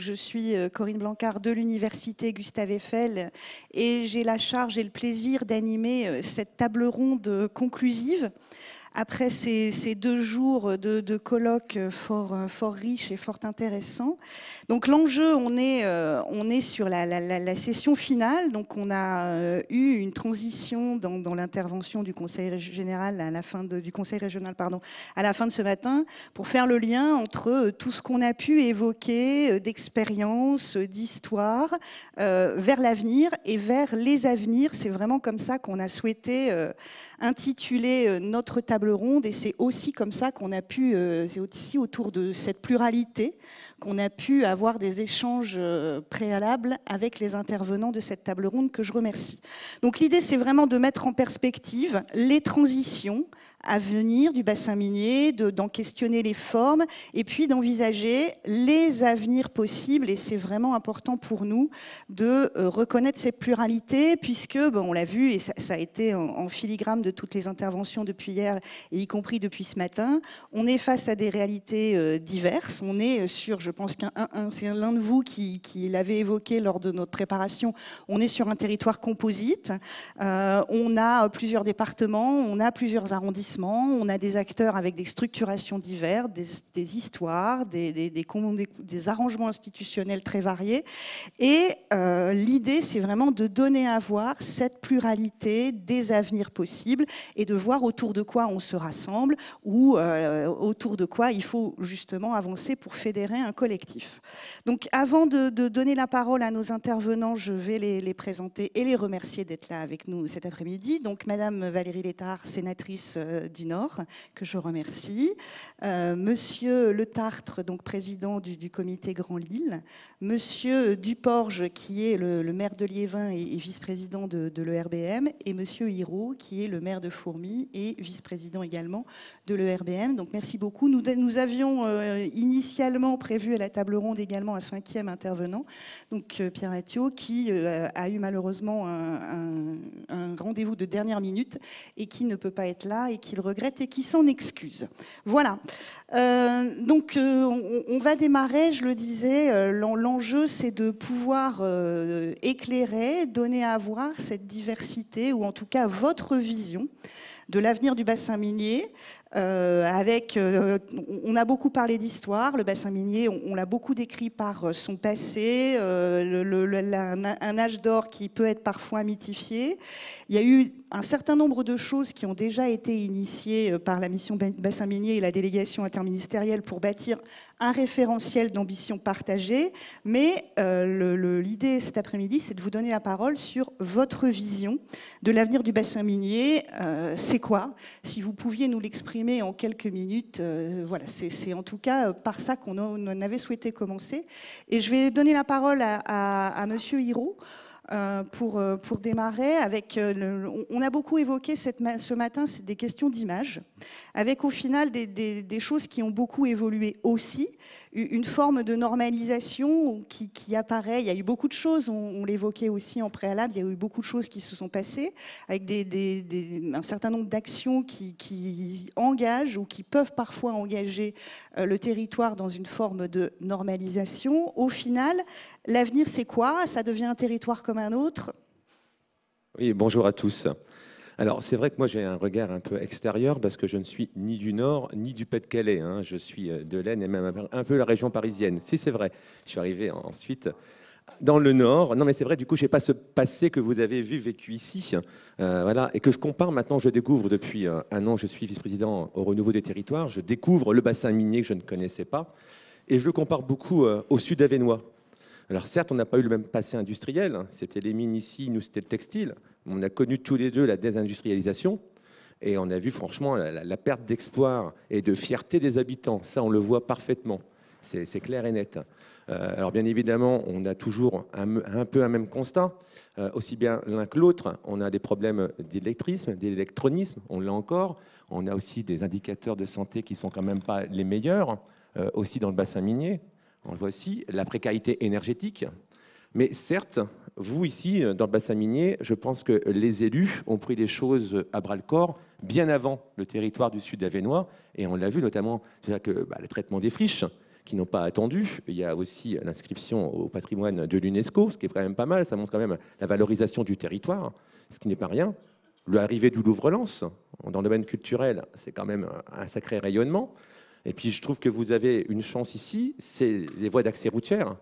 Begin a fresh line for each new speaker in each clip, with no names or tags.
Je suis euh, Corinne Blancard de l'Université Gustave Eiffel et j'ai la charge et le plaisir d'animer euh, cette table ronde euh, conclusive après ces, deux jours de, colloques fort, fort riches et fort intéressants. Donc l'enjeu, on est, euh, on est sur la, session finale. Donc on a euh, eu une transition dans, l'intervention du Conseil général à la fin du Conseil régional, pardon, à la fin de ce matin, pour faire le lien entre euh, tout ce qu'on a pu évoquer d'expérience, d'histoire, vers l'avenir et vers les avenirs. C'est vraiment comme ça qu'on a souhaité intituler notre tableau ronde et c'est aussi comme ça qu'on a pu, euh, c'est aussi autour de cette pluralité qu'on a pu avoir des échanges euh, préalables avec les intervenants de cette table ronde que je remercie. Donc l'idée, c'est vraiment de mettre en perspective les transitions à venir du bassin minier, d'en questionner les formes et puis d'envisager les avenirs possibles. Et c'est vraiment important pour nous de euh, reconnaître cette pluralité puisque, on l'a vu et ça, a été en, en filigrane de toutes les interventions depuis hier et y compris depuis ce matin. On est face à des réalités euh, diverses. On est euh, sur, je pense qu'un c'est l'un de vous qui, l'avait évoqué lors de notre préparation, on est sur un territoire composite. Euh, on a plusieurs départements, on a plusieurs arrondissements, on a des acteurs avec des structurations diverses, des, histoires, des, des, arrangements institutionnels très variés. Et l'idée, c'est vraiment de donner à voir cette pluralité des avenirs possibles et de voir autour de quoi on se rassemble ou euh, autour de quoi il faut justement avancer pour fédérer un collectif. Donc avant de, donner la parole à nos intervenants, je vais les, présenter et les remercier d'être là avec nous cet après-midi. Donc Madame Valérie Létard, sénatrice euh, du Nord, que je remercie. Euh, Monsieur Le Tartre, donc président du, comité Grand Lille. Monsieur Duporge, qui est le, maire de Liévin et, vice-président de, l'ERBM. Et Monsieur Hiro, qui est le maire de Fourmi et vice-président également de l'ERBM. Donc merci beaucoup. Nous, avions euh, initialement prévu à la table ronde également un cinquième intervenant, donc euh, Pierre Mathieu, qui euh, a eu malheureusement un, rendez-vous de dernière minute et qui ne peut pas être là et qui le regrette et qui s'en excuse. Voilà. donc on, va démarrer, je le disais, l'enjeu c'est de pouvoir éclairer, donner à voir cette diversité ou en tout cas votre vision de l'avenir du bassin minier, euh, avec, euh, on a beaucoup parlé d'histoire, le bassin minier, on, l'a beaucoup décrit par euh, son passé, le, un âge d'or qui peut être parfois mythifié. Il y a eu un certain nombre de choses qui ont déjà été initiées par la mission bassin minier et la délégation interministérielle pour bâtir un référentiel d'ambition partagée. Mais l'idée cet après-midi, c'est de vous donner la parole sur votre vision de l'avenir du bassin minier. c'est quoi Si vous pouviez nous l'exprimer en quelques minutes. Euh, voilà, c'est en tout cas euh, par ça qu'on avait souhaité commencer. Et je vais donner la parole à, à Monsieur Hiro. Euh, pour, euh, pour démarrer. Avec euh, on a beaucoup évoqué cette, ce matin des questions d'image, avec au final des, choses qui ont beaucoup évolué aussi, une forme de normalisation qui, apparaît. Il y a eu beaucoup de choses, on, l'évoquait aussi en préalable, il y a eu beaucoup de choses qui se sont passées, avec des, un certain nombre d'actions qui, qui engagent ou qui peuvent parfois engager le territoire dans une forme de normalisation. Au final, l'avenir, c'est quoi Ça devient un territoire comme un autre
Oui, bonjour à tous. Alors, c'est vrai que moi, j'ai un regard un peu extérieur parce que je ne suis ni du Nord, ni du Pas-de-Calais. Hein. Je suis euh, de l'Aisne et même un peu la région parisienne. Si, c'est vrai. Je suis arrivé ensuite dans le Nord. Non, mais c'est vrai, du coup, je n'ai pas ce passé que vous avez vu, vécu ici. Euh, voilà, et que je compare maintenant, je découvre depuis euh, un an, je suis vice-président au renouveau des territoires, je découvre le bassin minier que je ne connaissais pas. Et je le compare beaucoup au sud avénois alors certes, on n'a pas eu le même passé industriel, hein. c'était les mines ici, nous c'était le textile, on a connu tous les deux la désindustrialisation, et on a vu franchement la, perte d'espoir et de fierté des habitants, ça on le voit parfaitement, c'est clair et net. Euh, alors bien évidemment, on a toujours un, peu un même constat, euh, aussi bien l'un que l'autre, on a des problèmes d'électrisme, d'électronisme, on l'a encore, on a aussi des indicateurs de santé qui sont quand même pas les meilleurs, euh, aussi dans le bassin minier, on le voit la précarité énergétique. Mais certes, vous ici, dans le bassin minier, je pense que les élus ont pris les choses à bras-le-corps bien avant le territoire du sud avénois, et on l'a vu notamment, cest à dire que bah, le traitement des friches, qui n'ont pas attendu. Il y a aussi l'inscription au patrimoine de l'UNESCO, ce qui est quand même pas mal. Ça montre quand même la valorisation du territoire, ce qui n'est pas rien. L'arrivée du Louvre-Lens, dans le domaine culturel, c'est quand même un sacré rayonnement. Et puis je trouve que vous avez une chance ici, c'est les voies d'accès routières,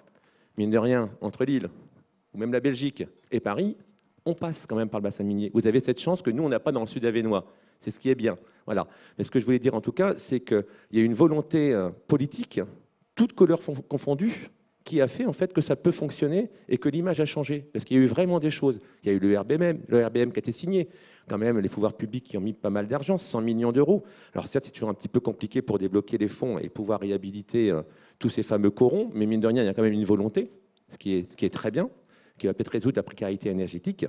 mine de rien, entre Lille, ou même la Belgique et Paris, on passe quand même par le bassin minier. Vous avez cette chance que nous, on n'a pas dans le sud avénois. C'est ce qui est bien. Voilà. Mais ce que je voulais dire en tout cas, c'est qu'il y a une volonté euh, politique, toutes couleurs confondues, qui a fait en fait que ça peut fonctionner et que l'image a changé. Parce qu'il y a eu vraiment des choses. Il y a eu le RBM, le RBM qui a été signé. Quand même, les pouvoirs publics qui ont mis pas mal d'argent, 100 millions d'euros. Alors certes, c'est toujours un petit peu compliqué pour débloquer les fonds et pouvoir réhabiliter euh, tous ces fameux corons, mais mine de rien, il y a quand même une volonté, ce qui est, très bien, qui va peut-être résoudre la précarité énergétique.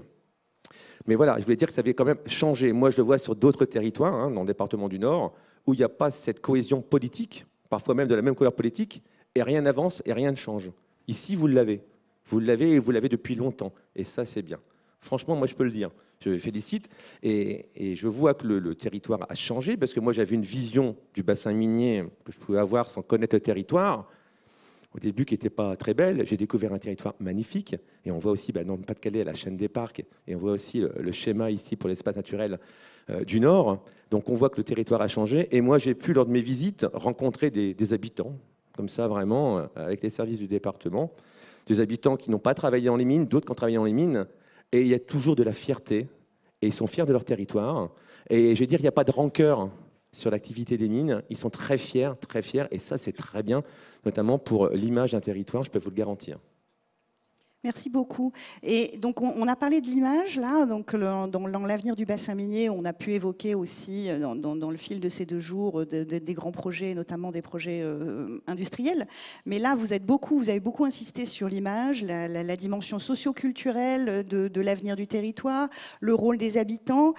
Mais voilà, je voulais dire que ça avait quand même changé. Moi, je le vois sur d'autres territoires, hein, dans le département du Nord, où il n'y a pas cette cohésion politique, parfois même de la même couleur politique, et rien n'avance et rien ne change. Ici, vous l'avez. Vous l'avez et vous l'avez depuis longtemps. Et ça, c'est bien. Franchement, moi, je peux le dire. Je félicite et, je vois que le, territoire a changé parce que moi, j'avais une vision du bassin minier que je pouvais avoir sans connaître le territoire au début qui n'était pas très belle. J'ai découvert un territoire magnifique. Et on voit aussi bah, dans le Pas-de-Calais la chaîne des parcs. Et on voit aussi le, schéma ici pour l'espace naturel euh, du Nord. Donc on voit que le territoire a changé. Et moi, j'ai pu, lors de mes visites, rencontrer des habitants, comme ça vraiment, euh, avec les services du département, des habitants qui n'ont pas travaillé dans les mines, d'autres qui ont travaillé dans les mines, et il y a toujours de la fierté, et ils sont fiers de leur territoire, et je veux dire, il n'y a pas de rancœur sur l'activité des mines, ils sont très fiers, très fiers, et ça c'est très bien, notamment pour l'image d'un territoire, je peux vous le garantir.
Merci beaucoup. Et donc, on, a parlé de l'image, là. Donc, dans, l'avenir du bassin minier, on a pu évoquer aussi, euh, dans, le fil de ces deux jours, euh, des grands projets, notamment des projets euh, industriels. Mais là, vous, êtes beaucoup, vous avez beaucoup insisté sur l'image, la, dimension socio-culturelle de, l'avenir du territoire, le rôle des habitants.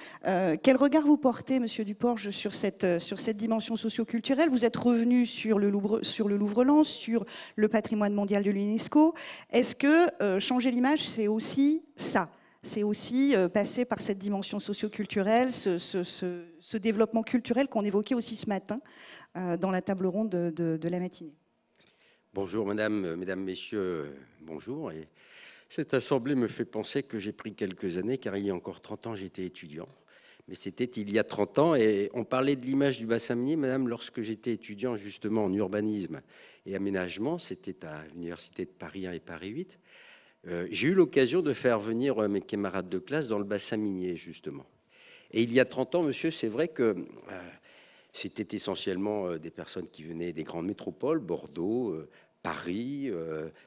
quel regard vous portez, Monsieur Duporge, sur cette, sur cette dimension socio-culturelle Vous êtes revenu sur le louvre sur le, Louvre sur le patrimoine mondial de l'UNESCO. Est-ce que changer l'image, c'est aussi ça. C'est aussi euh, passer par cette dimension socioculturelle, ce, ce, développement culturel qu'on évoquait aussi ce matin euh, dans la table ronde de, la matinée.
Bonjour, madame, euh, mesdames, messieurs, bonjour. Et cette assemblée me fait penser que j'ai pris quelques années, car il y a encore 30 ans, j'étais étudiant. Mais c'était il y a 30 ans, et on parlait de l'image du bassin minier, madame, lorsque j'étais étudiant justement en urbanisme et aménagement, c'était à l'Université de Paris 1 et Paris 8. Euh, j'ai eu l'occasion de faire venir euh, mes camarades de classe dans le bassin minier, justement. Et il y a 30 ans, monsieur, c'est vrai que euh, c'était essentiellement des personnes qui venaient des grandes métropoles, Bordeaux, Paris,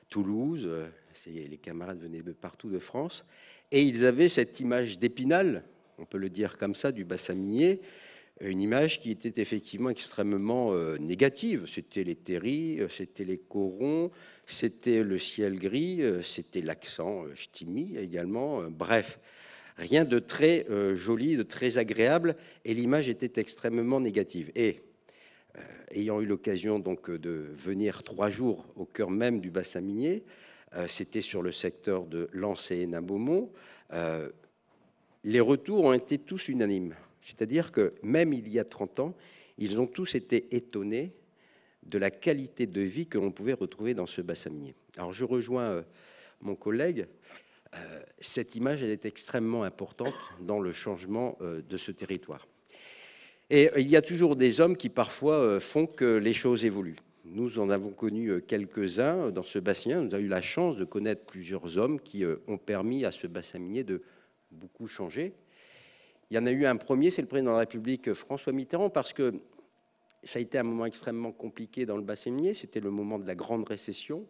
Toulouse. les camarades venaient de partout de France. Et ils avaient cette image d'épinal, on peut le dire comme ça, du bassin minier, une image qui était effectivement extrêmement euh, négative. C'était les terris, euh, c'était les corons, c'était le ciel gris, euh, c'était l'accent ch'timi également. Bref, rien de très joli, de très agréable, et l'image était extrêmement négative. Et ayant eu l'occasion donc de venir trois jours au cœur même du bassin minier, c'était sur le secteur de Lens et les retours ont été tous unanimes. C'est-à-dire que même il y a 30 ans, ils ont tous été étonnés de la qualité de vie que l'on pouvait retrouver dans ce bassin minier. Alors je rejoins euh, mon collègue, euh, cette image elle est extrêmement importante dans le changement euh, de ce territoire. Et il y a toujours des hommes qui parfois font que les choses évoluent. Nous en avons connu quelques-uns dans ce bassin. Nous avons eu la chance de connaître plusieurs hommes qui ont permis à ce bassin de beaucoup changer. Il y en a eu un premier, c'est le président de la République euh, François Mitterrand, parce que ça a été un moment extrêmement compliqué dans le bassin minier. C'était le moment de la grande récession.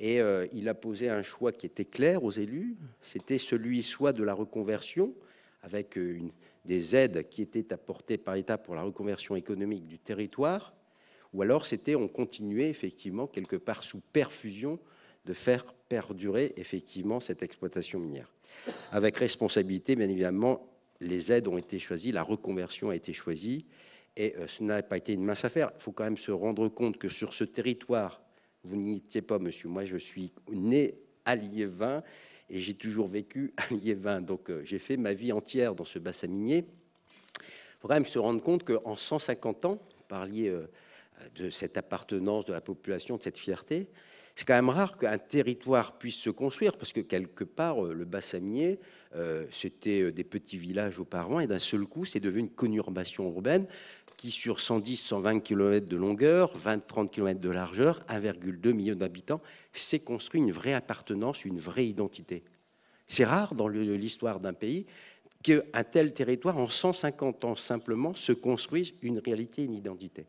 Et euh, il a posé un choix qui était clair aux élus. C'était celui soit de la reconversion, avec euh, des aides qui étaient apportées par l'État pour la reconversion économique du territoire, ou alors c'était on continuait effectivement quelque part sous perfusion de faire perdurer effectivement cette exploitation minière, avec responsabilité bien évidemment les aides ont été choisies, la reconversion a été choisie, et euh, ce n'a pas été une mince affaire. Il faut quand même se rendre compte que sur ce territoire, vous n'y étiez pas, monsieur. Moi, je suis né à Liévin et j'ai toujours vécu à Liévin. Donc, euh, j'ai fait ma vie entière dans ce bassin minier. Il faut quand même se rendre compte qu'en 150 ans, vous parliez euh, de cette appartenance de la population, de cette fierté, c'est quand même rare qu'un territoire puisse se construire, parce que quelque part, euh, le Bassamier, euh, c'était euh, des petits villages auparavant, et d'un seul coup, c'est devenu une conurbation urbaine qui, sur 110-120 km de longueur, 20-30 km de largeur, 1,2 million d'habitants, s'est construit une vraie appartenance, une vraie identité. C'est rare dans l'histoire d'un pays qu'un tel territoire, en 150 ans simplement, se construise une réalité, une identité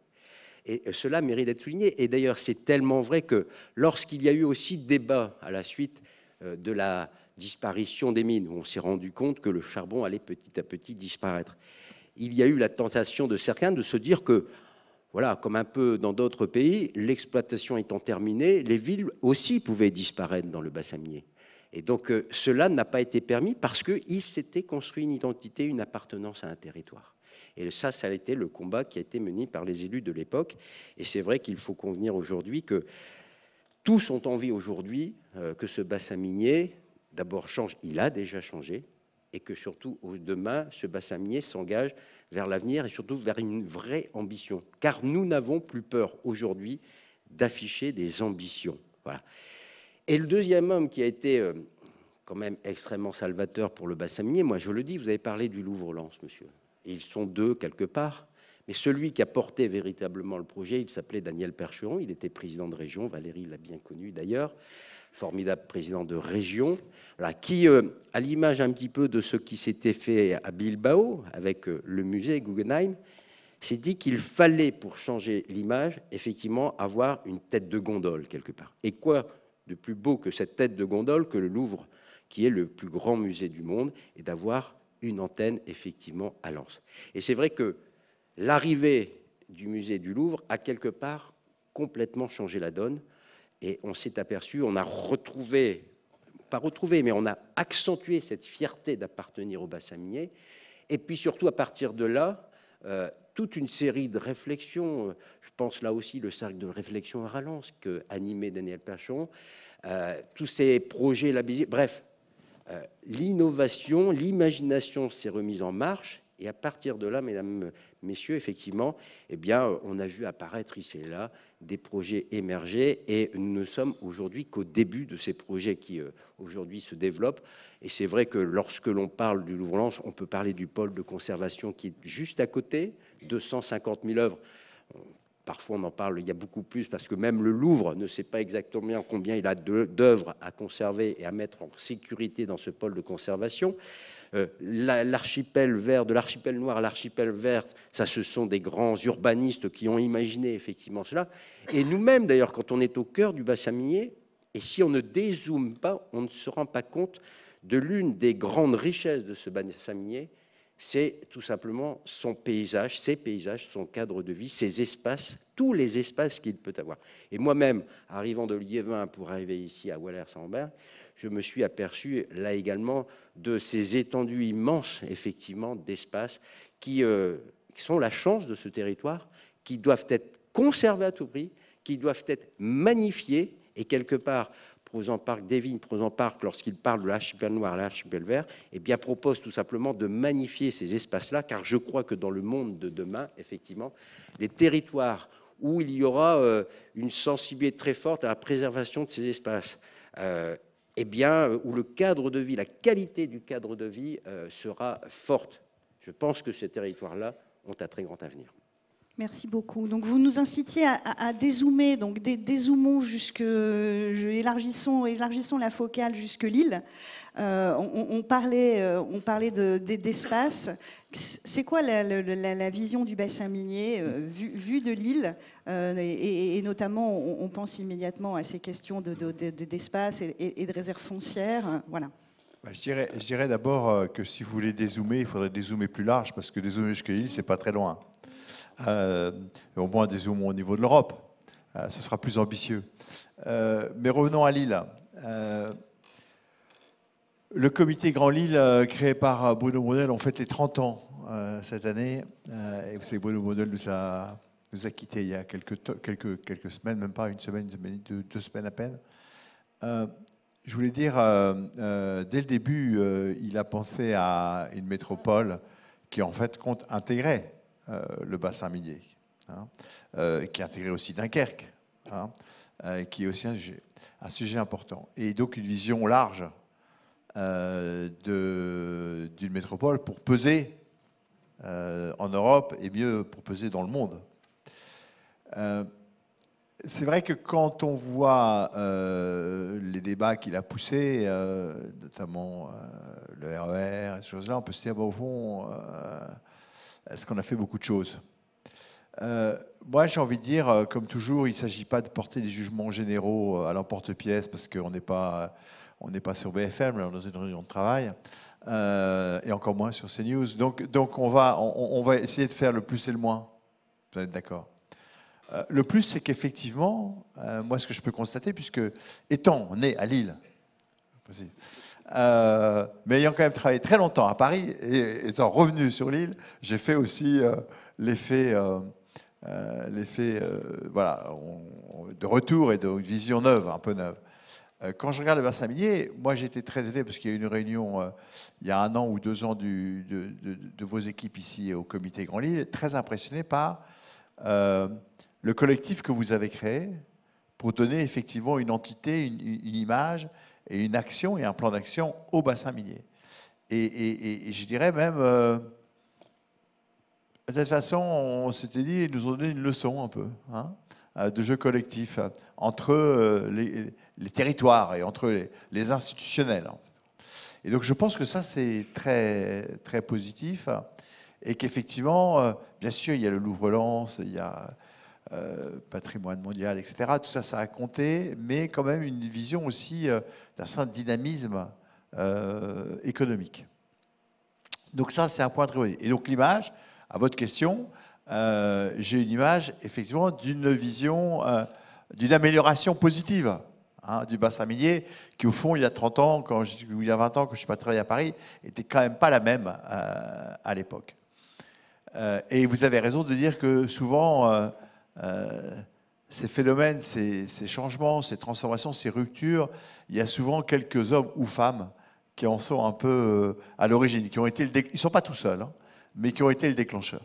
et cela mérite d'être souligné. Et d'ailleurs, c'est tellement vrai que lorsqu'il y a eu aussi débat à la suite euh, de la disparition des mines, où on s'est rendu compte que le charbon allait petit à petit disparaître, il y a eu la tentation de certains de se dire que, voilà, comme un peu dans d'autres pays, l'exploitation étant terminée, les villes aussi pouvaient disparaître dans le bassin minier. Et donc euh, cela n'a pas été permis parce qu'il s'était construit une identité, une appartenance à un territoire. Et ça, ça a été le combat qui a été mené par les élus de l'époque. Et c'est vrai qu'il faut convenir aujourd'hui que tous ont envie aujourd'hui euh, que ce bassin minier, d'abord, change. Il a déjà changé. Et que surtout, demain, ce bassin minier s'engage vers l'avenir et surtout vers une vraie ambition. Car nous n'avons plus peur aujourd'hui d'afficher des ambitions. Voilà. Et le deuxième homme qui a été euh, quand même extrêmement salvateur pour le bassin minier, moi je le dis, vous avez parlé du Louvre-Lens, monsieur. Et ils sont deux quelque part. Mais celui qui a porté véritablement le projet, il s'appelait Daniel Percheron, il était président de région, Valérie l'a bien connu d'ailleurs, formidable président de région, qui, euh, à l'image un petit peu de ce qui s'était fait à Bilbao avec euh, le musée Guggenheim, s'est dit qu'il fallait, pour changer l'image, effectivement avoir une tête de gondole quelque part. Et quoi de plus beau que cette tête de gondole que le Louvre, qui est le plus grand musée du monde, et d'avoir une antenne effectivement à Lens. Et c'est vrai que l'arrivée du musée du Louvre a quelque part complètement changé la donne. Et on s'est aperçu, on a retrouvé, pas retrouvé, mais on a accentué cette fierté d'appartenir au bassin minier. Et puis surtout, à partir de là, euh, toute une série de réflexions. Je pense là aussi le cercle de réflexion à Ralance que animé Daniel Perchon, euh, tous ces projets bise, Bref, euh, l'innovation, l'imagination s'est remise en marche. Et à partir de là, mesdames, messieurs, effectivement, eh bien, on a vu apparaître ici et là des projets émerger et nous ne sommes aujourd'hui qu'au début de ces projets qui euh, aujourd'hui se développent. Et c'est vrai que lorsque l'on parle du Louvre-Lens, on peut parler du pôle de conservation qui est juste à côté, 250 000 œuvres. Parfois, on en parle, il y a beaucoup plus, parce que même le Louvre ne sait pas exactement combien il a d'œuvres à conserver et à mettre en sécurité dans ce pôle de conservation. Euh, l'archipel vert, de l'archipel noir à l'archipel vert, ça ce sont des grands urbanistes qui ont imaginé effectivement cela. Et nous-mêmes, d'ailleurs, quand on est au cœur du bassin minier, et si on ne dézoome pas, on ne se rend pas compte de l'une des grandes richesses de ce bassin minier, c'est tout simplement son paysage, ses paysages, son cadre de vie, ses espaces, tous les espaces qu'il peut avoir. Et moi-même, arrivant de Liévin pour arriver ici à en je me suis aperçu là également de ces étendues immenses, effectivement, d'espaces euh, qui sont la chance de ce territoire, qui doivent être conservés à tout prix, qui doivent être magnifiés et quelque part Prosan Park, Devin Park, lorsqu'il parle de l'archipel noir, l'archipel vert, eh bien propose tout simplement de magnifier ces espaces-là, car je crois que dans le monde de demain, effectivement, les territoires où il y aura euh, une sensibilité très forte à la préservation de ces espaces, et euh, eh bien, euh, où le cadre de vie, la qualité du cadre de vie sera forte. Je pense que ces territoires-là ont un très grand avenir.
Merci beaucoup. Donc vous nous incitiez à, dézoomer, donc dézoomons jusque, élargissons, élargissons la focale jusque Lille. Euh, on, parlait, euh, on parlait d'espace. De, d'espace. C'est quoi la, vision du bassin minier euh, vu, de Lille et, notamment, on, pense immédiatement à ces questions d'espace de, et, et, de réserve foncière. Voilà.
Bah, je dirais, je dirais d'abord que si vous voulez dézoomer, il faudrait dézoomer plus large parce que dézoomer jusque Lille, c'est pas très loin. Euh, au moins des au au niveau de l'Europe. Euh, ce sera plus ambitieux. Euh, mais revenons à Lille. le comité Grand Lille, créé par Bruno Model, en fait les 30 ans cette année. et vous savez, Bruno Model nous a, nous a quittés il y a quelques, quelques, quelques semaines, même pas une semaine, deux, semaines à peine je voulais dire, dès le début, il a pensé à une métropole qui, en fait, compte intégrer euh, le bassin minier, hein, euh, qui intégrait aussi Dunkerque, hein, euh, qui est aussi un sujet, important. Et donc une vision large euh, d'une métropole pour peser en Europe et mieux pour peser dans le monde. c'est vrai que quand on voit les débats qu'il a poussés, notamment le RER, e choses-là, on peut se dire, au fond, est-ce qu'on a fait beaucoup de choses. Euh, moi, j'ai envie de dire, euh, comme toujours, il ne s'agit pas de porter des jugements généraux euh, à l'emporte-pièce parce qu'on n'est pas, on n'est pas sur BFM, on est dans une réunion de travail, et encore moins sur CNews. Donc, donc on, va, on, va essayer de faire le plus et le moins. Vous êtes d'accord Le plus, c'est qu'effectivement, moi, ce que je peux constater, puisque étant né à Lille, euh, mais ayant quand même travaillé très longtemps à Paris et étant revenu sur l'île, j'ai fait aussi euh, l'effet, euh, euh, voilà, de retour et de vision neuve, un peu neuve. Quand je regarde le bassin minier, moi j'ai été très aidé parce qu'il y a eu une réunion il y a un an ou deux ans du, de, vos équipes ici au comité Grand Lille, très impressionné par le collectif que vous avez créé pour donner effectivement une entité, une image, et une action et un plan d'action au bassin minier. Et, je dirais même, euh, de toute façon, on s'était dit, ils nous ont donné une leçon un peu hein, euh, de jeu collectif hein, entre euh, les, territoires et entre les, institutionnels. Et donc je pense que ça, c'est très, très positif et qu'effectivement, bien sûr, il y a le Louvre-Lens, il y a euh, patrimoine mondial, etc. Tout ça, ça a compté, mais quand même une vision aussi euh, d'un certain dynamisme euh, économique. Donc ça, c'est un point très Et donc l'image, à votre question, j'ai une image effectivement d'une vision, d'une amélioration positive. Hein, du bassin minier, qui au fond, il y a 30 ans, quand il y a 20 ans, que je suis pas travaillé à Paris, était quand même pas la même à l'époque. et vous avez raison de dire que souvent, euh, ces phénomènes, ces, changements, ces transformations, ces ruptures, il y a souvent quelques hommes ou femmes qui en sont un peu euh, à l'origine, qui ont été ils ne sont pas tout seuls, hein, mais qui ont été le déclencheur.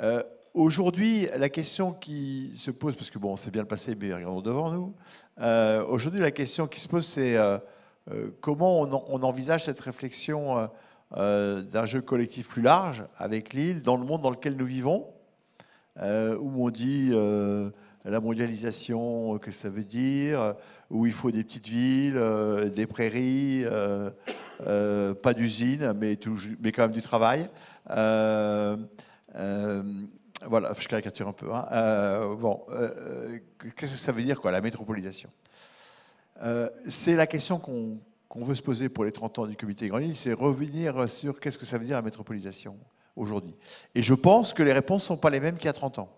Euh, aujourd'hui, la question qui se pose, parce que bon, c'est bien le passé, mais regardons devant nous. aujourd'hui, la question qui se pose, c'est comment on, envisage cette réflexion d'un jeu collectif plus large avec l'île, dans le monde dans lequel nous vivons euh, où on dit euh, la mondialisation, euh, que ça veut dire, où il faut des petites villes, des prairies, pas d'usines, mais, mais quand même du travail. voilà, je caricature un peu. Hein. bon, qu'est-ce que ça veut dire, quoi, la métropolisation C'est la question qu'on veut se poser pour les 30 ans du comité Lille, c'est revenir sur qu'est-ce que ça veut dire la métropolisation aujourd'hui. Et je pense que les réponses ne sont pas les mêmes qu'il y a 30 ans.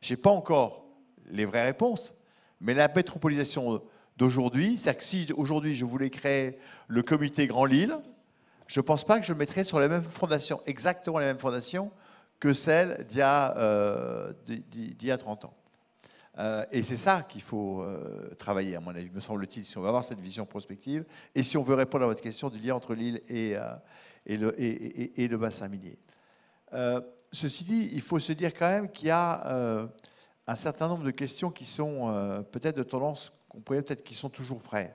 Je n'ai pas encore les vraies réponses, mais la métropolisation d'aujourd'hui, c'est-à-dire que si aujourd'hui je voulais créer le comité Grand Lille, je ne pense pas que je le mettrais sur les mêmes fondations, exactement les mêmes fondations que celles d'il y, a 30 euh, ans. Euh, et c'est ça qu'il faut euh, travailler, à mon avis, me semble-t-il, si on veut avoir cette vision prospective et si on veut répondre à votre question du lien entre Lille et, et le, et, bassin minier. Euh, ceci dit, il faut se dire quand même qu'il y a euh, un certain nombre de questions qui sont euh, peut-être de tendance qu'on pourrait peut-être qui sont toujours vraies.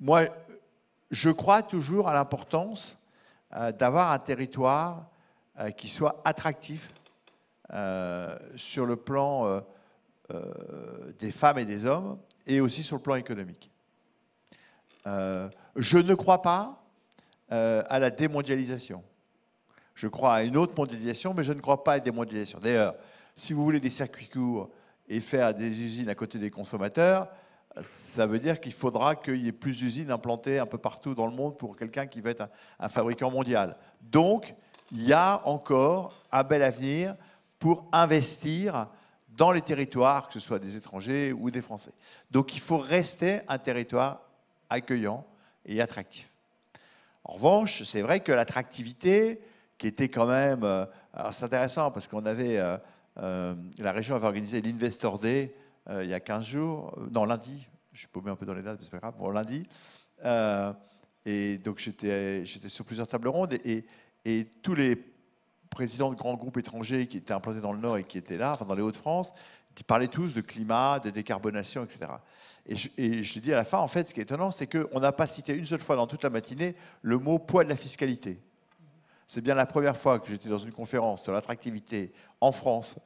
moi, je crois toujours à l'importance d'avoir un territoire qui soit attractif sur le plan des femmes et des hommes et aussi sur le plan économique. je ne crois pas euh, à la démondialisation. Je crois à une autre mondialisation, mais je ne crois pas à la démondialisation. D'ailleurs, si vous voulez des circuits courts et faire des usines à côté des consommateurs, ça veut dire qu'il faudra qu'il y ait plus d'usines implantées un peu partout dans le monde pour quelqu'un qui va être un, un, fabricant mondial. Donc, il y a encore un bel avenir pour investir dans les territoires, que ce soit des étrangers ou des Français. Donc, il faut rester un territoire accueillant et attractif. En revanche, c'est vrai que l'attractivité, qui était quand même... Euh, alors c'est intéressant parce qu'on avait... Euh, euh, la région avait organisé l'Investor Day il y a 15 jours, dans non lundi, je suis paumé un peu dans les dates, mais c'est pas grave, bon lundi. et donc j'étais sur plusieurs tables rondes et, et, tous les présidents de grands groupes étrangers qui étaient implantés dans le Nord et qui étaient là, enfin dans les Hauts-de-France, parlaient tous de climat, de décarbonation, etc. Et je, et dis à la fin, en fait, ce qui est étonnant, c'est qu'on n'a pas cité une seule fois dans toute la matinée le mot poids de la fiscalité. C'est bien la première fois que j'étais dans une conférence sur l'attractivité en France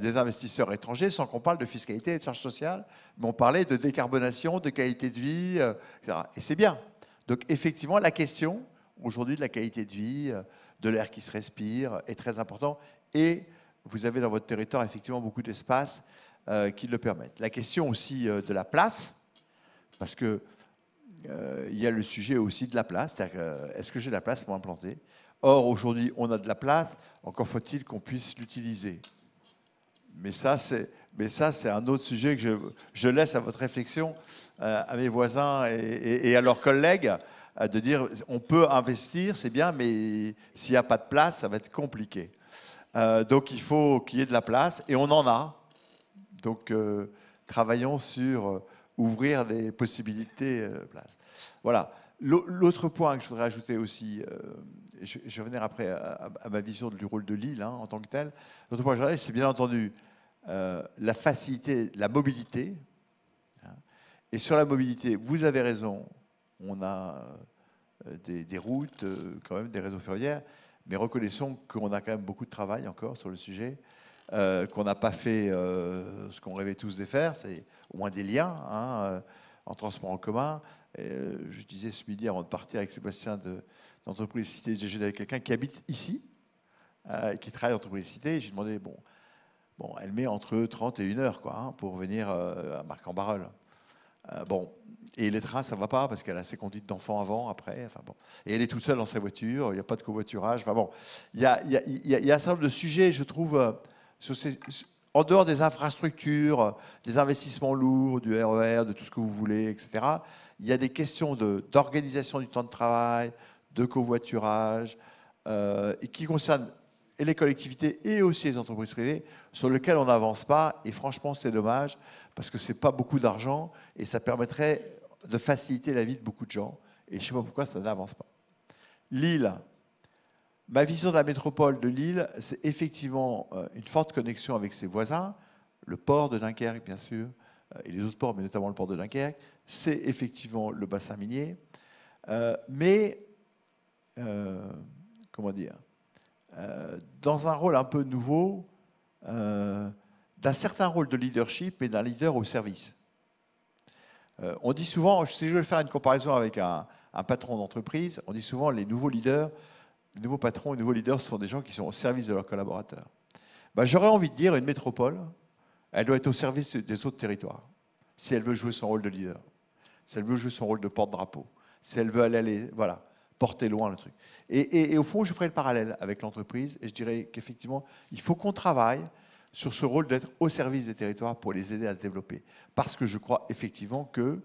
des investisseurs étrangers sans qu'on parle de fiscalité et de charges sociales, mais on parlait de décarbonation, de qualité de vie, euh, etc. Et c'est bien. Donc effectivement, la question aujourd'hui de la qualité de vie, euh, de l'air qui se respire est très importante et vous avez dans votre territoire effectivement beaucoup d'espace euh, qui le permettent. La question aussi euh, de la place, parce que euh, il y a le sujet aussi de la place, c'est-à-dire est-ce que j'ai de la place pour implanter Or, aujourd'hui, on a de la place, encore faut-il qu'on puisse l'utiliser. Mais ça, c'est, mais ça, c'est un autre sujet que je, laisse à votre réflexion, à mes voisins et, à leurs collègues, de dire on peut investir, c'est bien, mais s'il n'y a pas de place, ça va être compliqué. Euh, donc il faut qu'il y ait de la place et on en a. Donc euh, travaillons sur euh, ouvrir des possibilités de place. Voilà. L'autre point que je voudrais ajouter aussi, je, je, vais revenir après à, ma vision du rôle de l'île hein, en tant que tel. L'autre point que je voudrais, c'est bien entendu la facilité, la mobilité. Hein. et sur la mobilité, vous avez raison, on a des, des routes, quand même des réseaux ferroviaires, mais reconnaissons qu'on a quand même beaucoup de travail encore sur le sujet, euh, qu'on n'a pas fait euh, ce qu'on rêvait tous de faire, c'est au moins des liens hein, euh, en transport en commun. Et, je disais ce midi avant de partir avec Sébastien de l'entreprise Cité, j'ai avec quelqu'un qui habite ici, qui travaille en entreprise Cité, j'ai demandé, bon, bon, elle met entre 30 et 1 heure quoi, hein, pour venir à Marc-en-Barœul. bon, et trains, ça ne va pas parce qu'elle a ses conduites d'enfants avant, après. Enfin bon. Et elle est toute seule dans sa voiture, il n'y a pas de covoiturage. Enfin bon, il y a, un certain nombre de sujets, je trouve, euh, en dehors des infrastructures, des investissements lourds, du RER, e de tout ce que vous voulez, etc. Il y a des questions d'organisation du temps de travail, de covoiturage, euh, et qui concernent les collectivités et aussi les entreprises privées, sur lesquelles on n'avance pas. Et franchement, c'est dommage parce que ce n'est pas beaucoup d'argent et ça permettrait de faciliter la vie de beaucoup de gens. Et je ne sais pas pourquoi ça n'avance pas. Lille. Ma vision de la métropole de Lille, c'est effectivement euh, une forte connexion avec ses voisins, le port de Dunkerque bien sûr, euh, et les autres ports, mais notamment le port de Dunkerque, c'est effectivement le bassin minier. Euh, mais, comment dire, dans un rôle un peu nouveau, d'un certain rôle de leadership et d'un leader au service. Euh, on dit souvent, si je veux faire une comparaison avec un, patron d'entreprise, on dit souvent les nouveaux leaders, les nouveaux patrons, les nouveaux leaders ce sont des gens qui sont au service de leurs collaborateurs. Ben, j'aurais envie de dire, une métropole, elle doit être au service des autres territoires, si elle veut jouer son rôle de leader, si elle veut jouer son rôle de porte-drapeau, si elle veut aller, voilà, porter loin le truc. Et, et, au fond, je ferai le parallèle avec l'entreprise et je dirais qu'effectivement, il faut qu'on travaille sur ce rôle d'être au service des territoires pour les aider à se développer. Parce que je crois effectivement que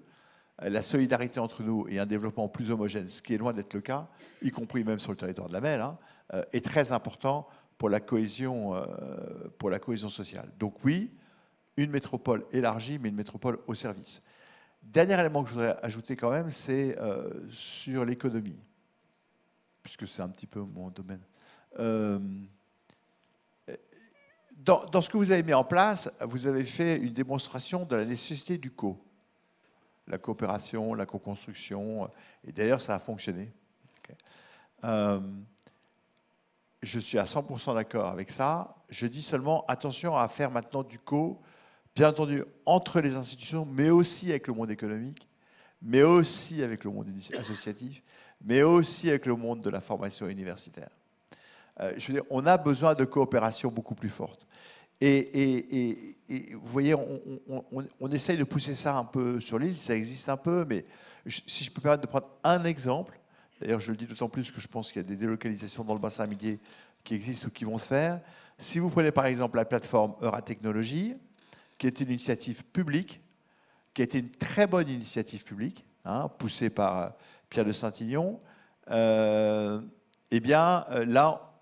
la solidarité entre nous et un développement plus homogène, ce qui est loin d'être le cas, y compris même sur le territoire de la MEL, hein, euh, est très important euh, pour la, cohésion, sociale. Donc oui, une métropole élargie, mais une métropole au service. Dernier élément que je voudrais ajouter quand même, c'est euh, sur l'économie, puisque c'est un petit peu mon domaine dans, ce que vous avez mis en place, vous avez fait une démonstration de la nécessité du co. La coopération, la co-construction, euh, et d'ailleurs ça a fonctionné. Euh, je suis à 100% d'accord avec ça. Je dis seulement attention à faire maintenant du co, bien entendu, entre les institutions, mais aussi avec le monde économique, mais aussi avec le monde associatif, mais aussi avec le monde de la formation universitaire. Euh, je veux dire, on a besoin de coopération beaucoup plus forte. Et, vous voyez, on, essaye de pousser ça un peu sur l'île, ça existe un peu, mais si je peux permettre de prendre un exemple, d'ailleurs je le dis d'autant plus que je pense qu'il y a des délocalisations dans le bassin midier qui existent ou qui vont se faire. Si vous prenez par exemple la plateforme Eura Technologies qui est une initiative publique, qui a été une très bonne initiative publique, hein, poussée par euh, Pierre de Saint-Ignon, euh, eh bien euh, là,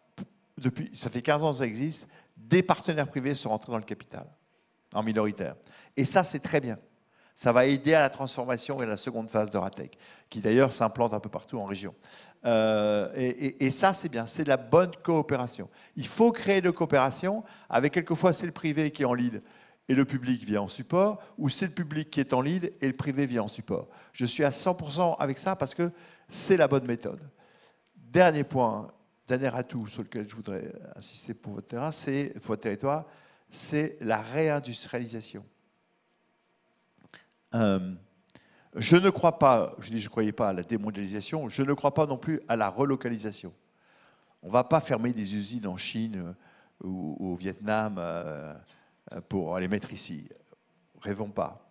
depuis, ça fait 15 ans que ça existe, des partenaires privés sont rentrés dans le capital, en minoritaire. Et ça, c'est très bien. Ça va aider à la transformation et à la seconde phase de ratech qui d'ailleurs s'implante un peu partout en région. Euh, et, ça, c'est bien, c'est de la bonne coopération. Il faut créer de coopération avec quelquefois c'est le privé qui est en lead et le public vient en support, ou c'est le public qui est en lead et le privé vient en support. Je suis à 100% avec ça parce que c'est la bonne méthode. Dernier point, dernier atout sur lequel je voudrais insister pour votre, terrain, territoire, c'est la réindustrialisation. Euh, je ne crois pas, je dis je ne croyais pas à la démondialisation, je ne crois pas non plus à la relocalisation. On ne va pas fermer des usines en Chine euh, ou, au Vietnam euh, pour les mettre ici. Rêvons pas.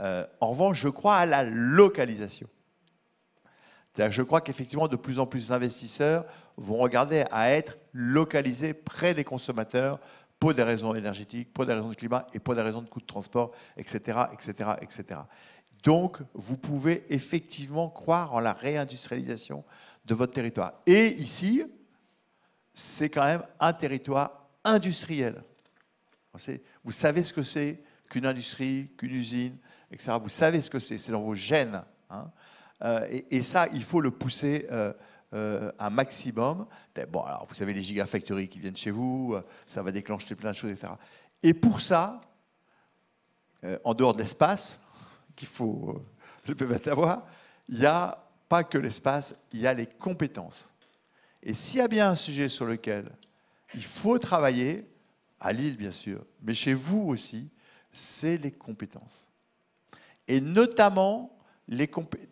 en revanche, je crois à la localisation. je crois qu'effectivement, de plus en plus d'investisseurs vont regarder à être localisés près des consommateurs pour des raisons énergétiques, pour des raisons de climat et pour des raisons de coûts de transport, etc., etc., etc. Donc, vous pouvez effectivement croire en la réindustrialisation de votre territoire. Et ici, c'est quand même un territoire industriel. Vous savez ce que c'est qu'une industrie, qu'une usine, etc. Vous savez ce que c'est, c'est dans vos gènes. Hein. Euh, et, ça, il faut le pousser euh, euh, un maximum. alors vous savez, les gigafactories qui viennent chez vous, euh, ça va déclencher plein de choses, etc. Et pour ça, euh, en dehors de l'espace, qu'il faut, je peux pas savoir, il n'y a pas que l'espace, il y a les compétences. Et s'il y a bien un sujet sur lequel il faut travailler, à Lille bien sûr, mais chez vous aussi, c'est les compétences. Et notamment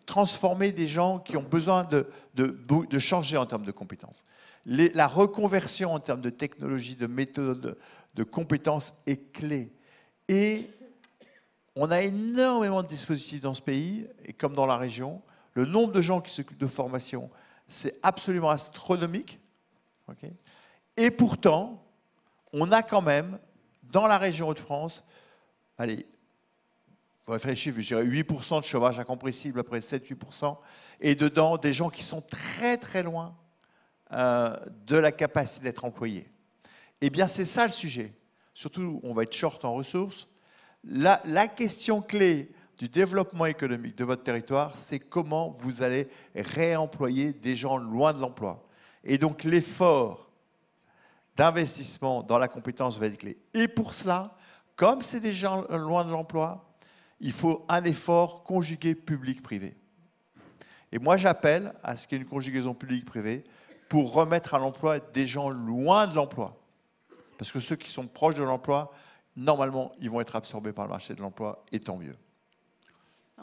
transformer des gens qui ont besoin de, changer en termes de compétences. la reconversion en termes de technologie, de méthode, de compétences est clé. Et on a énormément de dispositifs dans ce pays, et comme dans la région. Le nombre de gens qui s'occupent de formation, c'est absolument astronomique. et pourtant, on a quand même, dans la région Hauts-de-France, allez, vous réfléchissez, je dirais 8% de chômage incompressible, après 7-8%, et dedans des gens qui sont très très loin euh, de la capacité d'être employés. Eh bien, c'est ça le sujet. Surtout, on va être short en ressources. la question clé du développement économique de votre territoire, c'est comment vous allez réemployer des gens loin de l'emploi. Et donc, l'effort d'investissement dans la compétence va être clé. Et pour cela, comme c'est des gens loin de l'emploi, il faut un effort conjugué public-privé. Et moi, j'appelle à ce qu'il y ait une conjugaison publique-privée pour remettre à l'emploi des gens loin de l'emploi. Parce que ceux qui sont proches de l'emploi, normalement, ils vont être absorbés par le marché de l'emploi, et tant mieux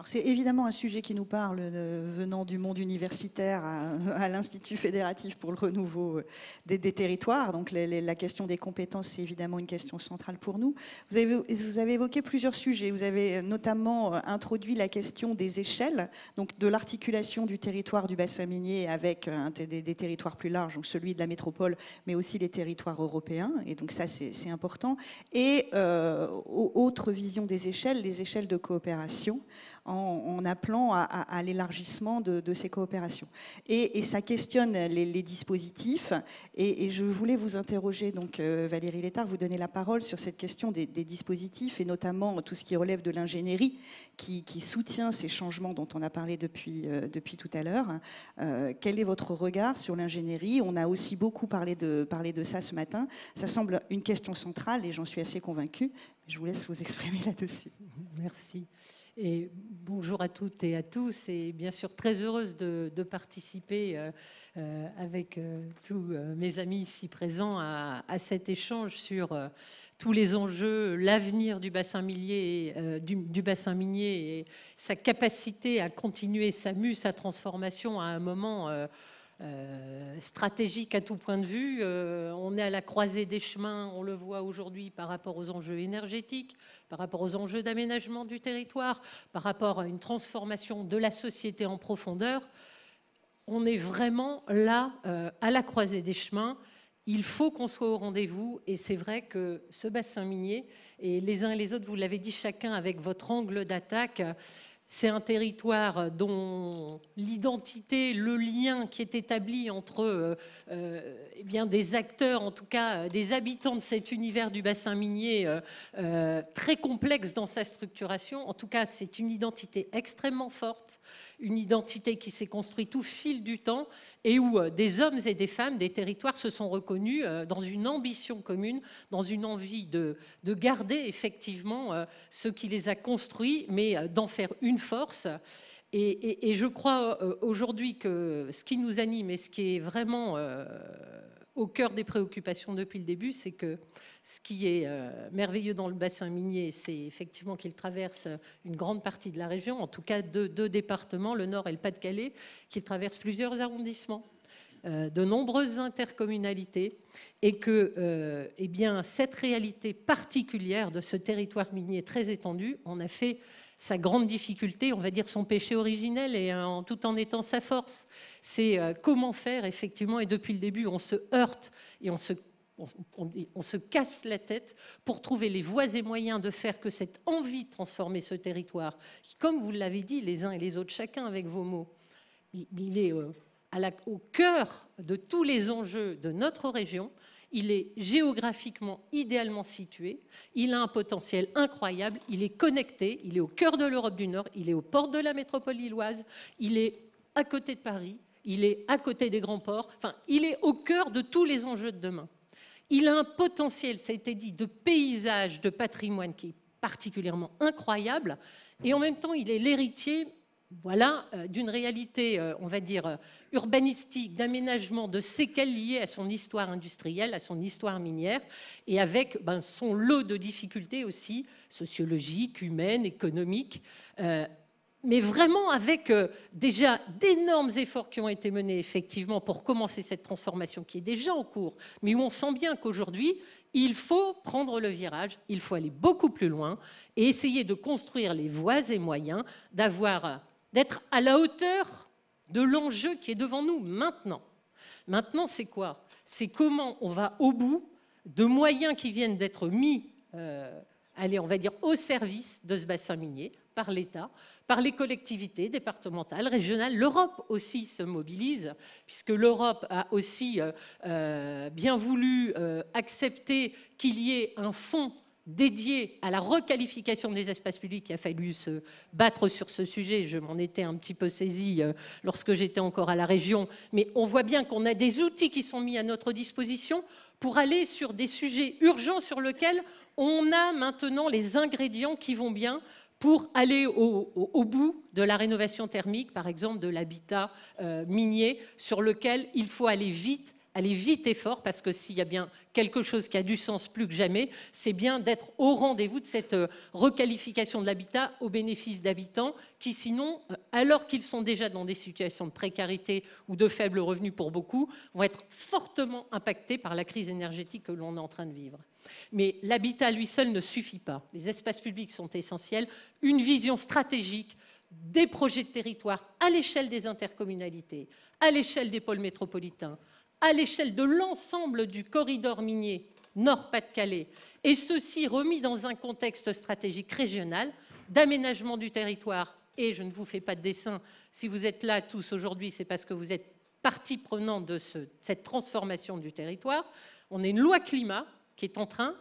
c'est évidemment un sujet qui nous parle euh, venant du monde universitaire à, l'Institut fédératif pour le renouveau euh, des, territoires. Donc la question des compétences, c'est évidemment une question centrale pour nous. Vous avez, vous avez évoqué plusieurs sujets. Vous avez euh, notamment introduit la question des échelles, donc de l'articulation du territoire du bassin minier avec des, des, territoires plus larges, donc celui de la métropole, mais aussi les territoires européens. Et donc ça, c'est important. Et autre vision des échelles, les échelles de coopération en, appelant à, l'élargissement de, ces coopérations. Et, ça questionne les, dispositifs. Et, je voulais vous interroger, donc euh, Valérie Létard, vous donner la parole sur cette question des, dispositifs et notamment tout ce qui relève de l'ingénierie qui, soutient ces changements dont on a parlé depuis, euh, depuis tout à l'heure. Euh, quel est votre regard sur l'ingénierie On a aussi beaucoup parlé de, parlé de ça ce matin. Ça semble une question centrale et j'en suis assez convaincue. Je vous laisse vous exprimer là-dessus. Merci bonjour à toutes et à tous,
et bien sûr très heureuse de, participer euh, euh, avec euh, tous mes amis ici présents à, cet échange sur tous les enjeux, l'avenir du bassin minier, du, bassin minier et sa capacité à continuer sa sa transformation à un moment euh, stratégique à tout point de vue. Euh, on est à la croisée des chemins, on le voit aujourd'hui par rapport aux enjeux énergétiques, par rapport aux enjeux d'aménagement du territoire, par rapport à une transformation de la société en profondeur. On est vraiment là, euh, à la croisée des chemins. Il faut qu'on soit au rendez-vous et c'est vrai que ce bassin minier, et les uns et les autres, vous l'avez dit chacun avec votre angle d'attaque, c'est un territoire dont l'identité, le lien qui est établi entre euh, euh, eh bien des acteurs, en tout cas euh, des habitants de cet univers du bassin minier, très complexe dans sa structuration. En tout cas, c'est une identité extrêmement forte une identité qui s'est construite au fil du temps et où euh, des hommes et des femmes des territoires se sont reconnus euh, dans une ambition commune, dans une envie de, garder effectivement euh, ce qui les a construits, mais d'en faire une force. Et, et je crois aujourd'hui que ce qui nous anime et ce qui est vraiment au cœur des préoccupations depuis le début, c'est que ce qui est euh, merveilleux dans le bassin minier, c'est effectivement qu'il traverse une grande partie de la région, en tout cas deux, départements, le Nord et le Pas-de-Calais, qu'il traverse plusieurs arrondissements euh, de nombreuses intercommunalités et que euh, eh bien, cette réalité particulière de ce territoire minier très étendu en a fait sa grande difficulté, on va dire son péché originel, et en, tout en étant sa force. C'est comment faire, effectivement, et depuis le début, on se heurte et on se on, se casse la tête pour trouver les voies et moyens de faire que cette envie de transformer ce territoire, qui, comme vous l'avez dit les uns et les autres, chacun avec vos mots, il, est euh, au cœur de tous les enjeux de notre région. Il est géographiquement idéalement situé, il a un potentiel incroyable, il est connecté, il est au cœur de l'Europe du Nord, il est aux portes de la métropole lilloise, il est à côté de Paris, il est à côté des grands ports, enfin, il est au cœur de tous les enjeux de demain. Il a un potentiel, ça a été dit, de paysage, de patrimoine qui est particulièrement incroyable. Et en même temps, il est l'héritier, voilà, euh, d'une réalité, euh, on va dire, euh, urbanistique, d'aménagement, de séquelles liées à son histoire industrielle, à son histoire minière, et avec ben, son lot de difficultés aussi sociologiques, humaines, économiques mais vraiment avec euh, déjà d'énormes efforts qui ont été menés effectivement pour commencer cette transformation qui est déjà en cours, mais où on sent bien qu'aujourd'hui, il faut prendre le virage, il faut aller beaucoup plus loin et essayer de construire les voies et moyens d'être à la hauteur de l'enjeu qui est devant nous maintenant. Maintenant, c'est quoi C'est comment on va au bout de moyens qui viennent d'être mis, euh, on va dire, au service de ce bassin minier par l'État, par les collectivités départementales, régionales. L'Europe aussi se mobilise, puisque l'Europe a aussi euh, euh, bien voulu euh, accepter qu'il y ait un fonds dédié à la requalification des espaces publics. Il a fallu se battre sur ce sujet. Je m'en étais un petit peu saisie lorsque j'étais encore à la région. Mais on voit bien qu'on a des outils qui sont mis à notre disposition pour aller sur des sujets urgents sur lesquels on a maintenant les ingrédients qui vont bien pour aller au, bout de la rénovation thermique, par exemple de l'habitat euh, minier, sur lequel il faut aller vite aller vite et fort, parce que s'il y a bien quelque chose qui a du sens plus que jamais, c'est bien d'être au rendez-vous de cette euh, requalification de l'habitat au bénéfice d'habitants qui, sinon, euh, alors qu'ils sont déjà dans des situations de précarité ou de faibles revenus pour beaucoup, vont être fortement impactés par la crise énergétique que l'on est en train de vivre. Mais l'habitat lui seul ne suffit pas. Les espaces publics sont essentiels. Une vision stratégique des projets de territoire à l'échelle des intercommunalités, à l'échelle des pôles métropolitains, à l'échelle de l'ensemble du corridor minier Nord-Pas-de-Calais, et ceci remis dans un contexte stratégique régional d'aménagement du territoire. Et je ne vous fais pas de dessin, si vous êtes là tous aujourd'hui, c'est parce que vous êtes partie prenante de cette transformation du territoire. On a une loi climat qui est en train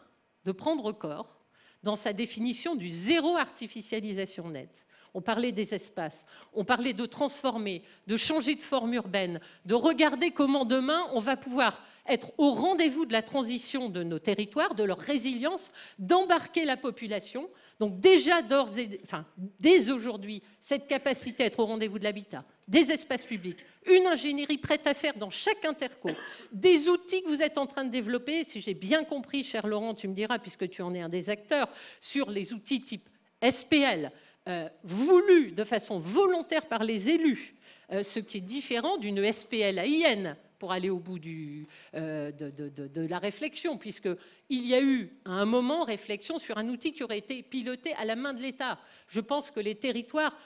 de prendre corps dans sa définition du zéro artificialisation nette on parlait des espaces, on parlait de transformer, de changer de forme urbaine, de regarder comment demain on va pouvoir être au rendez-vous de la transition de nos territoires, de leur résilience, d'embarquer la population. Donc déjà d'ores et enfin dès aujourd'hui, cette capacité à être au rendez-vous de l'habitat, des espaces publics, une ingénierie prête à faire dans chaque interco, des outils que vous êtes en train de développer, si j'ai bien compris cher Laurent, tu me diras puisque tu en es un des acteurs sur les outils type SPL, euh, voulu de façon volontaire par les élus, euh, ce qui est différent d'une SPL à pour aller au bout du, euh, de, de, la réflexion, puisqu'il y a eu à un moment réflexion sur un outil qui aurait été piloté à la main de l'État. Je pense que les territoires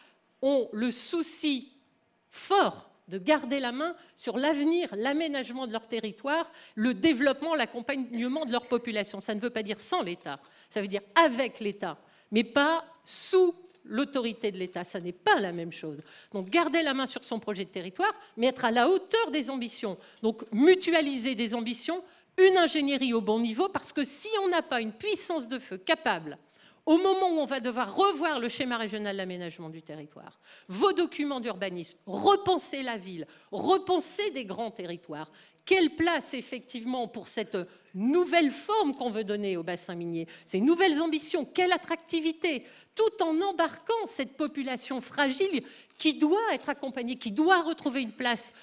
ont le souci fort de garder la main sur l'avenir, l'aménagement de leur territoire, le développement, l'accompagnement de leur population. Ça ne veut pas dire sans l'État, ça veut dire avec l'État, mais pas sous l'autorité de l'État. Ça n'est pas la même chose. Donc garder la main sur son projet de territoire, mais être à la hauteur des ambitions. Donc mutualiser des ambitions, une ingénierie au bon niveau, parce que si on n'a pas une puissance de feu capable, au moment où on va devoir revoir le schéma régional d'aménagement du territoire, vos documents d'urbanisme, repenser la ville, repenser des grands territoires, quelle place effectivement pour cette nouvelle forme qu'on veut donner au bassin minier, ces nouvelles ambitions, quelle attractivité, tout en embarquant cette population fragile qui doit être accompagnée, qui doit retrouver une place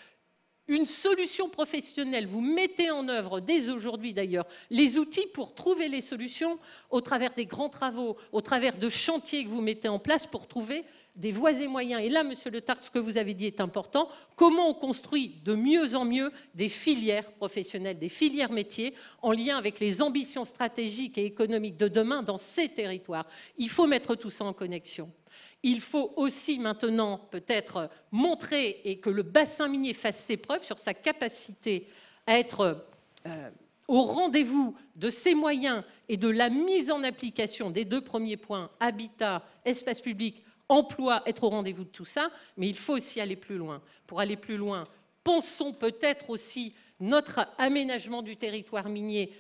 une solution professionnelle. Vous mettez en œuvre dès aujourd'hui d'ailleurs les outils pour trouver les solutions au travers des grands travaux, au travers de chantiers que vous mettez en place pour trouver des voies et moyens. Et là, Monsieur Le Tart, ce que vous avez dit est important. Comment on construit de mieux en mieux des filières professionnelles, des filières métiers, en lien avec les ambitions stratégiques et économiques de demain dans ces territoires. Il faut mettre tout ça en connexion. Il faut aussi maintenant peut-être montrer et que le bassin minier fasse ses preuves sur sa capacité à être euh, au rendez-vous de ses moyens et de la mise en application des deux premiers points, habitat, espace public, emploi, être au rendez-vous de tout ça, mais il faut aussi aller plus loin. Pour aller plus loin, pensons peut-être aussi notre aménagement du territoire minier.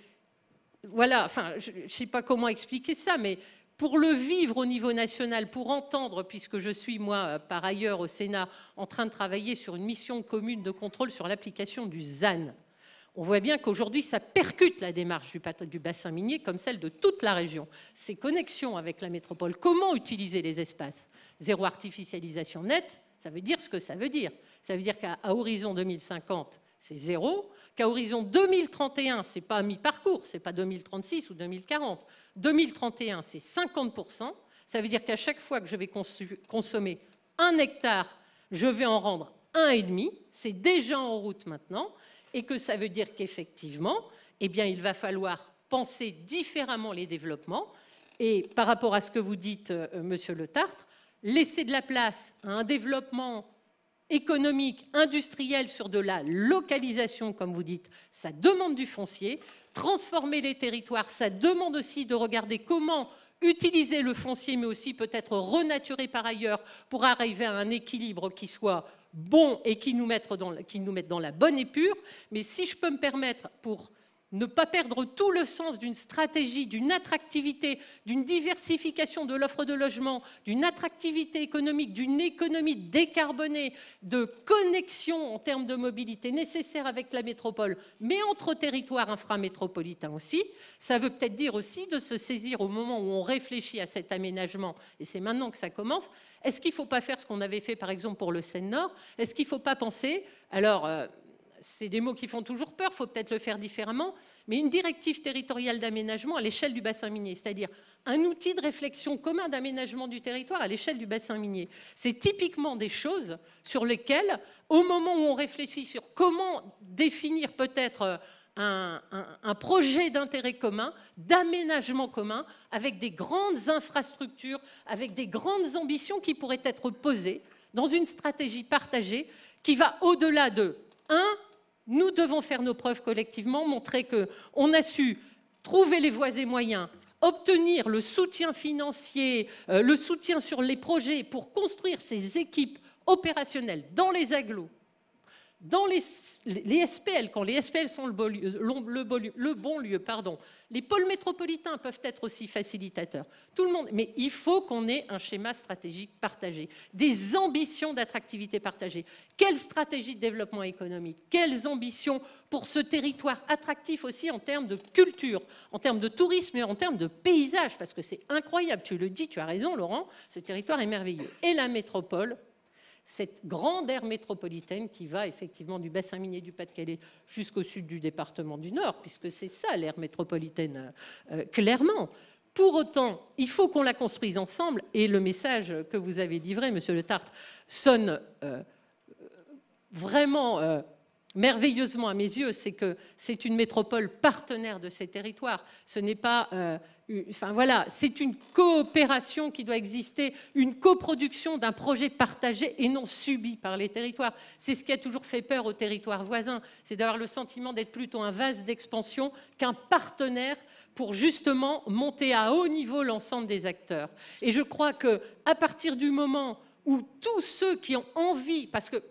Voilà, enfin, je ne sais pas comment expliquer ça, mais pour le vivre au niveau national, pour entendre, puisque je suis, moi, par ailleurs, au Sénat, en train de travailler sur une mission commune de contrôle sur l'application du ZAN, on voit bien qu'aujourd'hui, ça percute la démarche du, bassin minier comme celle de toute la région. Ces connexions avec la métropole, comment utiliser les espaces Zéro artificialisation nette, ça veut dire ce que ça veut dire. Ça veut dire qu'à horizon 2050, c'est zéro, qu'à horizon 2031, c'est pas mi-parcours, c'est pas 2036 ou 2040. 2031, c'est 50%. Ça veut dire qu'à chaque fois que je vais consommer un hectare, je vais en rendre un et demi. C'est déjà en route maintenant et que ça veut dire qu'effectivement, eh bien, il va falloir penser différemment les développements. Et par rapport à ce que vous dites, euh, Monsieur Le Tartre, laisser de la place à un développement économique, industriel sur de la localisation, comme vous dites, ça demande du foncier. Transformer les territoires, ça demande aussi de regarder comment utiliser le foncier, mais aussi peut-être renaturer par ailleurs pour arriver à un équilibre qui soit bon et qui nous, mettent dans, qui nous mettent dans la bonne et pure, Mais si je peux me permettre, pour ne pas perdre tout le sens d'une stratégie, d'une attractivité, d'une diversification de l'offre de logement, d'une attractivité économique, d'une économie décarbonée, de connexion en termes de mobilité nécessaire avec la métropole, mais entre territoires inframétropolitains aussi. Ça veut peut-être dire aussi de se saisir au moment où on réfléchit à cet aménagement, et c'est maintenant que ça commence, est-ce qu'il ne faut pas faire ce qu'on avait fait par exemple pour le Seine-Nord Est-ce qu'il ne faut pas penser, alors... Euh, c'est des mots qui font toujours peur, faut peut-être le faire différemment, mais une directive territoriale d'aménagement à l'échelle du bassin minier, c'est-à-dire un outil de réflexion commun d'aménagement du territoire à l'échelle du bassin minier. C'est typiquement des choses sur lesquelles, au moment où on réfléchit sur comment définir peut-être un, projet d'intérêt commun, d'aménagement commun, avec des grandes infrastructures, avec des grandes ambitions qui pourraient être posées dans une stratégie partagée qui va au-delà de 1. Nous devons faire nos preuves collectivement, montrer qu'on a su trouver les voies et moyens, obtenir le soutien financier, euh, le soutien sur les projets pour construire ces équipes opérationnelles dans les agglos, dans les, SPL, quand les SPL sont le, bon euh, lieu, le, le bon lieu pardon, les pôles métropolitains peuvent être aussi facilitateurs. Tout le monde, mais il faut qu'on ait un schéma stratégique partagé, des ambitions d'attractivité partagées. Quelle stratégie de développement économique Quelles ambitions pour ce territoire attractif aussi en termes de culture, en termes de tourisme et en termes de paysage Parce que c'est incroyable, tu le dis, tu as raison, Laurent, ce territoire est merveilleux. Et la métropole cette grande aire métropolitaine qui va effectivement du bassin minier du Pas-de-Calais jusqu'au sud du département du Nord, puisque c'est ça l'aire métropolitaine euh, euh, clairement. Pour autant, il faut qu'on la construise ensemble et le message que vous avez livré, Monsieur Le Tartre, sonne euh, vraiment merveilleusement à mes yeux, c'est que c'est une métropole partenaire de ces territoires. Ce n'est pas. Euh, enfin voilà, c'est une coopération qui doit exister, une coproduction d'un projet partagé et non subi par les territoires. C'est ce qui a toujours fait peur aux territoires voisins, c'est d'avoir le sentiment d'être plutôt un vase d'expansion qu'un partenaire pour justement monter à haut niveau l'ensemble des acteurs. Et je crois que à partir du moment où tous ceux qui ont envie, parce que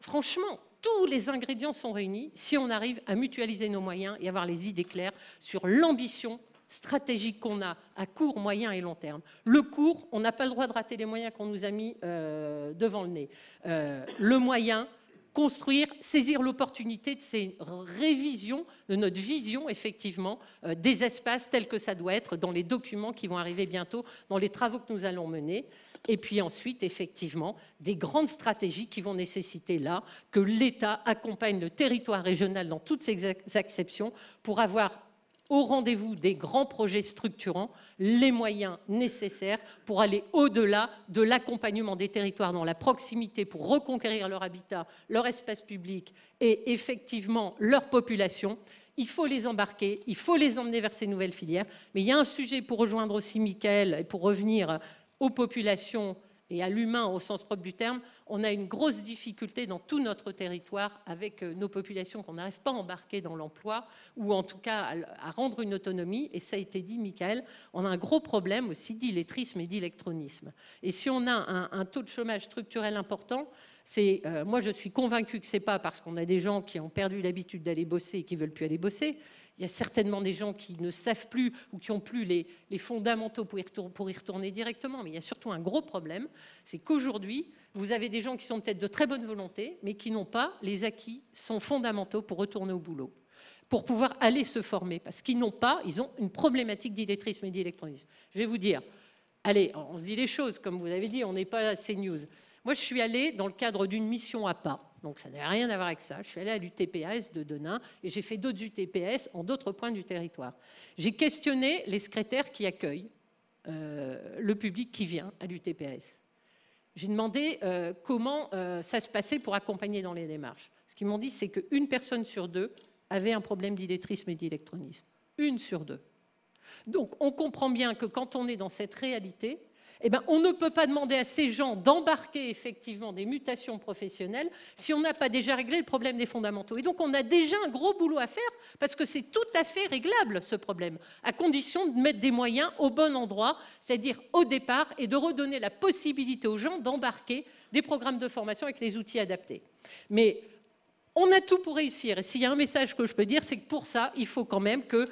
franchement, tous les ingrédients sont réunis si on arrive à mutualiser nos moyens et avoir les idées claires sur l'ambition stratégique qu'on a à court, moyen et long terme. Le court, on n'a pas le droit de rater les moyens qu'on nous a mis euh, devant le nez. Euh, le moyen, construire, saisir l'opportunité de ces révisions, de notre vision effectivement euh, des espaces tels que ça doit être dans les documents qui vont arriver bientôt, dans les travaux que nous allons mener et puis ensuite, effectivement, des grandes stratégies qui vont nécessiter là que l'État accompagne le territoire régional dans toutes ses exceptions pour avoir au rendez-vous des grands projets structurants les moyens nécessaires pour aller au-delà de l'accompagnement des territoires dans la proximité pour reconquérir leur habitat, leur espace public et effectivement leur population. Il faut les embarquer, il faut les emmener vers ces nouvelles filières. Mais il y a un sujet pour rejoindre aussi Michael et pour revenir aux populations et à l'humain au sens propre du terme, on a une grosse difficulté dans tout notre territoire avec euh, nos populations qu'on n'arrive pas à embarquer dans l'emploi ou en tout cas à, rendre une autonomie. Et ça a été dit, Michael, on a un gros problème aussi d'illettrisme et d'électronisme. Et si on a un, taux de chômage structurel important, c'est euh, moi je suis convaincu que c'est pas parce qu'on a des gens qui ont perdu l'habitude d'aller bosser et qui veulent plus aller bosser, il y a certainement des gens qui ne savent plus ou qui n'ont plus les, fondamentaux pour y, retourner, directement, mais il y a surtout un gros problème, c'est qu'aujourd'hui, vous avez des gens qui sont peut-être de très bonne volonté, mais qui n'ont pas les acquis sont fondamentaux pour retourner au boulot, pour pouvoir aller se former, parce qu'ils n'ont pas, ils ont une problématique d'illettrisme et d'électronisme. Je vais vous dire, allez, on se dit les choses, comme vous l'avez dit, on n'est pas assez news. Moi, je suis allée dans le cadre d'une mission à part. Donc ça n'avait rien à voir avec ça. Je suis allée à l'UTPS de Denain et j'ai fait d'autres UTPS en d'autres points du territoire. J'ai questionné les secrétaires qui accueillent euh, le public qui vient à l'UTPS. J'ai demandé euh, comment euh, ça se passait pour accompagner dans les démarches. Ce qu'ils m'ont dit, c'est qu'une personne sur deux avait un problème d'illettrisme et d'électronisme. Une sur deux. Donc on comprend bien que quand on est dans cette réalité, eh ben, on ne peut pas demander à ces gens d'embarquer effectivement des mutations professionnelles si on n'a pas déjà réglé le problème des fondamentaux. Et donc on a déjà un gros boulot à faire parce que c'est tout à fait réglable ce problème, à condition de mettre des moyens au bon endroit, c'est-à-dire au départ, et de redonner la possibilité aux gens d'embarquer des programmes de formation avec les outils adaptés. Mais on a tout pour réussir. Et s'il y a un message que je peux dire, c'est que pour ça, il faut quand même que,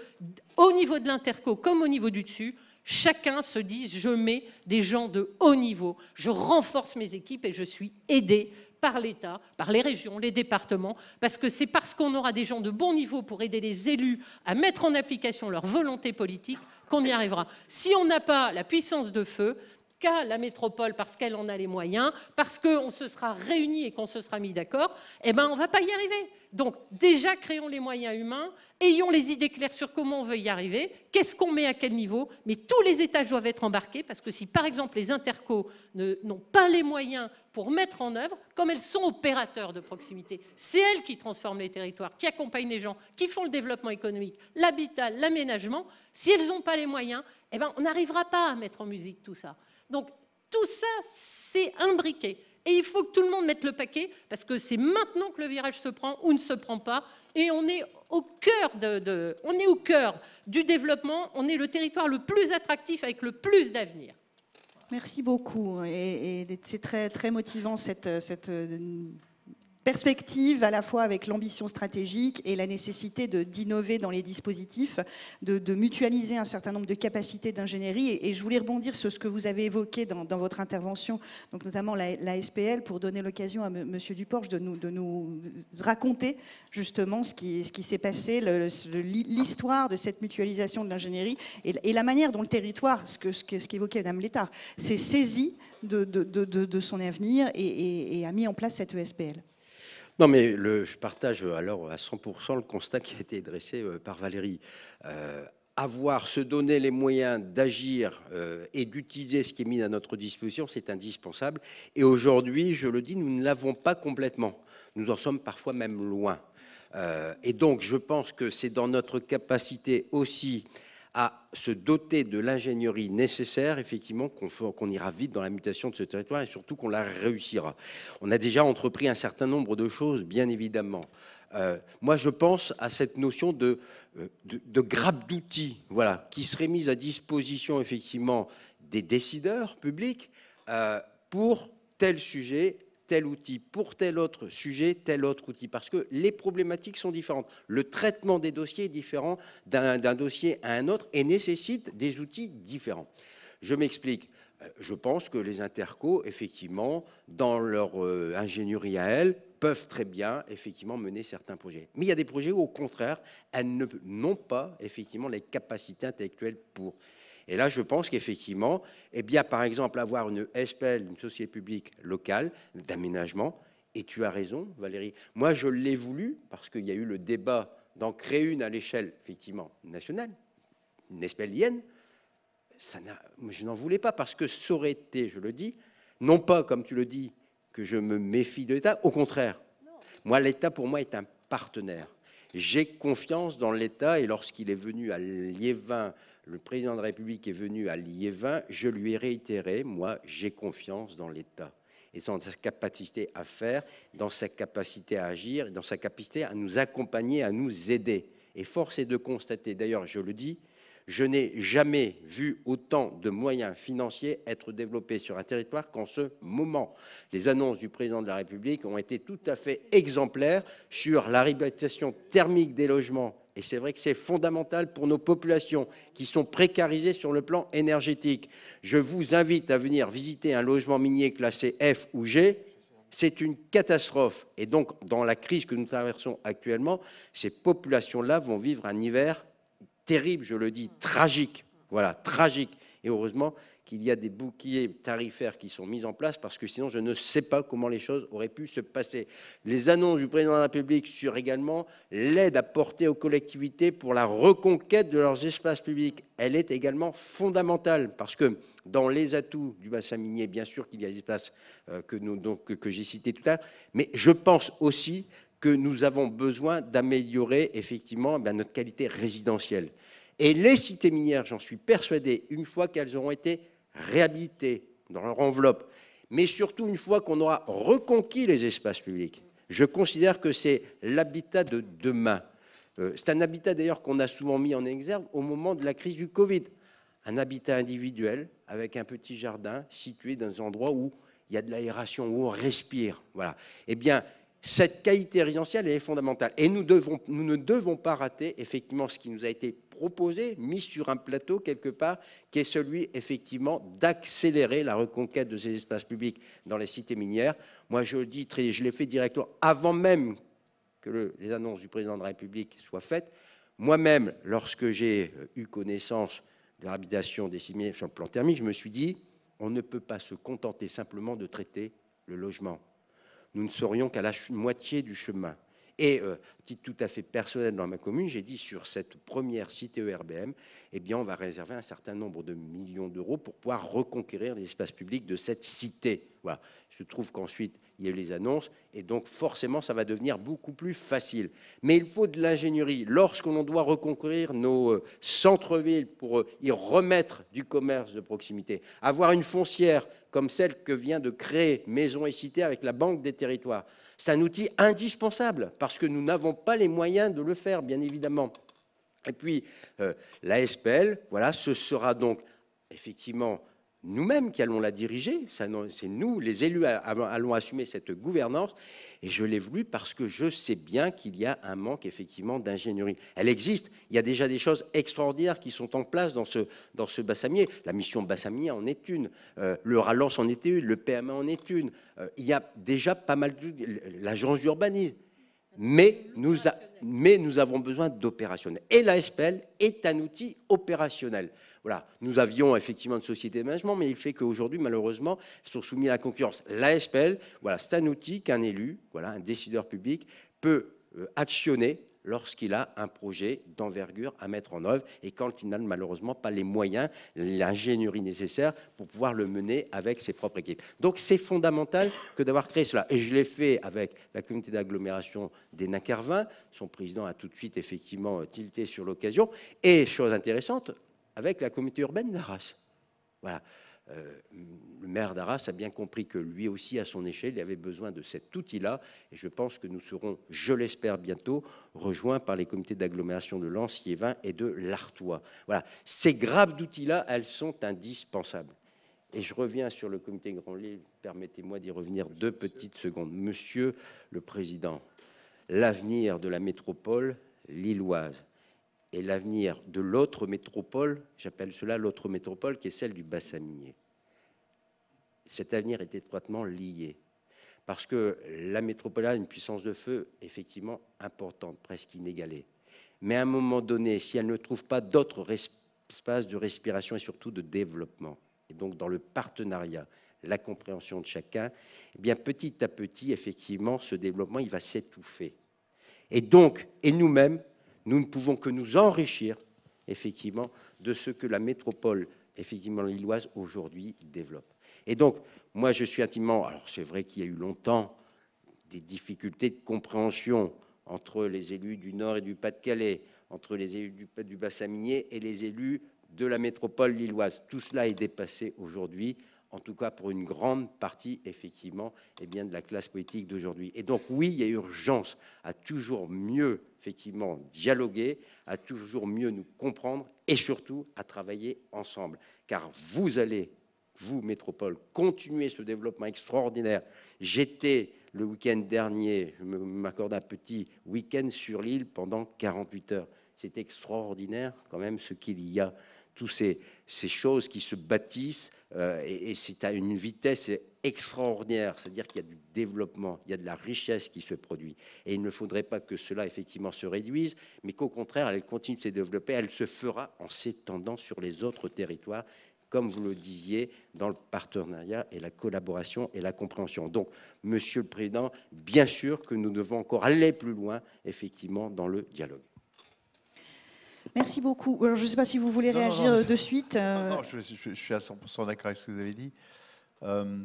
au niveau de l'interco comme au niveau du dessus, chacun se dise je mets des gens de haut niveau, je renforce mes équipes et je suis aidé par l'État, par les régions, les départements, parce que c'est parce qu'on aura des gens de bon niveau pour aider les élus à mettre en application leur volonté politique qu'on y arrivera. Si on n'a pas la puissance de feu, la métropole parce qu'elle en a les moyens, parce qu'on se sera réunis et qu'on se sera mis d'accord, eh ben, on va pas y arriver. Donc, déjà, créons les moyens humains, ayons les idées claires sur comment on veut y arriver, qu'est-ce qu'on met à quel niveau, mais tous les étages doivent être embarqués, parce que si, par exemple, les intercos n'ont pas les moyens pour mettre en œuvre, comme elles sont opérateurs de proximité, c'est elles qui transforment les territoires, qui accompagnent les gens, qui font le développement économique, l'habitat, l'aménagement, si elles n'ont pas les moyens, eh ben, on n'arrivera pas à mettre en musique tout ça. Donc tout ça, c'est imbriqué. Et il faut que tout le monde mette le paquet, parce que c'est maintenant que le virage se prend ou ne se prend pas. Et on est au cœur, de, on est au cœur du développement, on est le territoire le plus attractif avec le plus d'avenir.
Merci beaucoup. Et, et c'est très, très motivant cette, cette euh, perspective à la fois avec l'ambition stratégique et la nécessité d'innover dans les dispositifs, de, mutualiser un certain nombre de capacités d'ingénierie. Et, je voulais rebondir sur ce que vous avez évoqué dans, votre intervention, donc notamment la, SPL, pour donner l'occasion à M. Duporche de nous, de nous raconter justement ce qui, ce qui s'est passé, l'histoire de cette mutualisation de l'ingénierie et, la manière dont le territoire, ce qu'évoquait que, ce Mme Létard, s'est saisi de, de, son avenir et, et a mis en place cette ESPL.
Non, mais le, je partage euh, alors à 100% le constat qui a été dressé euh, par Valérie. Euh, avoir, se donner les moyens d'agir et d'utiliser ce qui est mis à notre disposition, c'est indispensable. Et aujourd'hui, je le dis, nous ne l'avons pas complètement. Nous en sommes parfois même loin. et donc, je pense que c'est dans notre capacité aussi à se doter de l'ingénierie nécessaire, effectivement, qu'on ira vite dans la mutation de ce territoire et surtout qu'on la réussira. On a déjà entrepris un certain nombre de choses, bien évidemment. Euh, moi, je pense à cette notion euh, de, de, grappe d'outils, voilà, qui serait mise à disposition, effectivement, des décideurs publics euh, pour tel sujet tel outil, pour tel autre sujet, tel autre outil, parce que les problématiques sont différentes. Le traitement des dossiers est différent d'un dossier à un autre et nécessite des outils différents. Je m'explique. Euh, je pense que les intercos, effectivement, dans leur euh, ingénierie à elles, peuvent très bien, effectivement, mener certains projets. Mais il y a des projets où, au contraire, elles n'ont pas, effectivement, les capacités intellectuelles pour. Et là, je pense qu'effectivement, eh bien, par exemple, avoir une SPL, une société publique locale d'aménagement, et tu as raison, Valérie. Moi, je l'ai voulu parce qu'il y a eu le débat d'en créer une à l'échelle, effectivement, nationale, une SPL lienne, Ça je n'en voulais pas parce que ça aurait été, je le dis, non pas comme tu le dis, que je me méfie de l'État, au contraire. Moi, l'État, pour moi, est un partenaire. J'ai confiance dans l'État et lorsqu'il est venu à Liévin, le président de la République est venu à Liévin. Je lui ai réitéré, moi, j'ai confiance dans l'État et dans sa capacité à faire, dans sa capacité à agir, dans sa capacité à nous accompagner, à nous aider. Et force est de constater, d'ailleurs, je le dis, je n'ai jamais vu autant de moyens financiers être développés sur un territoire qu'en ce moment. Les annonces du président de la République ont été tout à fait exemplaires sur la réhabilitation thermique des logements et c'est vrai que c'est fondamental pour nos populations qui sont précarisées sur le plan énergétique. Je vous invite à venir visiter un logement minier classé F ou G. C'est une catastrophe. Et donc, dans la crise que nous traversons actuellement, ces populations-là vont vivre un hiver terrible, je le dis, tragique. Voilà, tragique. Et heureusement, qu'il y a des boucliers tarifaires qui sont mis en place parce que sinon je ne sais pas comment les choses auraient pu se passer. Les annonces du président de la République sur également l'aide apportée aux collectivités pour la reconquête de leurs espaces publics, elle est également fondamentale parce que dans les atouts du bassin minier, bien sûr qu'il y a des espaces euh, que, que, que j'ai cités tout à l'heure, mais je pense aussi que nous avons besoin d'améliorer effectivement eh notre qualité résidentielle. Et les cités minières, j'en suis persuadé, une fois qu'elles auront été réhabilité dans leur enveloppe, mais surtout une fois qu'on aura reconquis les espaces publics, je considère que c'est l'habitat de demain. Euh, c'est un habitat d'ailleurs qu'on a souvent mis en exergue au moment de la crise du Covid. Un habitat individuel avec un petit jardin situé dans un endroit où il y a de l'aération, où on respire. Voilà. Eh bien, cette qualité résidentielle est fondamentale. Et nous, nous ne devons pas rater effectivement ce qui nous a été proposé, mis sur un plateau quelque part, qui est celui effectivement d'accélérer la reconquête de ces espaces publics dans les cités minières. Moi, je dis, je l'ai fait directement avant même que les annonces du président de la République soient faites. Moi-même, lorsque j'ai euh, eu connaissance de l'habitation des cités sur le plan thermique, je me suis dit, on ne peut pas se contenter simplement de traiter le logement. Nous ne serions qu'à la moitié du chemin. Et euh, tout à fait personnel dans ma commune, j'ai dit sur cette première cité ERBM, eh bien, on va réserver un certain nombre de millions d'euros pour pouvoir reconquérir l'espace public de cette cité se trouve qu'ensuite, il y a eu les annonces, et donc forcément, ça va devenir beaucoup plus facile. Mais il faut de l'ingénierie. Lorsqu'on doit reconquérir nos euh, centres-villes pour euh, y remettre du commerce de proximité, avoir une foncière comme celle que vient de créer Maison et Cité avec la Banque des Territoires, c'est un outil indispensable, parce que nous n'avons pas les moyens de le faire, bien évidemment. Et puis, euh, la SPL, voilà, ce sera donc effectivement nous-mêmes qui allons la diriger, c'est nous, les élus, allons assumer cette gouvernance. Et je l'ai voulu parce que je sais bien qu'il y a un manque effectivement d'ingénierie. Elle existe, il y a déjà des choses extraordinaires qui sont en place dans ce, dans ce bassamier. La mission bassamier en est une, euh, le Ralance en était une, le PMA en est une. Euh, il y a déjà pas mal de... L'agence d'urbanisme, mais nous, avons besoin d'opérationnel. Et l'ASPEL est un outil opérationnel. Voilà, nous avions effectivement une société de management, mais il fait qu'aujourd'hui, malheureusement, ils sont soumis à la concurrence. L'ASPEL, voilà, c'est un outil qu'un élu, voilà, un décideur public peut euh, actionner lorsqu'il a un projet d'envergure à mettre en œuvre et quand il n'a malheureusement pas les moyens, l'ingénierie nécessaire pour pouvoir le mener avec ses propres équipes. Donc c'est fondamental que d'avoir créé cela. Et je l'ai fait avec la communauté d'agglomération des Nacarvins. Son président a tout de suite effectivement tilté sur l'occasion. Et chose intéressante, avec la communauté urbaine d'Arras. Voilà. Euh, le maire d'Arras a bien compris que lui aussi, à son échelle, il avait besoin de cet outil-là. Et je pense que nous serons, je l'espère bientôt, rejoints par les comités d'agglomération de Lens, vin et de l'Artois. Voilà, ces graves d'outils-là, elles sont indispensables. Et je reviens sur le comité Grand Lille. Permettez-moi d'y revenir deux petites secondes. Monsieur le Président, l'avenir de la métropole lilloise et l'avenir de l'autre métropole, j'appelle cela l'autre métropole, qui est celle du bassin minier. Cet avenir est étroitement lié, parce que la métropole a une puissance de feu effectivement importante, presque inégalée. Mais à un moment donné, si elle ne trouve pas d'autres espaces de respiration et surtout de développement, et donc dans le partenariat, la compréhension de chacun, eh bien petit à petit, effectivement, ce développement, il va s'étouffer. Et donc, et nous-mêmes, nous ne pouvons que nous enrichir, effectivement, de ce que la métropole, effectivement, lilloise aujourd'hui développe. Et donc, moi, je suis intimement. Alors, c'est vrai qu'il y a eu longtemps des difficultés de compréhension entre les élus du Nord et du Pas-de-Calais, entre les élus du, du bassin minier et les élus de la métropole lilloise. Tout cela est dépassé aujourd'hui en tout cas pour une grande partie, effectivement, eh bien, de la classe politique d'aujourd'hui. Et donc, oui, il y a urgence à toujours mieux, effectivement, dialoguer, à toujours mieux nous comprendre et surtout à travailler ensemble. Car vous allez, vous, métropole, continuer ce développement extraordinaire. J'étais le week-end dernier, je m'accorde un petit week-end sur l'île pendant 48 heures. C'est extraordinaire quand même ce qu'il y a toutes ces, choses qui se bâtissent, euh, et, et c'est à une vitesse extraordinaire, c'est-à-dire qu'il y a du développement, il y a de la richesse qui se produit. Et il ne faudrait pas que cela, effectivement, se réduise, mais qu'au contraire, elle continue de se développer, elle se fera en s'étendant sur les autres territoires, comme vous le disiez, dans le partenariat et la collaboration et la compréhension. Donc, Monsieur le Président, bien sûr que nous devons encore aller plus loin, effectivement, dans le dialogue.
Merci beaucoup. Alors, je ne sais pas si vous voulez réagir euh, de
suite. Non, euh. je, suis à 100%
d'accord avec ce que vous avez dit. Euh,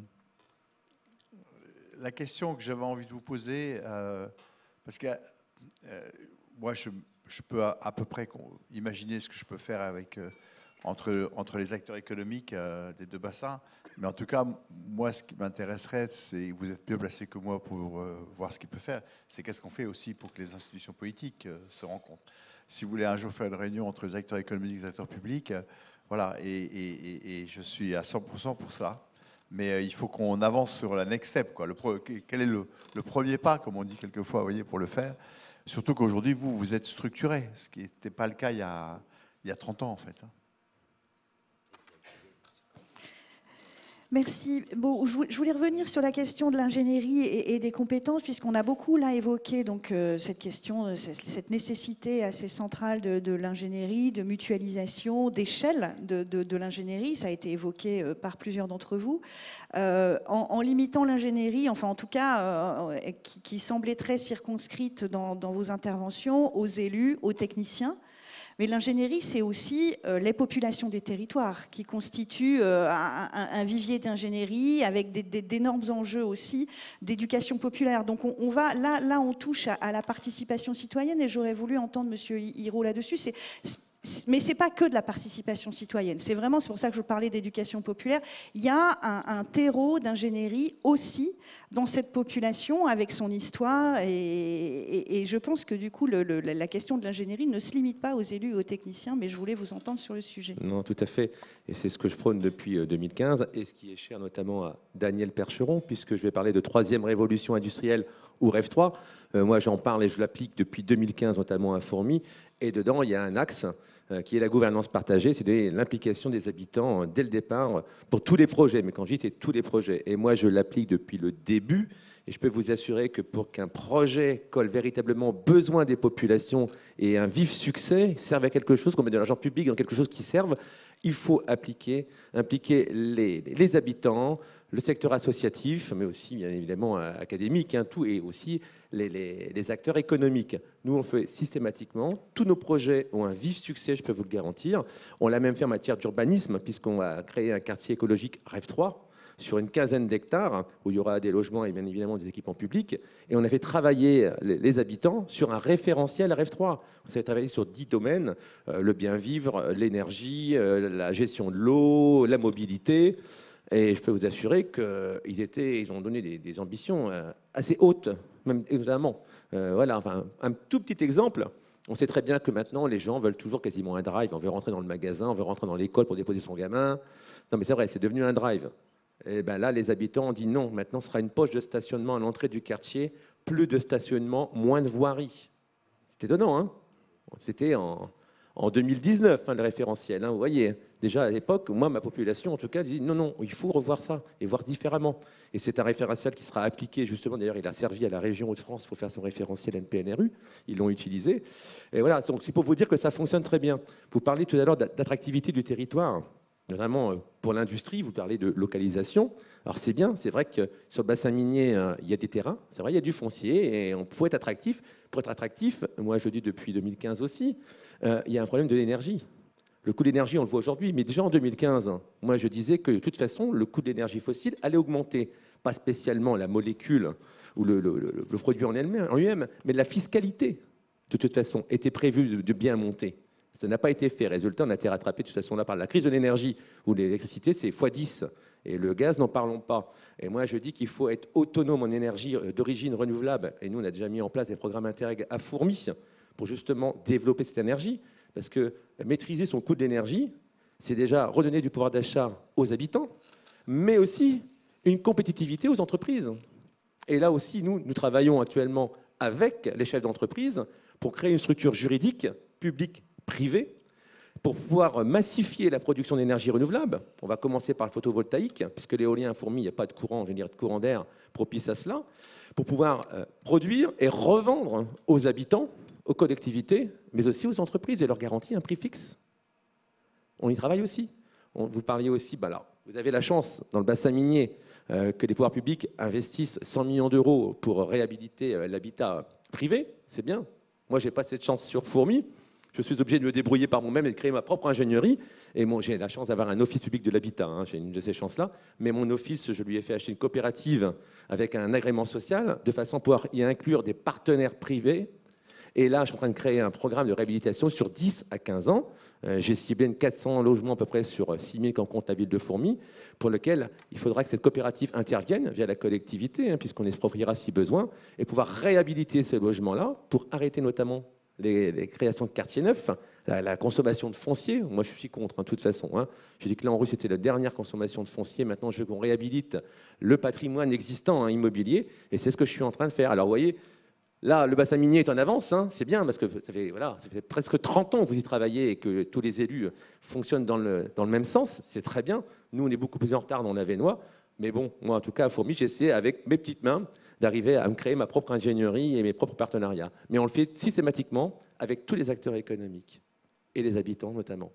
la question que j'avais envie de vous poser, parce que moi, je, peux à, peu près imaginer ce que je peux faire avec, entre, entre les acteurs économiques des deux bassins. Mais en tout cas, moi, ce qui m'intéresserait, c'est, vous êtes mieux placé que moi pour voir ce qu'il peut faire, c'est qu'est-ce qu'on fait aussi pour que les institutions politiques se rencontrent si vous voulez un jour faire une réunion entre les acteurs économiques et les acteurs publics, euh, voilà, et, je suis à 100% pour cela. Mais euh, il faut qu'on avance sur la next step. Quoi. Le quel est le, premier pas, comme on dit quelquefois, voyez, pour le faire Surtout qu'aujourd'hui, vous, vous êtes structuré, ce qui n'était pas le cas il il y a 30 ans, en fait. Hein.
Merci. Bon, je voulais revenir sur la question de l'ingénierie et, des compétences, puisqu'on a beaucoup là évoqué donc euh, cette question, euh, cette nécessité assez centrale de, l'ingénierie, de mutualisation, d'échelle de, l'ingénierie. Ça a été évoqué euh, par plusieurs d'entre vous. en, limitant l'ingénierie, enfin en tout cas, qui, semblait très circonscrite dans vos interventions, aux élus, aux techniciens. Mais l'ingénierie, c'est aussi euh, les populations des territoires qui constituent euh, un, vivier d'ingénierie avec d'énormes enjeux aussi d'éducation populaire. Donc on, va là, là, on touche à, la participation citoyenne et j'aurais voulu entendre Monsieur Hiro là-dessus. C'est mais ce n'est pas que de la participation citoyenne. C'est vraiment, c'est pour ça que je parlais d'éducation populaire. Il y a un, terreau d'ingénierie aussi dans cette population avec son histoire. Et, je pense que du coup, la question de l'ingénierie ne se limite pas aux élus et aux techniciens, mais je voulais vous entendre sur le sujet.
Non, tout à fait. Et c'est ce que je prône depuis 2015 euh, et ce qui est cher notamment à Daniel Percheron, puisque je vais parler de troisième révolution industrielle ou Rêve 3. Euh, moi, j'en parle et je l'applique depuis 2015, notamment à Fourmi. Et dedans, il y a un axe euh, qui est la gouvernance partagée, c'est l'implication des habitants euh, dès le départ pour tous les projets. Mais quand je dis tous les projets, et moi, je l'applique depuis le début. Et je peux vous assurer que pour qu'un projet colle véritablement aux besoins des populations et un vif succès, serve à quelque chose, qu'on met de l'argent public dans quelque chose qui serve, il faut appliquer, impliquer les habitants, le secteur associatif, mais aussi bien évidemment euh, académique, hein, tout, et aussi les, acteurs économiques. Nous, on le fait systématiquement. Tous nos projets ont un vif succès, je peux vous le garantir. On l'a même fait en matière d'urbanisme, puisqu'on a créé un quartier écologique Rêve 3 sur une quinzaine d'hectares, hein, où il y aura des logements et bien évidemment des équipements publics. Et on a fait travailler euh, les habitants sur un référentiel Rêve 3. On s'est travaillé sur 10 domaines, euh, le bien vivre, l'énergie, la gestion de l'eau, la mobilité. Et je peux vous assurer qu'ils étaient, ils ont donné des, ambitions euh, assez hautes, même évidemment. Euh, voilà, enfin, un tout petit exemple. On sait très bien que maintenant, les gens veulent toujours quasiment un drive. On veut rentrer dans le magasin, on veut rentrer dans l'école pour déposer son gamin. Non, mais c'est vrai, c'est devenu un drive. Et bien là, les habitants ont dit non. Maintenant, ce sera une poche de stationnement à l'entrée du quartier. Plus de stationnement, moins de voirie. C'est étonnant, hein C'était en en 2019, hein, le référentiel. Hein, vous voyez, déjà à l'époque, moi, ma population, en tout cas, disait, non, non, il faut revoir ça et voir différemment. Et c'est un référentiel qui sera appliqué, justement, d'ailleurs, il a servi à la région Hauts-de-France pour faire son référentiel NPNRU. Ils l'ont utilisé. Et voilà, c'est pour vous dire que ça fonctionne très bien. Vous parlez tout à l'heure d'attractivité du territoire notamment euh, pour l'industrie, vous parlez de localisation. Alors c'est bien, c'est vrai que sur le bassin minier, euh, il y a des terrains, c'est vrai, il y a du foncier, et on peut être attractif. Pour être attractif, moi je dis depuis 2015 aussi, euh, il y a un problème de l'énergie. Le coût de l'énergie, on le voit aujourd'hui, mais déjà en 2015, hein, moi je disais que de toute façon, le coût de l'énergie fossile allait augmenter. Pas spécialement la molécule ou le, produit en lui-même, mais la fiscalité, de toute façon, était prévue de, bien monter. Ça n'a pas été fait. Résultat, on a été rattrapé de toute façon là par la crise de l'énergie où l'électricité, c'est x10. Et le gaz, n'en parlons pas. Et moi, je dis qu'il faut être autonome en énergie euh, d'origine renouvelable. Et nous, on a déjà mis en place des programmes Interreg à fourmis pour justement développer cette énergie. Parce que maîtriser son coût d'énergie, c'est déjà redonner du pouvoir d'achat aux habitants, mais aussi une compétitivité aux entreprises. Et là aussi, nous, nous travaillons actuellement avec les chefs d'entreprise pour créer une structure juridique, publique, privée, pour pouvoir massifier la production d'énergie renouvelable. On va commencer par le photovoltaïque, puisque l'éolien fourmi, il n'y a pas de courant, je dire, de courant d'air propice à cela, pour pouvoir euh, produire et revendre aux habitants aux collectivités, mais aussi aux entreprises et leur garantit un prix fixe. On y travaille aussi. On, vous parliez aussi, ben vous avez la chance dans le bassin minier euh, que les pouvoirs publics investissent 100 millions d'euros pour réhabiliter euh, l'habitat privé, c'est bien. Moi, je n'ai pas cette chance sur Fourmi. Je suis obligé de me débrouiller par moi-même et de créer ma propre ingénierie. Et moi, j'ai la chance d'avoir un office public de l'habitat, hein. j'ai une de ces chances-là. Mais mon office, je lui ai fait acheter une coopérative avec un agrément social, de façon à pouvoir y inclure des partenaires privés et là, je suis en train de créer un programme de réhabilitation sur 10 à 15 ans. Euh, j'ai ciblé 400 logements à peu près sur 6 000 qu'en compte la ville de Fourmi, pour lequel il faudra que cette coopérative intervienne via la collectivité, hein, puisqu'on expropriera si besoin, et pouvoir réhabiliter ces logements-là pour arrêter notamment les, créations de quartiers neufs, la, consommation de foncier. Moi, je suis contre, hein, de toute façon. Hein. J'ai dit que là, en Russie, c'était la dernière consommation de foncier. Maintenant, je veux qu'on réhabilite le patrimoine existant hein, immobilier. Et c'est ce que je suis en train de faire. Alors, vous voyez, Là, le bassin minier est en avance, hein, c'est bien, parce que ça fait, voilà, fait presque 30 ans que vous y travaillez et que tous les élus fonctionnent dans le, même sens, c'est très bien. Nous, on est beaucoup plus en retard dans la Vénois, mais bon, moi, en tout cas, à Fourmi, j'essaie avec mes petites mains d'arriver à me créer ma propre ingénierie et mes propres partenariats. Mais on le fait systématiquement avec tous les acteurs économiques et les habitants notamment.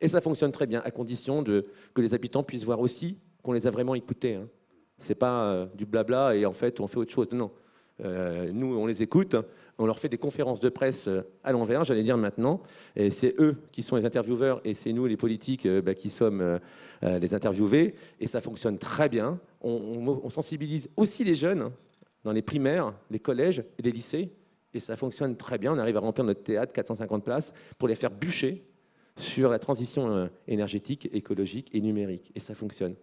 Et ça fonctionne très bien, à condition que les habitants puissent voir aussi qu'on les a vraiment écoutés. Hein. Ce n'est pas euh, du blabla et en fait on fait autre chose. Non, euh, nous, on les écoute. On leur fait des conférences de presse euh, à l'envers, j'allais dire maintenant. Et c'est eux qui sont les intervieweurs et c'est nous, les politiques, euh, bah, qui sommes les interviewés. Et ça fonctionne très bien. On, on, sensibilise aussi les jeunes dans les primaires, les collèges et les lycées. Et ça fonctionne très bien. On arrive à remplir notre théâtre, 450 places, pour les faire bûcher sur la transition énergétique, écologique et numérique. Et ça
fonctionne.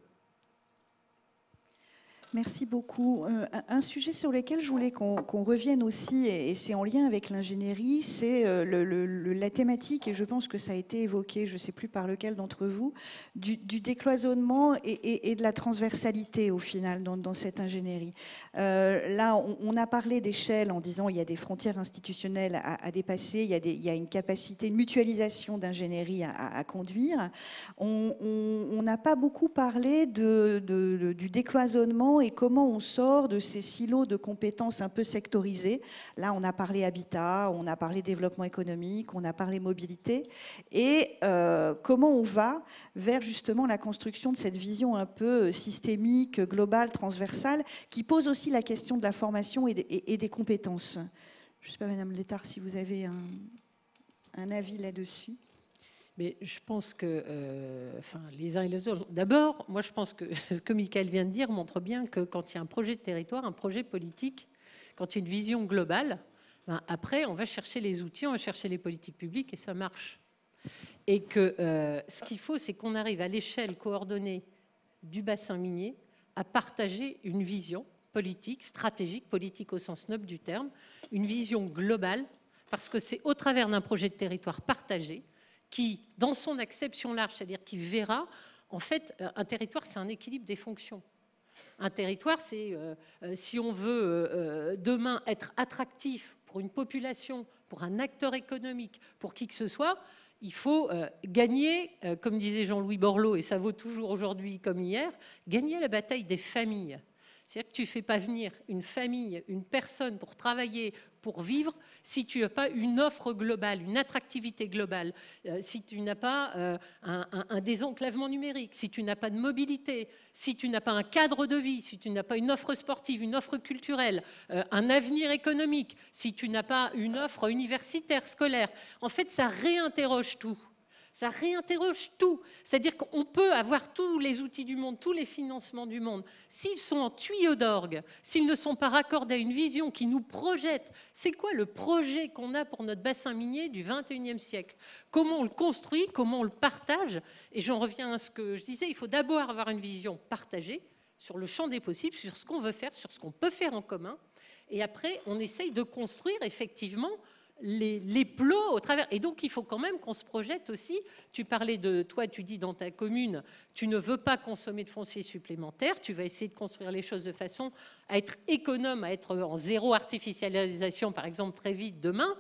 Merci beaucoup. Euh, un sujet sur lequel je voulais qu'on revienne aussi, et c'est en lien avec l'ingénierie, c'est euh, la thématique, et je pense que ça a été évoqué, je ne sais plus par lequel d'entre vous, du, décloisonnement et, de la transversalité au final dans, cette ingénierie. Euh, là, on, a parlé d'échelle en disant il y a des frontières institutionnelles à, dépasser, il y, a il une capacité, une mutualisation d'ingénierie à, conduire. On n'a pas beaucoup parlé du décloisonnement et comment on sort de ces silos de compétences un peu sectorisées. Là, on a parlé habitat, on a parlé développement économique, on a parlé mobilité, et euh, comment on va vers justement la construction de cette vision un peu systémique, globale, transversale, qui pose aussi la question de la formation et, des compétences. Je ne sais pas, Madame Létard, si vous avez un avis là-dessus.
Mais je pense que, euh, les uns et les autres. D'abord, moi, je pense que ce que Michael vient de dire montre bien que quand il y a un projet de territoire, un projet politique, quand il y a une vision globale, ben, après, on va chercher les outils, on va chercher les politiques publiques et ça marche. Et que euh, ce qu'il faut, c'est qu'on arrive à l'échelle coordonnée du bassin minier à partager une vision politique, stratégique, politique au sens noble du terme, une vision globale, parce que c'est au travers d'un projet de territoire partagé qui, dans son acception large, c'est-à-dire qui verra, en fait, euh, un territoire, c'est un équilibre des fonctions. Un territoire, c'est euh, euh, si on veut demain être attractif pour une population, pour un acteur économique, pour qui que ce soit, il faut gagner, comme disait Jean-Louis Borloo, et ça vaut toujours aujourd'hui comme hier, gagner la bataille des familles. C'est-à-dire que tu ne fais pas venir une famille, une personne pour travailler pour vivre si tu n'as pas une offre globale, une attractivité globale, euh, si tu n'as pas euh, un, désenclavement numérique, si tu n'as pas de mobilité, si tu n'as pas un cadre de vie, si tu n'as pas une offre sportive, une offre culturelle, euh, un avenir économique, si tu n'as pas une offre universitaire, scolaire. En fait, ça réinterroge tout ça réinterroge tout. C'est-à-dire qu'on peut avoir tous les outils du monde, tous les financements du monde. S'ils sont en tuyau d'orgue, s'ils ne sont pas raccordés à une vision qui nous projette, c'est quoi le projet qu'on a pour notre bassin minier du 21e siècle Comment on le construit Comment on le partage Et j'en reviens à ce que je disais, il faut d'abord avoir une vision partagée sur le champ des possibles, sur ce qu'on veut faire, sur ce qu'on peut faire en commun. Et après, on essaye de construire effectivement les, plots au travers. Et donc, il faut quand même qu'on se projette aussi. Tu parlais de toi, tu dis dans ta commune, tu ne veux pas consommer de foncier supplémentaire, tu vas essayer de construire les choses de façon à être économe, à être en zéro artificialisation, par exemple, très vite demain.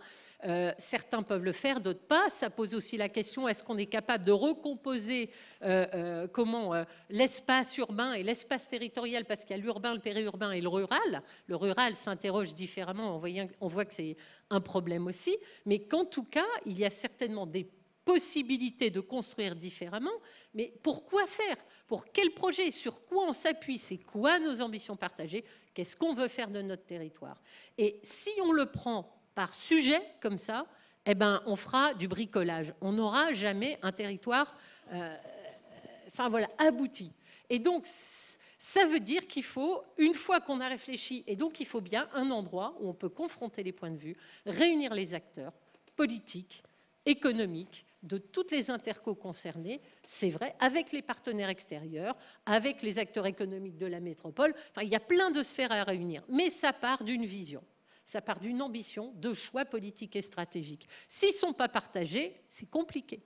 Euh, certains peuvent le faire, d'autres pas. Ça pose aussi la question est-ce qu'on est capable de recomposer euh, euh, comment l'espace urbain et l'espace territorial Parce qu'il y a l'urbain, le périurbain et le rural. Le rural s'interroge différemment. On, voit que c'est un problème aussi, mais qu'en tout cas, il y a certainement des possibilités de construire différemment, mais pourquoi faire Pour quel projet Sur quoi on s'appuie C'est quoi nos ambitions partagées Qu'est-ce qu'on veut faire de notre territoire Et si on le prend par sujet comme ça, eh ben, on fera du bricolage. On n'aura jamais un territoire euh, enfin, voilà, abouti. Et donc, ça veut dire qu'il faut, une fois qu'on a réfléchi, et donc il faut bien un endroit où on peut confronter les points de vue, réunir les acteurs politiques, économiques, de toutes les intercos concernées, c'est vrai, avec les partenaires extérieurs, avec les acteurs économiques de la métropole. Enfin, il y a plein de sphères à réunir, mais ça part d'une vision ça part d'une ambition, de choix politiques et stratégiques. S'ils ne sont pas partagés, c'est compliqué.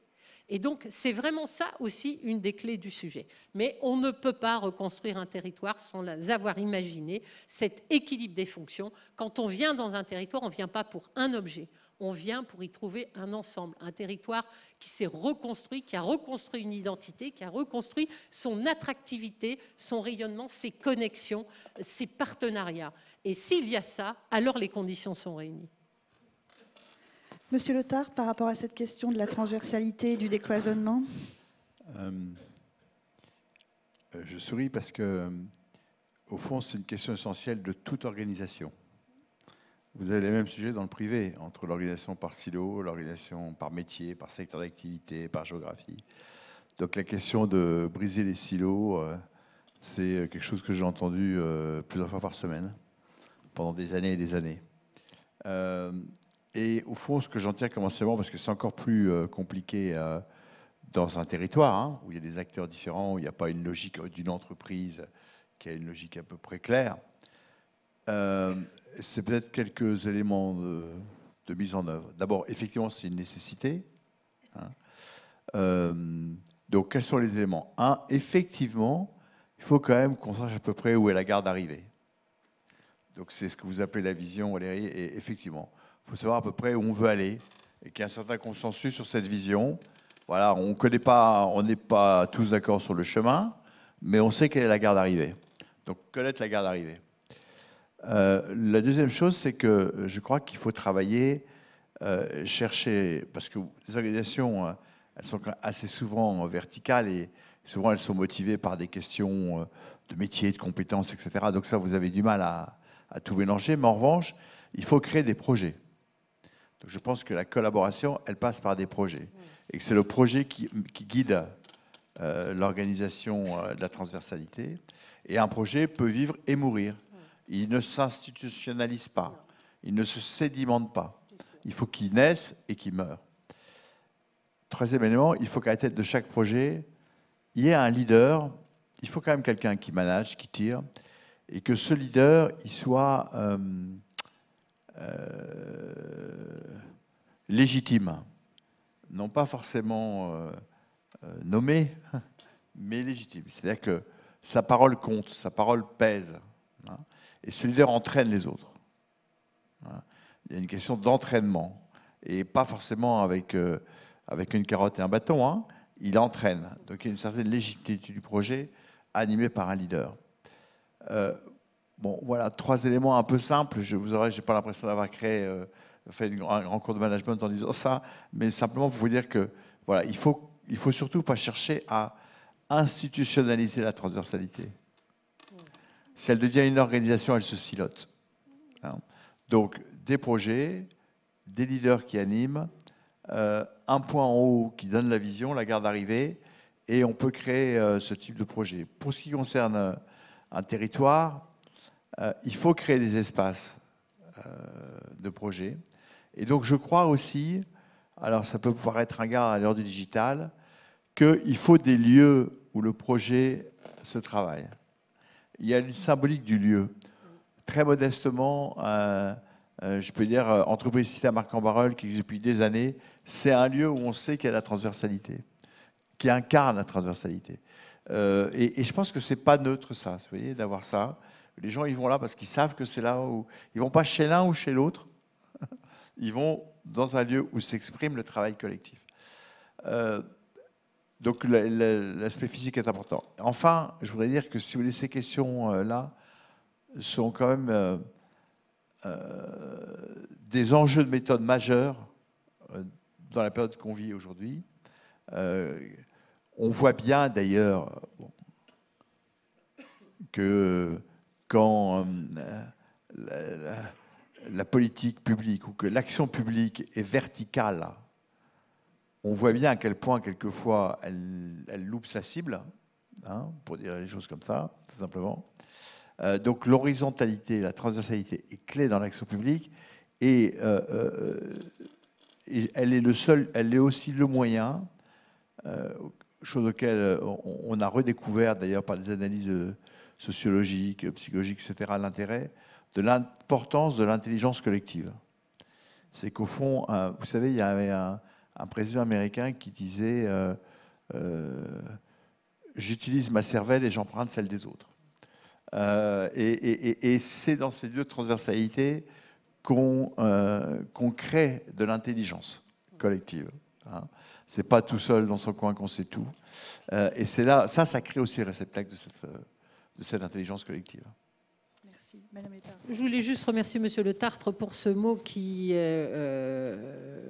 Et donc, c'est vraiment ça aussi une des clés du sujet. Mais on ne peut pas reconstruire un territoire sans avoir imaginé cet équilibre des fonctions. Quand on vient dans un territoire, on ne vient pas pour un objet, on vient pour y trouver un ensemble, un territoire qui s'est reconstruit, qui a reconstruit une identité, qui a reconstruit son attractivité, son rayonnement, ses connexions, ses partenariats. Et s'il y a ça, alors les conditions sont réunies.
Monsieur Le Tart, par rapport à cette question de la transversalité et du décloisonnement
euh, euh, Je souris parce que, euh, au fond, c'est une question essentielle de toute organisation. Vous avez les mêmes sujets dans le privé, entre l'organisation par silo, l'organisation par métier, par secteur d'activité, par géographie. Donc la question de briser les silos, euh, c'est quelque chose que j'ai entendu euh, plusieurs fois par semaine, pendant des années et des années. Euh, et au fond, ce que j'en tiens comme parce que c'est encore plus compliqué dans un territoire, hein, où il y a des acteurs différents, où il n'y a pas une logique d'une entreprise qui a une logique à peu près claire, c'est peut-être quelques éléments de, mise en œuvre. D'abord, effectivement, c'est une nécessité. Hein. Euh, donc, quels sont les éléments Un, effectivement, il faut quand même qu'on sache à peu près où est la gare d'arrivée. Donc, c'est ce que vous appelez la vision, Valérie. Et effectivement, il faut savoir à peu près où on veut aller et qu'il y a un certain consensus sur cette vision. Voilà, on connaît pas, on n'est pas tous d'accord sur le chemin, mais on sait quelle est la gare d'arrivée. Donc, connaître la gare d'arrivée. Euh, la deuxième chose, c'est que euh, je crois qu'il faut travailler, euh, chercher, parce que les organisations, elles sont assez souvent verticales et souvent elles sont motivées par des questions de métier, de compétences, etc. Donc ça, vous avez du mal à, tout mélanger. Mais en revanche, il faut créer des projets. Donc je pense que la collaboration, elle passe par des projets. Mmh. Et que c'est le projet qui, guide l'organisation de la transversalité. Et un projet peut vivre et mourir il ne s'institutionnalise pas, il ne se sédimente pas. Il faut qu'il naisse et qu'il meure. Troisième élément, il faut qu'à la tête de chaque projet, il y ait un leader. Il faut quand même quelqu'un qui manage, qui tire, et que ce leader, il soit euh, euh, légitime. Non pas forcément euh, nommé, mais légitime. C'est-à-dire que sa parole compte, sa parole pèse. Hein. Et ce leader entraîne les autres. Il y a une question d'entraînement. Et pas forcément avec, euh, avec une carotte et un bâton. Hein. Il entraîne. Donc il y a une certaine légitimité du projet animé par un leader. Euh, bon, voilà, trois éléments un peu simples. Je vous aurais, j'ai pas l'impression d'avoir créé, euh, fait une, un grand cours de management en disant ça, mais simplement pour vous dire que voilà, il faut, il faut surtout pas chercher à institutionnaliser la transversalité. Si elle devient une organisation, elle se silote. Hein. Donc, des projets, des leaders qui animent, euh, un point en haut qui donne la vision, la garde d'arrivée, et on peut créer euh, ce type de projet. Pour ce qui concerne euh, un territoire, il faut créer des espaces de projet. Et donc, je crois aussi, alors ça peut pouvoir être un gars à l'heure du digital, qu'il faut des lieux où le projet se travaille il y a une symbolique du lieu. Très modestement, je peux dire, euh, entreprise à marc en barol qui existe depuis des années, c'est un lieu où on sait qu'il y a la transversalité, qui incarne la transversalité. Euh, et, et, je pense que c'est pas neutre, ça, vous voyez, d'avoir ça. Les gens, ils vont là parce qu'ils savent que c'est là où. Ils vont pas chez l'un ou chez l'autre. Ils vont dans un lieu où s'exprime le travail collectif. Euh, donc l'aspect physique est important. Enfin, je voudrais dire que si vous voulez, ces questions-là euh, sont quand même euh, euh, des enjeux de méthode majeurs dans la période qu'on vit aujourd'hui. on voit bien d'ailleurs que quand la politique publique ou que l'action publique est verticale, on voit bien à quel point, quelquefois, elle, loupe sa cible, hein, pour dire les choses comme ça, tout simplement. Euh, donc l'horizontalité, la transversalité est clé dans l'action publique et, euh, euh, elle, est le seul, elle est aussi le moyen, chose auquel on, on a redécouvert d'ailleurs par des analyses sociologiques, psychologiques, etc., l'intérêt de l'importance de l'intelligence collective. C'est qu'au fond, vous savez, il y avait un, un président américain qui disait euh, euh, J'utilise ma cervelle et j'emprunte celle des autres. Euh, et, c'est dans ces deux transversalités qu'on crée de l'intelligence collective. Hein. C'est pas tout seul dans son coin qu'on sait tout. et c'est là, ça, ça crée aussi le réceptacle de cette, de cette intelligence collective.
Je voulais juste remercier Monsieur Le Tartre pour ce mot qui euh, euh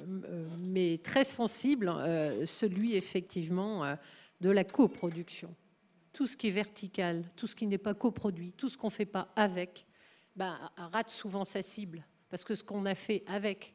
m'est très sensible, euh, celui effectivement euh, de la coproduction. Tout ce qui est vertical, tout ce qui n'est pas coproduit, tout ce qu'on ne fait pas avec, ben, rate souvent sa cible. Parce que ce qu'on a fait avec,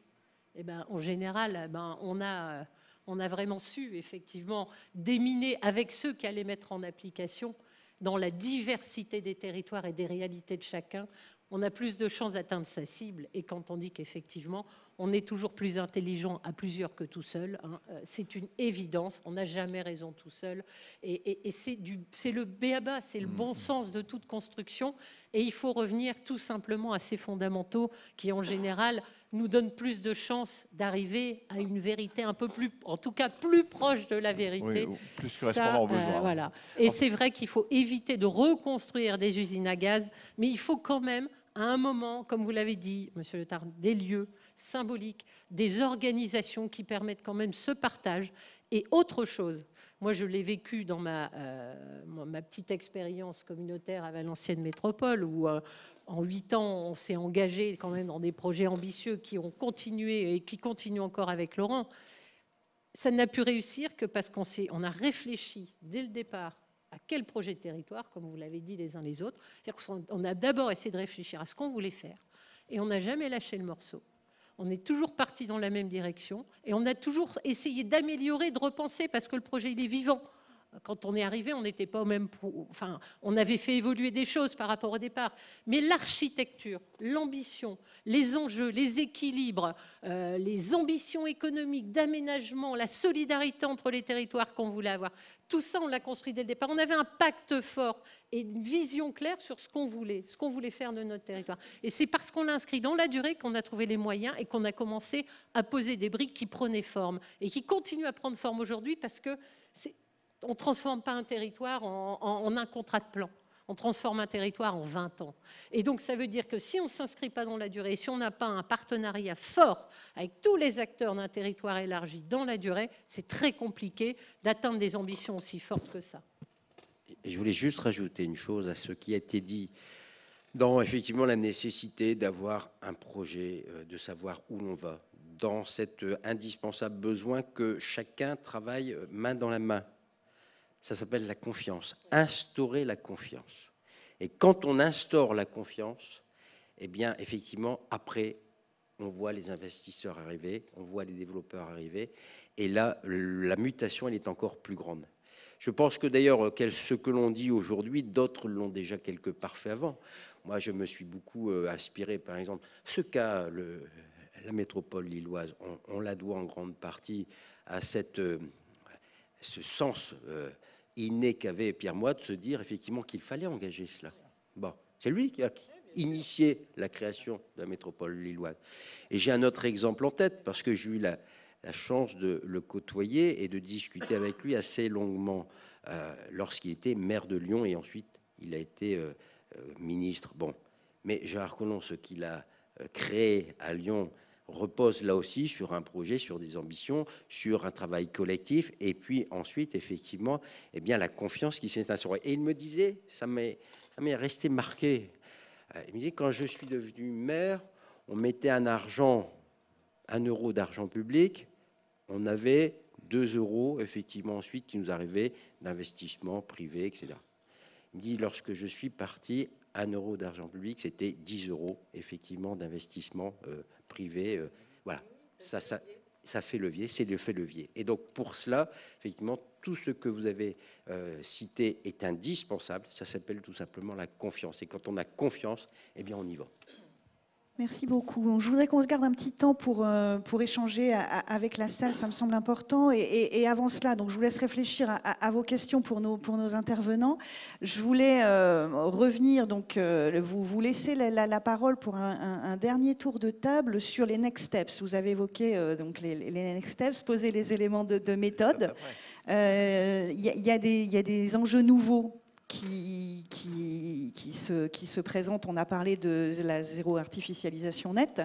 eh ben, en général, ben, on a on a vraiment su effectivement déminer avec ceux qui allaient mettre en application dans la diversité des territoires et des réalités de chacun, on a plus de chances d'atteindre sa cible. Et quand on dit qu'effectivement, on est toujours plus intelligent à plusieurs que tout seul, hein, euh, c'est une évidence. On n'a jamais raison tout seul. Et, c'est, c'est le béaba, c'est le bon mmh, mmh. sens de toute construction. Et il faut revenir tout simplement à ces fondamentaux qui, en général, nous donne plus de chances d'arriver à une vérité un peu plus, en tout cas plus proche de la vérité. plus correspondant euh, voilà. Et c'est vrai qu'il faut éviter de reconstruire des usines à gaz, mais il faut quand même, à un moment, comme vous l'avez dit, Monsieur Le Tard, des lieux symboliques, des organisations qui permettent quand même ce partage et autre chose. Moi, je l'ai vécu dans ma, euh, petite expérience communautaire à Valenciennes Métropole, où euh, en huit ans, on s'est engagé quand même dans des projets ambitieux qui ont continué et qui continuent encore avec Laurent. Ça n'a pu réussir que parce qu'on on a réfléchi dès le départ à quel projet de territoire, comme vous l'avez dit les uns les autres. On a d'abord essayé de réfléchir à ce qu'on voulait faire et on n'a jamais lâché le morceau. On est toujours parti dans la même direction et on a toujours essayé d'améliorer, de repenser parce que le projet il est vivant. Quand on est arrivé, on n'était pas au même. Enfin, on avait fait évoluer des choses par rapport au départ. Mais l'architecture, l'ambition, les enjeux, les équilibres, euh, les ambitions économiques, d'aménagement, la solidarité entre les territoires qu'on voulait avoir, tout ça, on l'a construit dès le départ. On avait un pacte fort et une vision claire sur ce qu'on voulait, ce qu'on voulait faire de notre territoire. Et c'est parce qu'on l'a inscrit dans la durée qu'on a trouvé les moyens et qu'on a commencé à poser des briques qui prenaient forme et qui continuent à prendre forme aujourd'hui parce que c'est on ne transforme pas un territoire en, un contrat de plan. On transforme un territoire en 20 ans. Et donc, ça veut dire que si on ne s'inscrit pas dans la durée, si on n'a pas un partenariat fort avec tous les acteurs d'un territoire élargi dans la durée, c'est très compliqué d'atteindre des ambitions aussi fortes que ça.
je voulais juste rajouter une chose à ce qui a été dit dans effectivement la nécessité d'avoir un projet, euh, de savoir où l'on va, dans cet euh, indispensable besoin que chacun travaille euh, main dans la main ça s'appelle la confiance. Instaurer la confiance. Et quand on instaure la confiance, eh bien, effectivement, après, on voit les investisseurs arriver, on voit les développeurs arriver, et là, la mutation, elle est encore plus grande. Je pense que d'ailleurs, ce que l'on dit aujourd'hui, d'autres l'ont déjà quelque part fait avant. Moi, je me suis beaucoup euh, inspiré, par exemple, ce cas, le, la métropole lilloise, on, la doit en grande partie à cette, euh, ce sens. Euh, il n'est qu'avait Pierre de se dire effectivement qu'il fallait engager cela. Bon, c'est lui qui a initié la création de la métropole lilloise. Et j'ai un autre exemple en tête parce que j'ai eu la, chance de le côtoyer et de discuter avec lui assez longuement euh, lorsqu'il était maire de Lyon et ensuite il a été euh, euh, ministre. Bon, mais je Collomb, ce qu'il a créé à Lyon repose là aussi sur un projet, sur des ambitions, sur un travail collectif, et puis ensuite, effectivement, eh bien, la confiance qui s'est instaurée. Et il me disait, ça m'est resté marqué, euh, il me disait, quand je suis devenu maire, on mettait un argent, un euro d'argent public, on avait deux euros, effectivement, ensuite, qui nous arrivaient d'investissement privés, etc. Il me dit, lorsque je suis parti, un euro d'argent public, c'était 10 euros effectivement d'investissement euh, privé. Euh, voilà, ça, fait levier, c'est le fait levier. Et donc pour cela, effectivement, tout ce que vous avez euh, cité est indispensable. Ça s'appelle tout simplement la confiance. Et quand on a confiance, eh bien on y va.
Merci beaucoup. Je voudrais qu'on se garde un petit temps pour, euh, pour échanger avec la salle, ça me semble important. Et, avant cela, donc je vous laisse réfléchir à, vos questions pour nos, pour nos intervenants. Je voulais euh, revenir, donc euh, vous, vous laissez la, parole pour un, dernier tour de table sur les next steps. Vous avez évoqué donc les, next steps, poser les éléments de, méthode. Il y, y, a des enjeux nouveaux qui, qui, se, qui se présente. On a parlé de la zéro artificialisation nette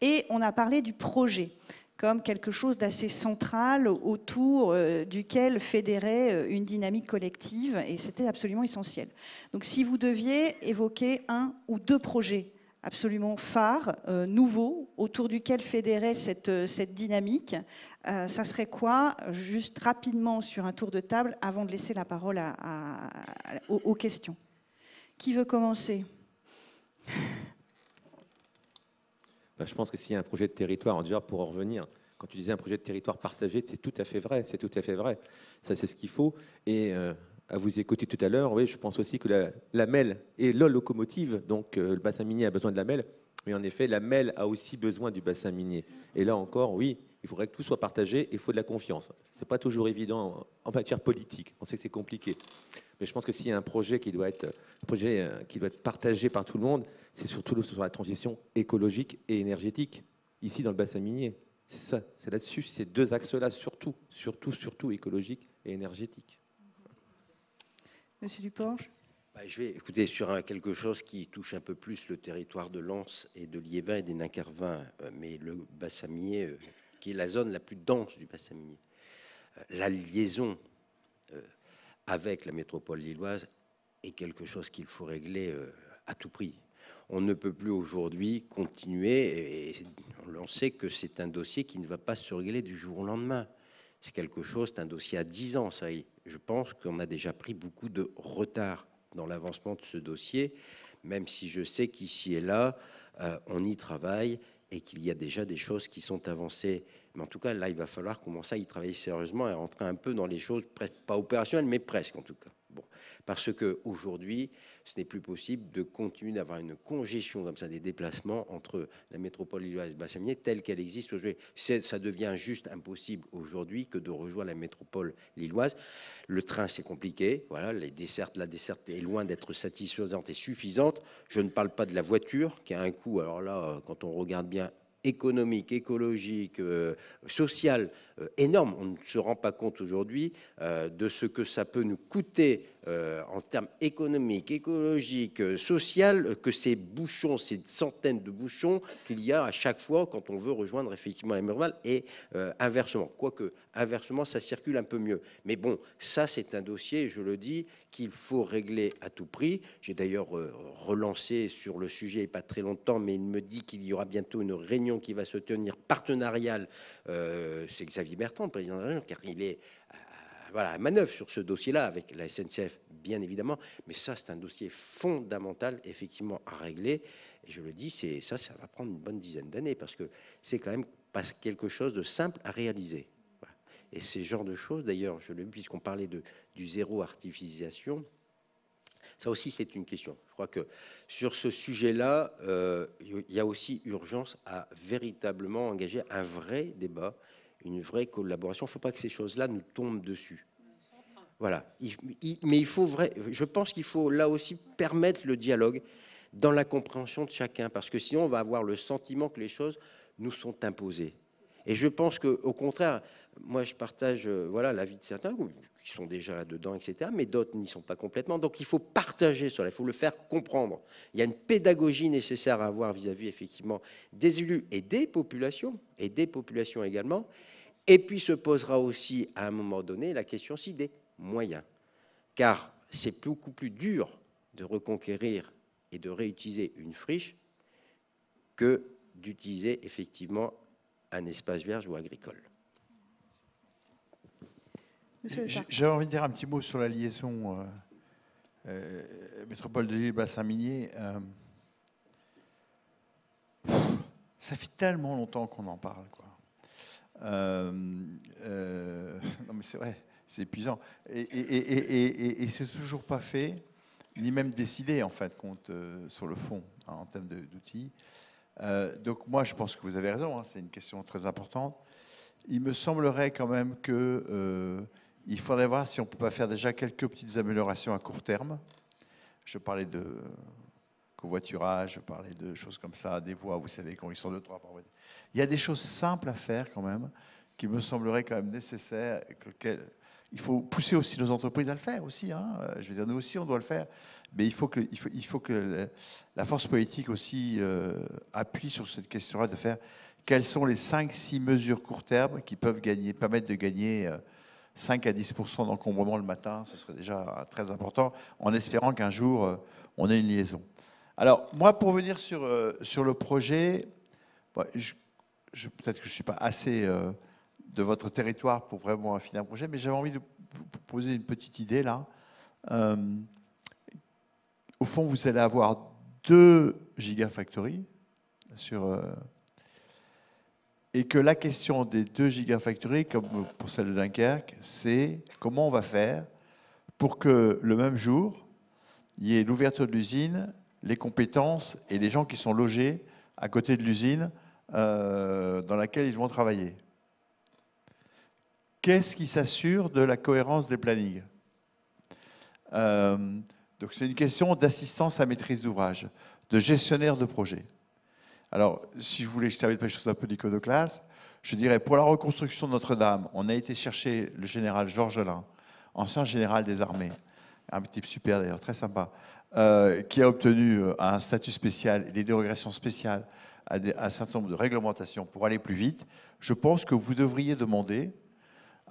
et on a parlé du projet comme quelque chose d'assez central autour euh, duquel fédérer euh, une dynamique collective, et c'était absolument essentiel. Donc si vous deviez évoquer un ou deux projets absolument phare, euh, nouveau, autour duquel fédérer cette, euh, cette dynamique. Euh, ça serait quoi, juste rapidement sur un tour de table, avant de laisser la parole aux, questions Qui veut commencer
bah, Je pense que s'il y a un projet de territoire, déjà pour en revenir, quand tu disais un projet de territoire partagé, c'est tout à fait vrai, c'est tout à fait vrai. Ça, c'est ce qu'il faut. Et à vous écouter tout à l'heure, oui, je pense aussi que la, la et est locomotive, donc euh, le bassin minier a besoin de la MEL, mais en effet, la MEL a aussi besoin du bassin minier. Et là encore, oui, il faudrait que tout soit partagé il faut de la confiance. Ce n'est pas toujours évident en matière politique, on sait que c'est compliqué. Mais je pense que s'il y a un projet qui doit être, projet euh, qui doit être partagé par tout le monde, c'est surtout sur la transition écologique et énergétique, ici dans le bassin minier. C'est ça, c'est là-dessus, ces deux axes-là, surtout,
surtout, surtout écologique et énergétique. Monsieur Dupont. Bah, je vais écouter sur quelque chose qui touche un peu plus le territoire de Lens et de Liévin et des Nacarvins, euh, mais le Bassamier, euh, qui est la zone la plus dense du Bassamier. Euh, la liaison avec la métropole lilloise est quelque chose qu'il faut régler à tout prix. On ne peut plus aujourd'hui continuer, et, et on sait que c'est un dossier qui ne va pas se régler du jour au lendemain c'est quelque chose, c'est un dossier à 10 ans. Ça, je pense qu'on a déjà pris beaucoup de retard dans l'avancement de ce dossier, même si je sais qu'ici et là, euh, on y travaille et qu'il y a déjà des choses qui sont avancées. Mais en tout cas, là, il va falloir commencer à y travailler sérieusement et rentrer un peu dans les choses, pas opérationnelles, mais presque en tout cas. Parce que aujourd'hui, ce n'est plus possible de continuer d'avoir une congestion comme ça des déplacements entre la métropole lilloise minier telle qu'elle existe aujourd'hui. Ça devient juste impossible aujourd'hui que de rejoindre la métropole lilloise. Le train, c'est compliqué. Voilà, les dessertes, la desserte est loin d'être satisfaisante et suffisante. Je ne parle pas de la voiture qui a un coût. Alors là, euh, quand on regarde bien, économique, écologique, euh, social euh, énorme. On ne se rend pas compte aujourd'hui euh, de ce que ça peut nous coûter euh, en termes économiques, écologiques, sociaux, que ces bouchons, ces centaines de bouchons qu'il y a à chaque fois quand on veut rejoindre effectivement mer et inversement. Quoique inversement, ça circule un peu mieux. Mais bon, ça c'est un dossier, je le dis, qu'il faut régler à tout prix. J'ai d'ailleurs relancé sur le sujet pas très longtemps, mais il me dit qu'il y aura bientôt une réunion qui va se tenir partenariale. c'est exactement Xavier Bertrand, président de la car il est euh, voilà, à manœuvre sur ce dossier-là avec la SNCF, bien évidemment. Mais ça, c'est un dossier fondamental, effectivement, à régler. Et je le dis, c'est ça, ça va prendre une bonne dizaine d'années parce que c'est quand même pas quelque chose de simple à réaliser. Et ces genres de choses, d'ailleurs, je le puisqu'on parlait de, du zéro artificialisation, ça aussi, c'est une question. Je crois que sur ce sujet-là, euh, il y a aussi urgence à véritablement engager un vrai débat une vraie collaboration. Il ne faut pas que ces choses-là nous tombent dessus. Voilà. mais il faut vrai, je pense qu'il faut là aussi permettre le dialogue dans la compréhension de chacun, parce que sinon on va avoir le sentiment que les choses nous sont imposées. Et je pense que, au contraire, moi je partage euh, voilà l'avis de certains qui sont déjà là-dedans, etc. Mais d'autres n'y sont pas complètement. Donc il faut partager cela, il faut le faire comprendre. Il y a une pédagogie nécessaire à avoir vis-à-vis effectivement des élus et des populations, et des populations également. Et puis se posera aussi à un moment donné la question aussi des moyens. Car c'est beaucoup plus dur de reconquérir et de réutiliser une friche que d'utiliser effectivement un espace vierge ou agricole.
J'avais envie de dire un petit mot sur la liaison euh, euh, métropole de Lille bassin minier. Euh, ça fait tellement longtemps qu'on en parle, quoi. non mais c'est vrai, c'est épuisant et, et, et, c'est toujours pas fait, ni même décidé en fait, compte sur le fond hein, en termes d'outils. Euh, donc moi, je pense que vous avez raison, hein, c'est une question très importante. Il me semblerait quand même qu'il euh, faudrait voir si on ne peut pas faire déjà quelques petites améliorations à court terme. Je parlais de covoiturage, je parlais de choses comme ça, des voies, vous savez, quand ils sont de trois par Il y a des choses simples à faire quand même, qui me sembleraient quand même nécessaires, il faut pousser aussi nos entreprises à le faire aussi. Hein. Euh, je veux dire, nous aussi, on doit le faire. Mais il faut que, faut, il faut que la force politique aussi euh, appuie sur cette question-là de faire quelles sont les 5-6 mesures court terme qui peuvent gagner, permettre de gagner 5 euh, à 10 d'encombrement le matin. Ce serait déjà très important, en espérant qu'un jour, euh, on ait une liaison. Alors, moi, pour venir sur, sur le projet, je, peut-être que je ne suis pas assez de votre territoire pour vraiment affiner un projet, mais j'avais envie de vous poser une petite idée là. Euh, au fond, vous allez avoir deux gigafactories sur, euh, et que la question des deux gigafactories, comme pour celle de Dunkerque, c'est comment on va faire pour que le même jour, il y ait l'ouverture de l'usine, les compétences et les gens qui sont logés à côté de l'usine euh, dans laquelle ils vont travailler. Qu'est-ce qui s'assure de la cohérence des plannings euh, donc c'est une question d'assistance à maîtrise d'ouvrage, de gestionnaire de projet. Alors, si vous voulez que je termine par quelque chose un peu classe. je dirais, pour la reconstruction de Notre-Dame, on a été chercher le général Georges Lain, ancien général des armées, un type super d'ailleurs, très sympa, euh, qui a obtenu euh, un statut spécial des dérogations spéciales un certain nombre de réglementations pour aller plus vite. Je pense que vous devriez demander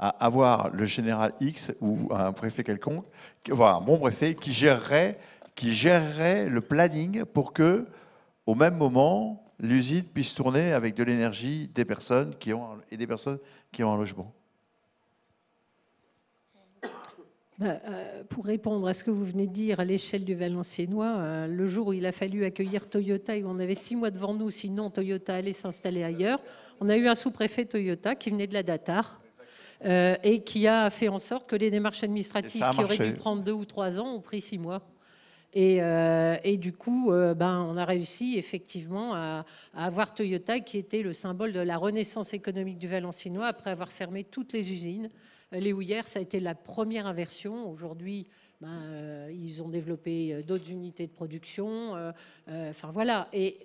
à avoir le général X ou un préfet quelconque, enfin un bon préfet, qui gérerait, qui gérerait le planning pour que, au même moment, l'usine puisse tourner avec de l'énergie des personnes qui ont, et des personnes qui ont un logement.
Bah, euh, pour répondre à ce que vous venez de dire, à l'échelle du Valenciennois, euh, le jour où il a fallu accueillir Toyota et où on avait six mois devant nous, sinon Toyota allait s'installer ailleurs, on a eu un sous-préfet Toyota qui venait de la Datar euh, et qui a fait en sorte que les démarches administratives qui auraient dû prendre deux ou trois ans ont pris six mois. Et, euh, du coup, euh, ben, on a réussi effectivement à, avoir Toyota, qui était le symbole de la renaissance économique du Valenciennois, après avoir fermé toutes les usines. Les houillères, ça a été la première inversion. Aujourd'hui, ben, ils ont développé d'autres unités de production. enfin voilà. Et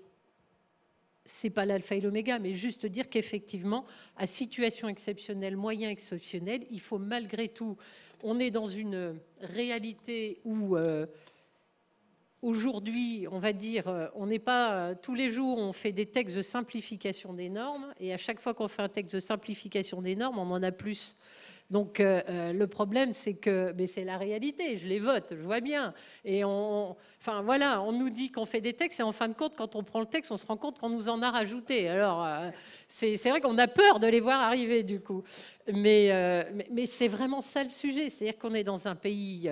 c'est pas l'alpha et l'oméga, mais juste dire qu'effectivement, à situation exceptionnelle, moyen exceptionnel, il faut malgré tout, on est dans une réalité où euh, aujourd'hui, on va dire, euh, on n'est pas euh, tous les jours, on fait des textes de simplification des normes, et à chaque fois qu'on fait un texte de simplification des normes, on en a plus donc euh, euh, le problème, c'est que, c'est la réalité, je les vote, je vois bien. Et on, enfin voilà, on nous dit qu'on fait des textes et en fin de compte, quand on prend le texte, on se rend compte qu'on nous en a rajouté. Alors euh, c'est vrai qu'on a peur de les voir arriver du coup. Mais, c'est vraiment ça le sujet, c'est-à-dire qu'on est dans un pays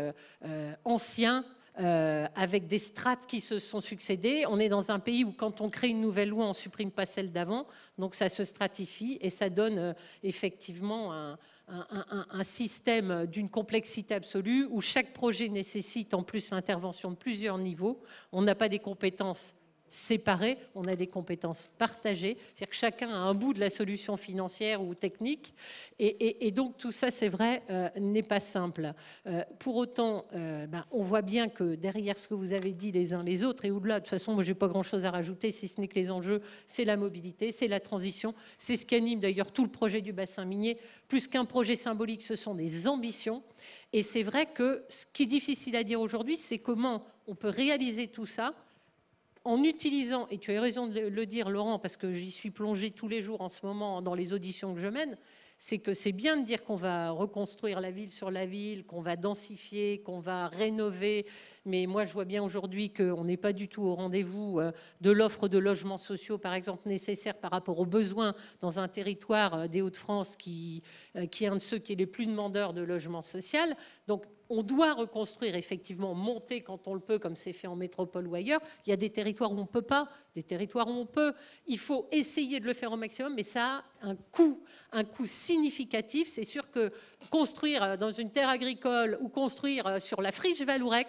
ancien, avec des strates qui se sont succédées. On est dans un pays où quand on crée une nouvelle loi, on supprime pas celle d'avant, donc ça se stratifie et ça donne effectivement un, un, système d'une complexité absolue où chaque projet nécessite en plus l'intervention de plusieurs niveaux. On n'a pas des compétences séparés, on a des compétences partagées, c'est-à-dire que chacun a un bout de la solution financière ou technique, et, donc tout ça, c'est vrai, euh, n'est pas simple. Euh, pour autant, euh, ben, on voit bien que derrière ce que vous avez dit les uns les autres, et au-delà, de toute façon, moi, j'ai pas grand-chose à rajouter, si ce n'est que les enjeux, c'est la mobilité, c'est la transition, c'est ce qui anime d'ailleurs tout le projet du bassin minier, plus qu'un projet symbolique, ce sont des ambitions. Et c'est vrai que ce qui est difficile à dire aujourd'hui, c'est comment on peut réaliser tout ça en utilisant, et tu as eu raison de le dire Laurent, parce que j'y suis plongé tous les jours en ce moment dans les auditions que je mène, c'est que c'est bien de dire qu'on va reconstruire la ville sur la ville, qu'on va densifier, qu'on va rénover, mais moi je vois bien aujourd'hui qu'on n'est pas du tout au rendez-vous euh, de l'offre de logements sociaux, par exemple, nécessaire par rapport aux besoins dans un territoire euh, des Hauts-de-France qui, euh, qui est un de ceux qui est les plus demandeurs de logements sociaux. Donc on doit reconstruire, effectivement, monter quand on le peut, comme c'est fait en métropole ou ailleurs. Il y a des territoires où on ne peut pas, des territoires où on peut. Il faut essayer de le faire au maximum, mais ça a un coût, un coût significatif. C'est sûr que construire dans une terre agricole ou construire sur la friche Valourec,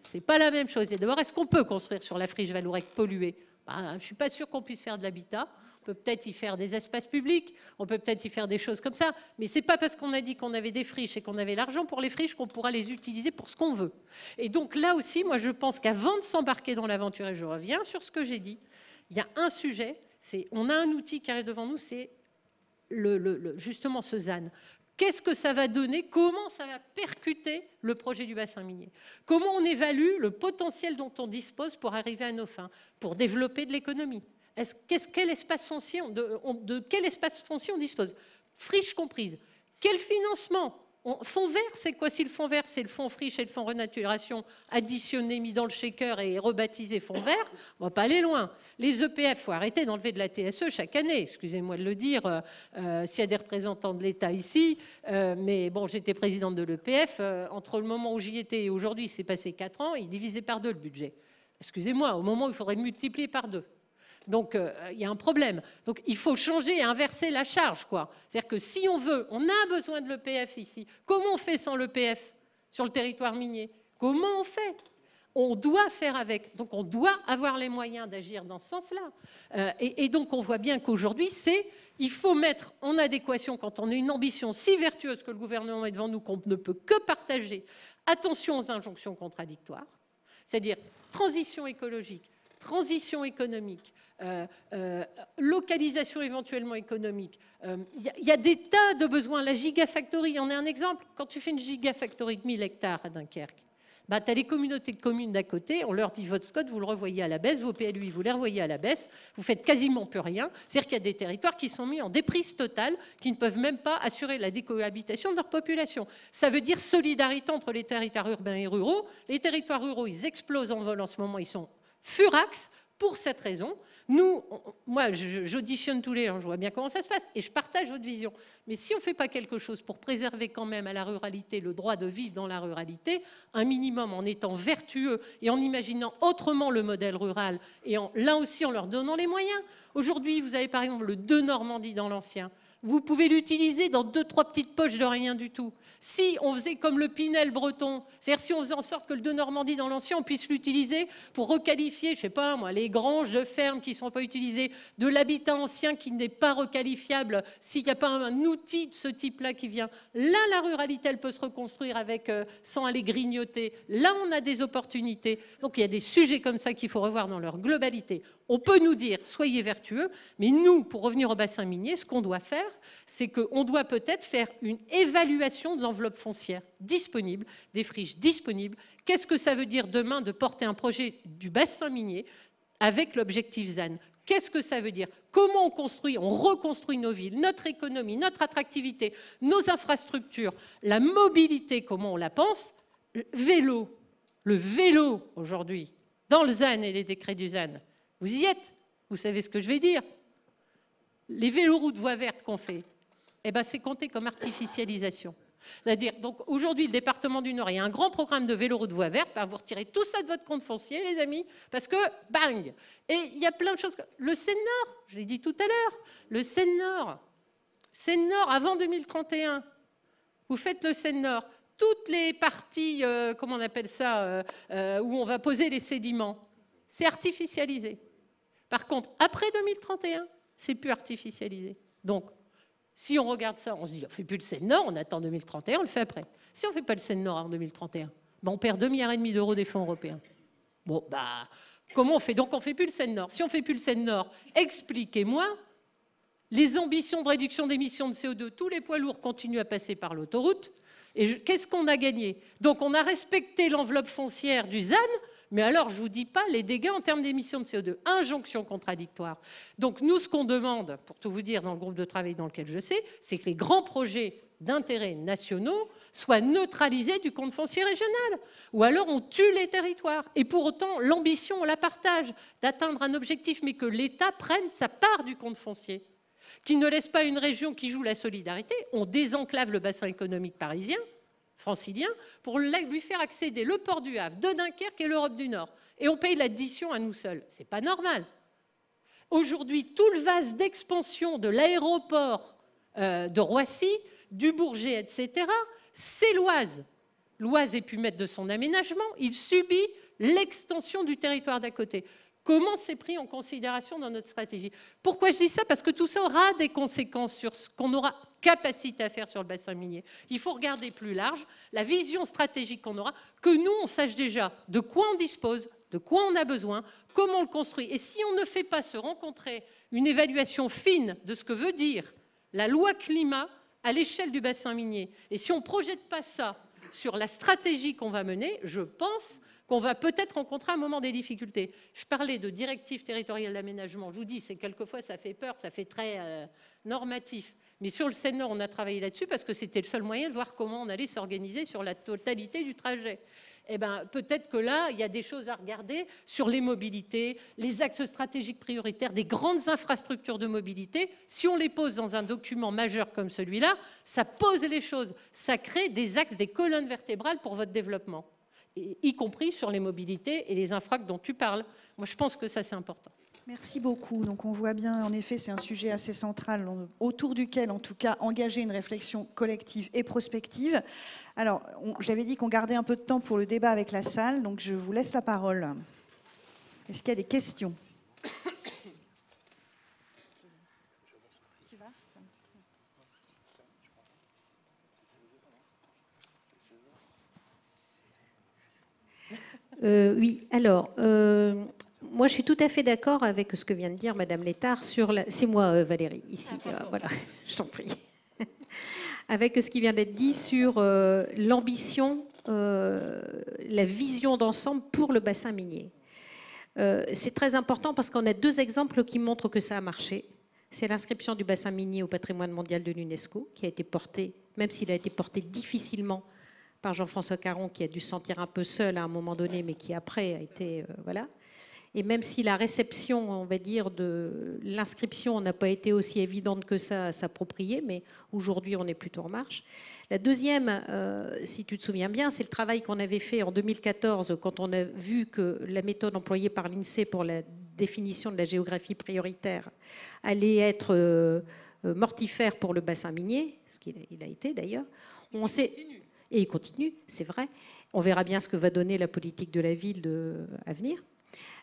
c'est pas la même chose. Et d'abord, est-ce qu'on peut construire sur la friche valourec polluée Je ben, Je suis pas sûr qu'on puisse faire de l'habitat. On peut peut-être y faire des espaces publics, on peut peut-être y faire des choses comme ça, mais c'est pas parce qu'on a dit qu'on avait des friches et qu'on avait l'argent pour les friches qu'on pourra les utiliser pour ce qu'on veut. Et donc là aussi, moi je pense qu'avant de s'embarquer dans l'aventure, et je reviens sur ce que j'ai dit, il y a un sujet, c'est on a un outil qui arrive devant nous, c'est le, justement ce Qu'est-ce que ça va donner Comment ça va percuter le projet du bassin minier Comment on évalue le potentiel dont on dispose pour arriver à nos fins, pour développer de l'économie de, de quel espace foncier on dispose Friche comprise. Quel financement fonds vert, c'est quoi si le fond vert C'est le fonds friche et le fonds renaturation additionné, mis dans le shaker et rebaptisé fonds vert. On va pas aller loin. Les EPF, faut arrêter d'enlever de la TSE chaque année. Excusez-moi de le dire, euh, euh, s'il y a des représentants de l'État ici, euh, mais bon, j'étais présidente de l'EPF. entre le moment où j'y étais et aujourd'hui, c'est passé 4 ans, il divisait par deux le budget. Excusez-moi, au moment où il faudrait multiplier par deux. Donc euh, il y a un problème. Donc il faut changer et inverser la charge. quoi. C'est-à-dire que si on veut, on a besoin de l'EPF ici. Comment on fait sans l'EPF sur le territoire minier Comment on fait on doit faire avec. Donc on doit avoir les moyens d'agir dans ce sens-là. Euh, et, et, donc on voit bien qu'aujourd'hui, c'est il faut mettre en adéquation quand on a une ambition si vertueuse que le gouvernement est devant nous qu'on ne peut que partager. Attention aux injonctions contradictoires, c'est-à-dire transition écologique, transition économique, euh, euh, localisation éventuellement économique. Il euh, y, a des tas de besoins. La gigafactory on est un exemple. Quand tu fais une gigafactory de 1000 hectares à Dunkerque, bah, tu as les communautés de communes d'à côté, on leur dit votre SCOT, vous le revoyez à la baisse, vos PLU vous les revoyez à la baisse, vous faites quasiment plus rien. C'est-à-dire qu'il y a des territoires qui sont mis en déprise totale, qui ne peuvent même pas assurer la décohabitation de leur population. Ça veut dire solidarité entre les territoires urbains et ruraux. Les territoires ruraux, ils explosent en vol en ce moment, ils sont furax pour cette raison. Nous, moi, j'auditionne tous les je vois bien comment ça se passe, et je partage votre vision. Mais si on ne fait pas quelque chose pour préserver quand même à la ruralité le droit de vivre dans la ruralité, un minimum en étant vertueux et en imaginant autrement le modèle rural, et là aussi en leur donnant les moyens. Aujourd'hui, vous avez par exemple le 2 Normandie dans l'ancien. Vous pouvez l'utiliser dans deux, trois petites poches de rien du tout. Si on faisait comme le Pinel breton, c'est-à-dire si on faisait en sorte que le de Normandie dans l'ancien, on puisse l'utiliser pour requalifier, je sais pas moi, les granges de fermes qui ne sont pas utilisées, de l'habitat ancien qui n'est pas requalifiable, s'il n'y a pas un, outil de ce type-là qui vient. Là, la ruralité, elle peut se reconstruire avec, euh, sans aller grignoter. Là, on a des opportunités. Donc il y a des sujets comme ça qu'il faut revoir dans leur globalité. On peut nous dire, soyez vertueux, mais nous, pour revenir au bassin minier, ce qu'on doit faire, c'est qu'on doit peut-être faire une évaluation de l'enveloppe foncière disponible, des friches disponibles. Qu'est-ce que ça veut dire demain de porter un projet du bassin minier avec l'objectif ZAN Qu'est-ce que ça veut dire Comment on construit, on reconstruit nos villes, notre économie, notre attractivité, nos infrastructures, la mobilité, comment on la pense Vélo, le vélo aujourd'hui, dans le ZAN et les décrets du ZAN, vous y êtes, vous savez ce que je vais dire. Les véloroutes voies vertes qu'on fait, eh ben, c'est compté comme artificialisation. C'est-à-dire, donc aujourd'hui, le département du Nord, il y a un grand programme de véloroutes voies vertes. Ben, vous retirez tout ça de votre compte foncier, les amis, parce que bang Et il y a plein de choses. Le Seine-Nord, je l'ai dit tout à l'heure, le Seine-Nord, Seine-Nord avant 2031, vous faites le Seine-Nord. Toutes les parties, euh, comment on appelle ça, euh, euh, où on va poser les sédiments, c'est artificialisé. Par contre, après 2031, c'est plus artificialisé. Donc, si on regarde ça, on se dit, on fait plus le Seine Nord, on attend 2031, on le fait après. Si on fait pas le Seine Nord en 2031, ben, on perd 2,5 milliards d'euros des fonds européens. Bon, bah, comment on fait Donc, on fait plus le Seine Nord. Si on fait plus le Seine Nord, expliquez-moi les ambitions de réduction d'émissions de CO2. Tous les poids lourds continuent à passer par l'autoroute. Et qu'est-ce qu'on a gagné Donc, on a respecté l'enveloppe foncière du ZAN mais alors, je ne vous dis pas les dégâts en termes d'émissions de CO2. Injonction contradictoire. Donc, nous, ce qu'on demande, pour tout vous dire, dans le groupe de travail dans lequel je sais, c'est que les grands projets d'intérêt nationaux soient neutralisés du compte foncier régional. Ou alors on tue les territoires. Et pour autant, l'ambition, on la partage, d'atteindre un objectif, mais que l'État prenne sa part du compte foncier. Qui ne laisse pas une région qui joue la solidarité. On désenclave le bassin économique parisien francilien pour lui faire accéder le port du Havre, de Dunkerque et l'Europe du Nord. Et on paye l'addition à nous seuls. C'est pas normal. Aujourd'hui, tout le vase d'expansion de l'aéroport euh, de Roissy, du Bourget, etc., c'est l'Oise. L'Oise est pu mettre de son aménagement, il subit l'extension du territoire d'à côté. Comment c'est pris en considération dans notre stratégie Pourquoi je dis ça Parce que tout ça aura des conséquences sur ce qu'on aura capacité à faire sur le bassin minier. Il faut regarder plus large la vision stratégique qu'on aura, que nous, on sache déjà de quoi on dispose, de quoi on a besoin, comment on le construit. Et si on ne fait pas se rencontrer une évaluation fine de ce que veut dire la loi climat à l'échelle du bassin minier, et si on ne projette pas ça sur la stratégie qu'on va mener, je pense qu'on va peut-être rencontrer à un moment des difficultés. Je parlais de directives territoriales d'aménagement. Je vous dis, c'est quelquefois ça fait peur, ça fait très euh, normatif. Mais sur le Seine-Nord, on a travaillé là-dessus parce que c'était le seul moyen de voir comment on allait s'organiser sur la totalité du trajet. Eh ben, peut-être que là, il y a des choses à regarder sur les mobilités, les axes stratégiques prioritaires des grandes infrastructures de mobilité. Si on les pose dans un document majeur comme celui-là, ça pose les choses, ça crée des axes, des colonnes vertébrales pour votre développement y compris sur les mobilités et les infractions dont tu parles. Moi, je pense que ça, c'est important.
Merci beaucoup. Donc on voit bien, en effet, c'est un sujet assez central autour duquel, en tout cas, engager une réflexion collective et prospective. Alors, j'avais dit qu'on gardait un peu de temps pour le débat avec la salle, donc je vous laisse la parole. Est-ce qu'il y a des questions Euh,
oui, alors, euh, moi je suis tout à fait d'accord avec ce que vient de dire Madame Létard sur la... C'est moi, euh, Valérie, ici, ah, voilà, je t'en prie. avec ce qui vient d'être dit sur l'ambition, la vision d'ensemble pour le bassin minier. C'est très important parce qu'on a deux exemples qui montrent que ça a marché. C'est l'inscription du bassin minier au patrimoine mondial de l'UNESCO qui a été portée, même s'il a été porté difficilement par Jean-François Caron, qui a dû sentir un peu seul à un moment donné, mais qui après a été. Euh, voilà. Et même si la réception, on va dire, de l'inscription n'a pas été aussi évidente que ça à s'approprier, mais aujourd'hui on est plutôt en marche. La deuxième, euh, si tu te souviens bien, c'est le travail qu'on avait fait en 2014 quand on a vu que la méthode employée par l'INSEE pour la définition de la géographie prioritaire allait être euh, mortifère pour le bassin minier, ce qu'il a été d'ailleurs. On s'est et il continue, c'est vrai. On verra bien ce que va donner la politique de la ville de, à venir.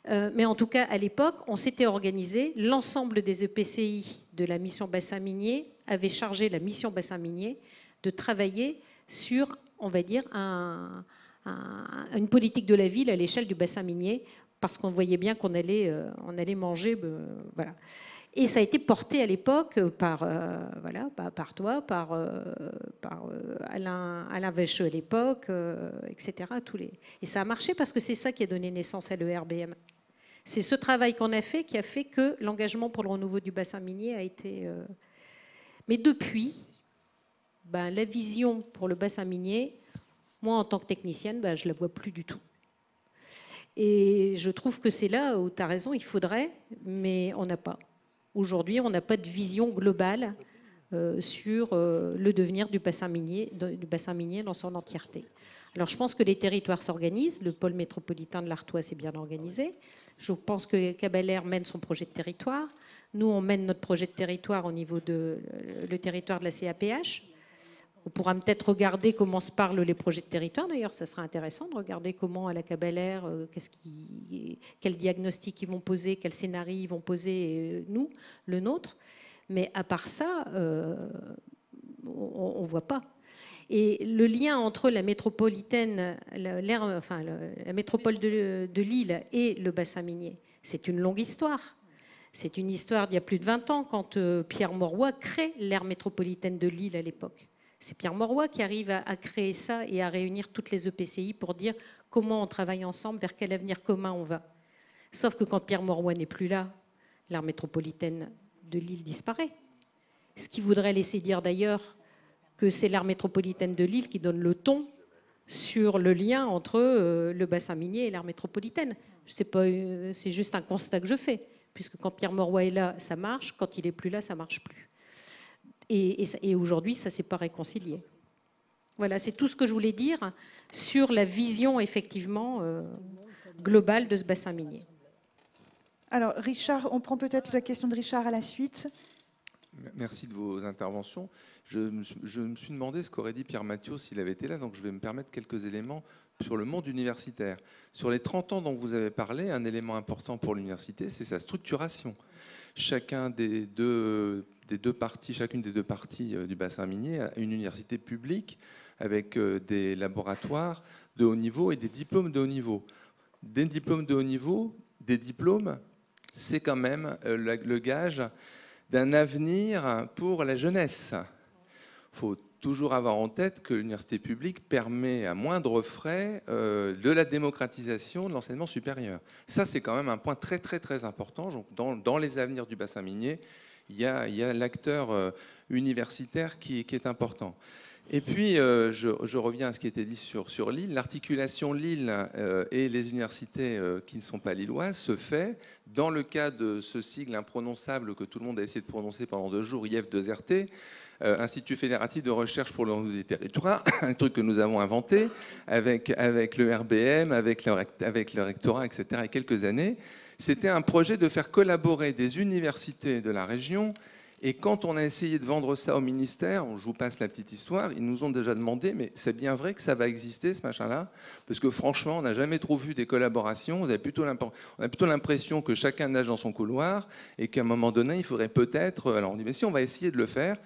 Euh, mais en tout cas, à l'époque, on s'était organisé. L'ensemble des EPCI de la mission bassin minier avait chargé la mission bassin minier de travailler sur, on va dire, une politique de la ville à l'échelle du bassin minier, parce qu'on voyait bien qu'on allait, euh, allait manger. Euh, voilà. Et ça a été porté à l'époque euh, par, euh, voilà, par toi, par, euh, Alain, Alain à l'époque, etc. Tous les... Et ça a marché parce que c'est ça qui a donné naissance à l'ERBM. C'est ce travail qu'on a fait qui a fait que l'engagement pour le renouveau du bassin minier a été... Mais depuis, ben, la vision pour le bassin minier, moi en tant que technicienne, ben, je ne la vois plus du tout. Et je trouve que c'est là où tu as raison, il faudrait, mais on n'a pas. Aujourd'hui, on n'a pas de vision globale euh, sur euh, le devenir du bassin minier, du bassin minier dans son entièreté. Alors, je pense que les territoires s'organisent. Le pôle métropolitain de l'Artois s'est bien organisé. Je pense que Cabellère mène son projet de territoire. Nous, on mène notre projet de territoire au niveau de le territoire de la CAPH. On pourra peut-être regarder comment se parlent les projets de territoire. D'ailleurs, ça sera intéressant de regarder comment à la cabalère, euh, qu'est-ce quels diagnostics ils vont poser, quels scénarios ils vont poser, euh, nous, le nôtre. Mais à part ça, euh, on ne voit pas. Et le lien entre la métropolitaine, l'air, enfin, la métropole de, de Lille et le bassin minier, c'est une longue histoire. C'est une histoire d'il y a plus de 20 ans, quand Pierre Moroy crée l'aire métropolitaine de Lille à l'époque c'est Pierre Moroy qui arrive à, créer ça et à réunir toutes les EPCI pour dire comment on travaille ensemble, vers quel avenir commun on va. Sauf que quand Pierre Moroy n'est plus là, l'art métropolitaine de Lille disparaît. Ce qui voudrait laisser dire d'ailleurs que c'est l'art métropolitaine de Lille qui donne le ton sur le lien entre euh, le bassin minier et l'art métropolitaine. Euh, c'est juste un constat que je fais, puisque quand Pierre Moroy est là, ça marche, quand il n'est plus là, ça ne marche plus. Et, aujourd'hui, ça ne s'est pas réconcilié. Voilà, c'est tout ce que je voulais dire sur la vision effectivement euh, globale de ce bassin
minier. Alors, Richard, on prend peut-être la question de Richard à la suite.
Merci de vos interventions. Je me, je me suis demandé ce qu'aurait dit Pierre Mathieu s'il avait été là, donc je vais me permettre quelques éléments sur le monde universitaire. Sur les 30 ans dont vous avez parlé, un élément important pour l'université, c'est sa structuration chacun des deux, des deux parties, chacune des deux parties euh, du bassin minier a une université publique avec euh, des laboratoires de haut niveau et des diplômes de haut niveau. Des diplômes de haut niveau, des diplômes, c'est quand même euh, le gage d'un avenir pour la jeunesse. faut toujours avoir en tête que l'université publique permet à moindre frais euh, de la démocratisation de l'enseignement supérieur. Ça, c'est quand même un point très très très important. Donc, dans, les avenirs du bassin minier, il y a, l'acteur euh, universitaire qui, qui, est important. Et puis, euh, je, reviens à ce qui était dit sur, sur Lille. L'articulation Lille et les universités qui ne sont pas lilloises se fait dans le cas de ce sigle imprononçable que tout le monde a essayé de prononcer pendant deux jours, IF2RT, euh, Institut fédératif de recherche pour l'environnement des territoires, un truc que nous avons inventé avec, avec le RBM, avec le, avec le rectorat, etc., il y a quelques années. C'était un projet de faire collaborer des universités de la région. Et quand on a essayé de vendre ça au ministère, je vous passe la petite histoire, ils nous ont déjà demandé, mais c'est bien vrai que ça va exister, ce machin-là Parce que franchement, on n'a jamais trop vu des collaborations, on a plutôt l'impression que chacun nage dans son couloir, et qu'à un moment donné, il faudrait peut-être... Euh, alors on dit, mais si, on va essayer de le faire,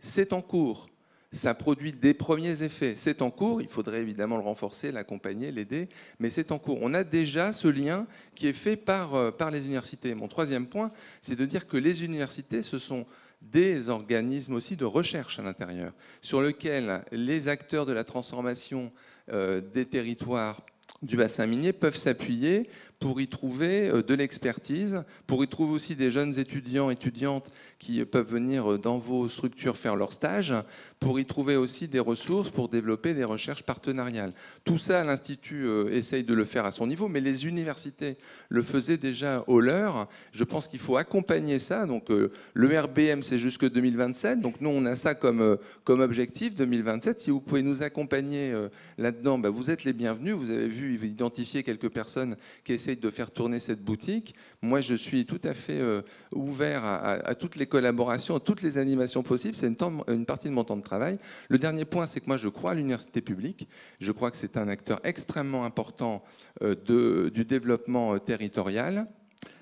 c'est en cours. Ça produit des premiers effets. C'est en cours. Il faudrait évidemment le renforcer, l'accompagner, l'aider, mais c'est en cours. On a déjà ce lien qui est fait par, euh, les universités. Mon troisième point, c'est de dire que les universités, ce sont des organismes aussi de recherche à l'intérieur, sur lesquels les acteurs de la transformation euh, des territoires du bassin minier peuvent s'appuyer pour y trouver euh, de l'expertise, pour y trouver aussi des jeunes étudiants, étudiantes qui peuvent venir euh, dans vos structures faire leur stage, pour y trouver aussi des ressources pour développer des recherches partenariales. Tout ça, l'Institut euh, essaye de le faire à son niveau, mais les universités le faisaient déjà au leur. Je pense qu'il faut accompagner ça. Donc le RBM, c'est jusque 2027. Donc nous, on a ça comme, comme objectif 2027. Si vous pouvez nous accompagner là-dedans, bah, vous êtes les bienvenus. Vous avez vu, identifier quelques personnes qui essaient de faire tourner cette boutique. Moi, je suis tout à fait euh, ouvert à, toutes les collaborations, à toutes les animations possibles. C'est une, partie de mon temps de travail. Le dernier point, c'est que moi, je crois à l'université publique. Je crois que c'est un acteur extrêmement important euh, du développement euh, territorial.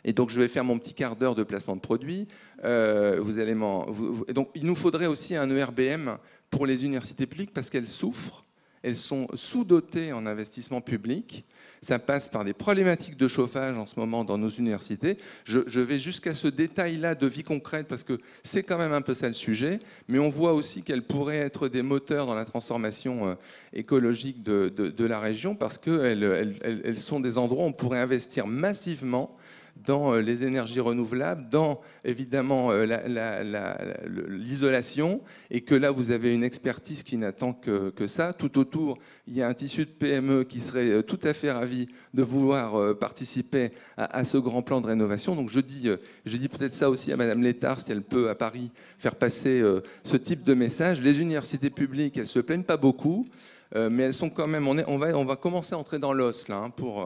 Et donc, je vais faire mon petit quart d'heure de placement de produits. vous allez donc, il nous faudrait aussi un ERBM pour les universités publiques parce qu'elles souffrent. Elles sont sous-dotées en investissement public ça passe par des problématiques de chauffage en ce moment dans nos universités. Je, vais jusqu'à ce détail-là de vie concrète parce que c'est quand même un peu ça le sujet, mais on voit aussi qu'elles pourraient être des moteurs dans la transformation euh, écologique de, la région parce qu'elles sont des endroits où on pourrait investir massivement dans euh, les énergies renouvelables, dans évidemment euh, l'isolation, et que là vous avez une expertise qui n'attend que, ça. Tout autour, il y a un tissu de PME qui serait euh, tout à fait ravi de vouloir participer à, ce grand plan de rénovation. Donc je dis, je dis peut-être ça aussi à Madame Létard, si elle peut à Paris faire passer ce type de message. Les universités publiques, elles se plaignent pas beaucoup. mais elles sont quand même. On, on, va, on va commencer à entrer dans l'os là hein, pour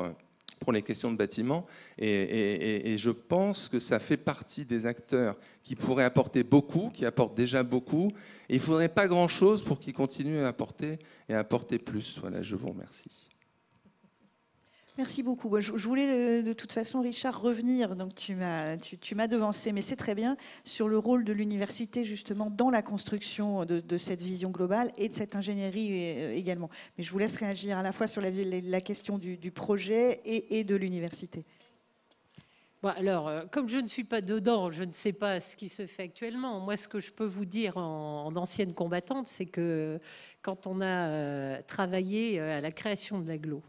pour les questions de bâtiment. Et, je pense que ça fait partie des acteurs qui pourraient apporter beaucoup, qui apportent déjà beaucoup. Et il ne faudrait pas grand-chose pour qu'ils continuent à apporter et à apporter plus. Voilà, je vous remercie.
Merci beaucoup. Je voulais euh, de toute façon, Richard, revenir, donc tu m'as tu, tu devancé, mais c'est très bien, sur le rôle de l'université justement dans la construction de, cette vision globale et de cette ingénierie euh, également. Mais je vous laisse réagir à la fois sur la, la question du, projet et, de l'université.
Bon, alors, euh, comme je ne suis pas dedans, je ne sais pas ce qui se fait actuellement. Moi, ce que je peux vous dire en, ancienne combattante, c'est que quand on a travaillé à la création de l'aglo,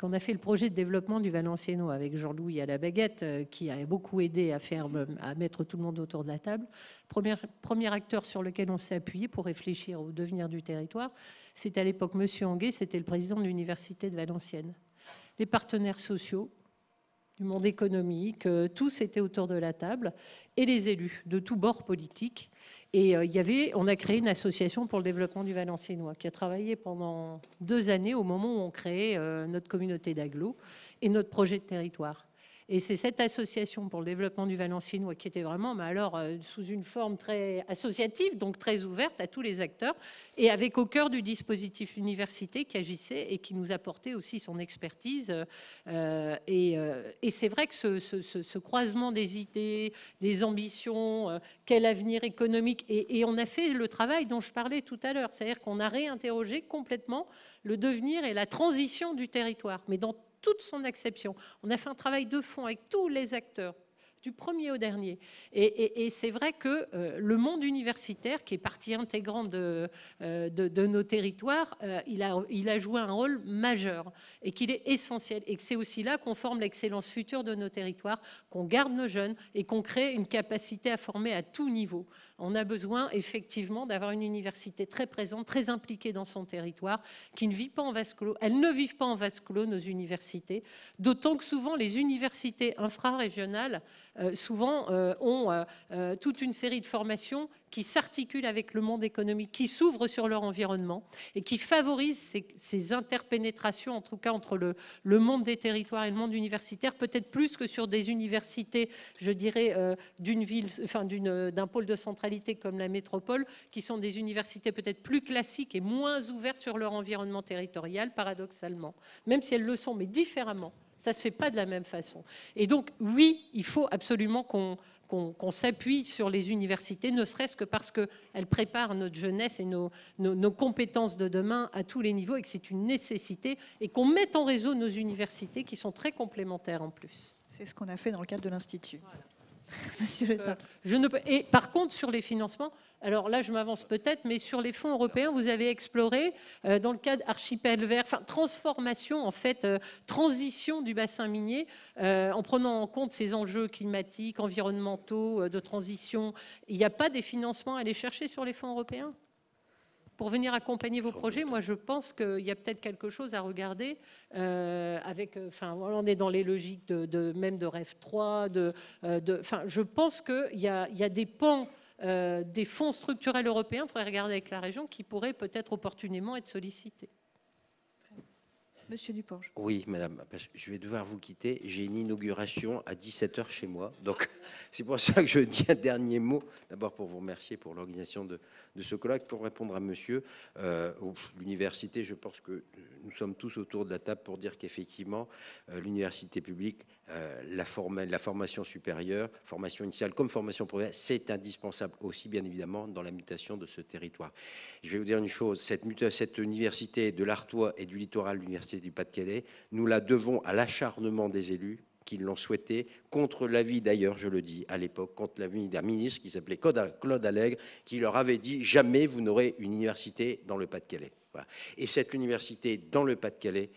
quand on a fait le projet de développement du Valenciano avec Jean-Louis à la baguette, euh, qui a beaucoup aidé à, faire, euh, à mettre tout le monde autour de la table, premier, premier acteur sur lequel on s'est appuyé pour réfléchir au devenir du territoire, c'est à l'époque Monsieur Anguet, c'était le président de l'Université de Valenciennes. Les partenaires sociaux, du monde économique, euh, tous étaient autour de la table, et les élus de tous bords politiques et euh, il y avait, on a créé une association pour le développement du Valenciennois qui a travaillé pendant deux années au moment où on créait euh, notre communauté d'agglos et notre projet de territoire. Et c'est cette association pour le développement du valenciennois qui était vraiment, mais bah, alors, euh, sous une forme très associative, donc très ouverte à tous les acteurs, et avec au cœur du dispositif université qui agissait et qui nous apportait aussi son expertise. Euh, euh, et, c'est vrai que ce, croisement des idées, des ambitions, quel avenir économique, et, et on a fait le travail dont je parlais tout à l'heure, c'est-à-dire qu'on a réinterrogé complètement le devenir et la transition du territoire, mais dans toute son exception. On a fait un travail de fond avec tous les acteurs, du premier au dernier. Et, c'est vrai que euh, le monde universitaire, qui est partie intégrante de, euh, nos territoires, euh, il, a, il a joué un rôle majeur et qu'il est essentiel. Et que c'est aussi là qu'on forme l'excellence future de nos territoires, qu'on garde nos jeunes et qu'on crée une capacité à former à tout niveau on a besoin effectivement d'avoir une université très présente, très impliquée dans son territoire, qui ne vit pas en vase clos. Elles ne vivent pas en vase clos, nos universités, d'autant que souvent les universités infrarégionales, euh, souvent, euh, ont euh, toute une série de formations qui s'articulent avec le monde économique, qui s'ouvrent sur leur environnement et qui favorisent ces, interpénétrations, en tout cas entre le, monde des territoires et le monde universitaire, peut-être plus que sur des universités, je dirais, euh, d'une ville, enfin euh, d'un pôle de centralité comme la métropole, qui sont des universités peut-être plus classiques et moins ouvertes sur leur environnement territorial, paradoxalement, même si elles le sont, mais différemment. Ça ne se fait pas de la même façon. Et donc, oui, il faut absolument qu'on qu'on s'appuie sur les universités, ne serait-ce que parce qu'elles préparent notre jeunesse et nos, compétences de demain à tous les niveaux et que c'est une nécessité, et qu'on mette en réseau nos universités qui sont très complémentaires
en plus. C'est ce qu'on a fait dans le cadre de l'Institut.
Monsieur euh, Je Et par contre, sur les financements, alors là, je m'avance peut-être, mais sur les fonds européens, vous avez exploré, euh, dans le cadre archipel vert, transformation, en fait, euh, transition du bassin minier, en prenant en compte ces enjeux climatiques, environnementaux, de transition. Il n'y a pas des financements à aller chercher sur les fonds européens pour venir accompagner vos projets, moi, je pense qu'il y a peut-être quelque chose à regarder. Euh, avec, euh, enfin, on est dans les logiques de, même de rêve 3, de, euh, je pense qu'il y a, des pans des fonds structurels européens, il faudrait regarder avec la région, qui pourraient peut-être opportunément être
sollicités. Monsieur Duporge.
Oui, madame, je vais devoir vous quitter. J'ai une inauguration à 17h chez moi. Donc, c'est pour ça que je dis un dernier mot. D'abord, pour vous remercier pour l'organisation de, ce colloque. Pour répondre à monsieur, euh, l'université, je pense que nous sommes tous autour de la table pour dire qu'effectivement, euh, l'université publique, euh, la, la formation supérieure, formation initiale comme formation professionnelle, c'est indispensable aussi, bien évidemment, dans la mutation de ce territoire. Je vais vous dire une chose cette, cette université de l'Artois et du littoral, l'université du Pas-de-Calais. Nous la devons à l'acharnement des élus qui l'ont souhaité, contre l'avis d'ailleurs, je le dis à l'époque, contre l'avis d'un ministre qui s'appelait Claude Allègre, qui leur avait dit jamais vous n'aurez une université dans le Pas-de-Calais. Et cette université dans le Pas-de-Calais,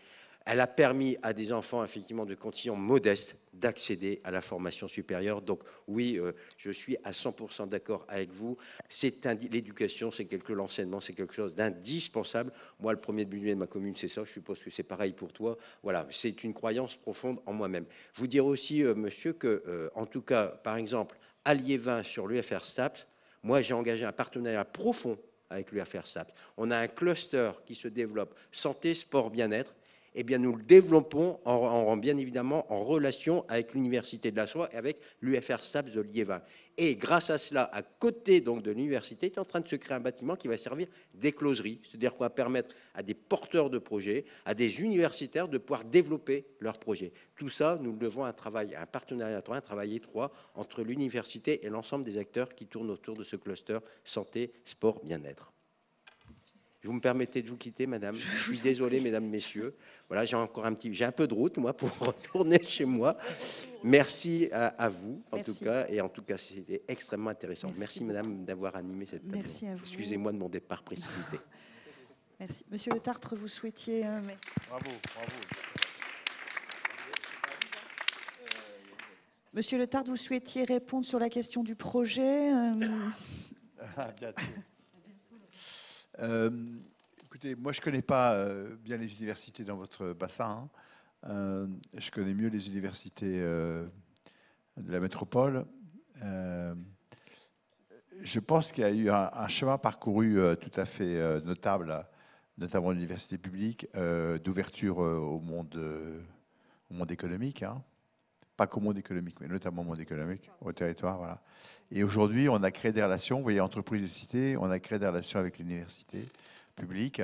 elle a permis à des enfants, effectivement, de conditions modestes d'accéder à la formation supérieure. Donc, oui, euh, je suis à 100% d'accord avec vous. C'est l'éducation, c'est quelque l'enseignement, c'est quelque chose d'indispensable. Moi, le premier budget de ma commune, c'est ça. Je suppose que c'est pareil pour toi. Voilà, c'est une croyance profonde en moi-même. Vous dire aussi, euh, monsieur, que, euh, en tout cas, par exemple, allié 20 sur l'UFR STAPS, moi, j'ai engagé un partenariat profond avec l'UFR SAPS. On a un cluster qui se développe santé, sport, bien-être eh bien, nous le développons en, bien évidemment en relation avec l'Université de la Soie et avec l'UFR SAPS de Liévin. Et grâce à cela, à côté donc de l'université, est en train de se créer un bâtiment qui va servir d'écloserie, c'est-à-dire qu'on va permettre à des porteurs de projets, à des universitaires de pouvoir développer leurs projets. Tout ça, nous le devons à un travail, à un partenariat, un travail étroit entre l'université et l'ensemble des acteurs qui tournent autour de ce cluster santé, sport, bien-être. Vous me permettez de vous quitter, madame. Je suis désolé, mesdames, messieurs. Voilà, j'ai encore un petit, j'ai un peu de route, moi, pour retourner chez moi. Merci à, vous, en tout cas. Et en tout cas, c'était extrêmement intéressant. Merci, madame, d'avoir animé cette table. Merci à vous. Excusez-moi de mon départ précipité.
Merci. Monsieur Le Tartre, vous souhaitiez. Euh,
bravo, bravo.
Monsieur Le Tartre, vous souhaitiez répondre sur la question du projet. Euh,
ah, euh, écoutez, moi, je ne connais pas euh, bien les universités dans votre bassin. Hein. Euh, je connais mieux les universités de la métropole. je pense qu'il y a eu un, chemin parcouru tout à fait notable, notamment l'université publique, d'ouverture au monde, au monde économique. Hein pas qu'au monde économique, mais notamment au monde économique, au territoire. Voilà. Et aujourd'hui, on a créé des relations, vous voyez, entreprises et cités, on a créé des relations avec l'université publique.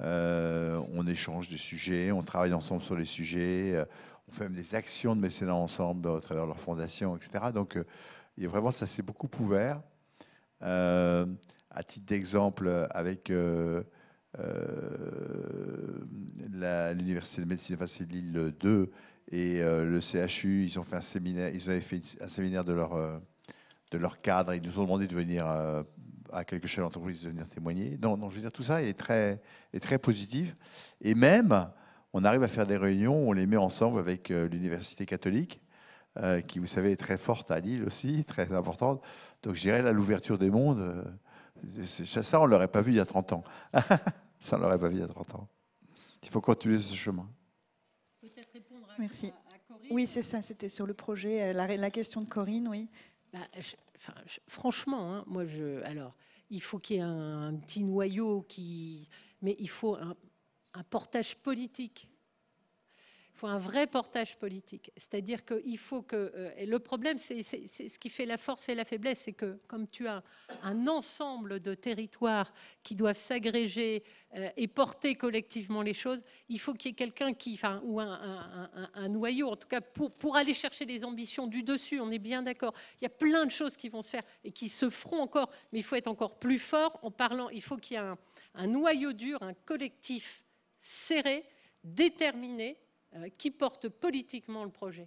Euh, on échange des sujets, on travaille ensemble sur les sujets, euh, on fait même des actions de mécénat ensemble à travers leur fondation, etc. Donc, euh, vraiment, ça s'est beaucoup ouvert. à titre d'exemple, avec l'université de médecine de Lille 2, et euh, le CHU, ils ont fait un séminaire, ils avaient fait un séminaire de leur, euh, de leur cadre. Ils nous ont demandé de venir euh, à quelques chefs d'entreprise de venir témoigner. Donc, je veux dire, tout ça est très, est très positif. Et même, on arrive à faire des réunions, on les met ensemble avec l'université catholique, qui, vous savez, est très forte à Lille aussi, très importante. Donc, je dirais, là, l'ouverture des mondes, ça, on ne l'aurait pas vu il y a 30 ans. ça, on ne l'aurait pas vu il y a 30 ans. Il faut continuer ce chemin.
Merci. Oui, c'est ça, c'était sur le projet, euh, la, question de Corinne, oui. Bah, franchement,
hein, moi, je, alors, il faut qu'il y ait un, petit noyau qui. Mais il faut un, un portage politique il faut un vrai portage politique. C'est-à-dire qu'il faut que... Euh, et le problème, c'est ce qui fait la force, et la faiblesse, c'est que comme tu as un ensemble de territoires qui doivent s'agréger euh, et porter collectivement les choses, il faut qu'il y ait quelqu'un qui... Enfin, ou un, noyau, en tout cas, pour, pour aller chercher les ambitions du dessus, on est bien d'accord. Il y a plein de choses qui vont se faire et qui se feront encore, mais il faut être encore plus fort en parlant. Il faut qu'il y ait un noyau dur, un collectif serré, déterminé, euh, qui porte politiquement le projet.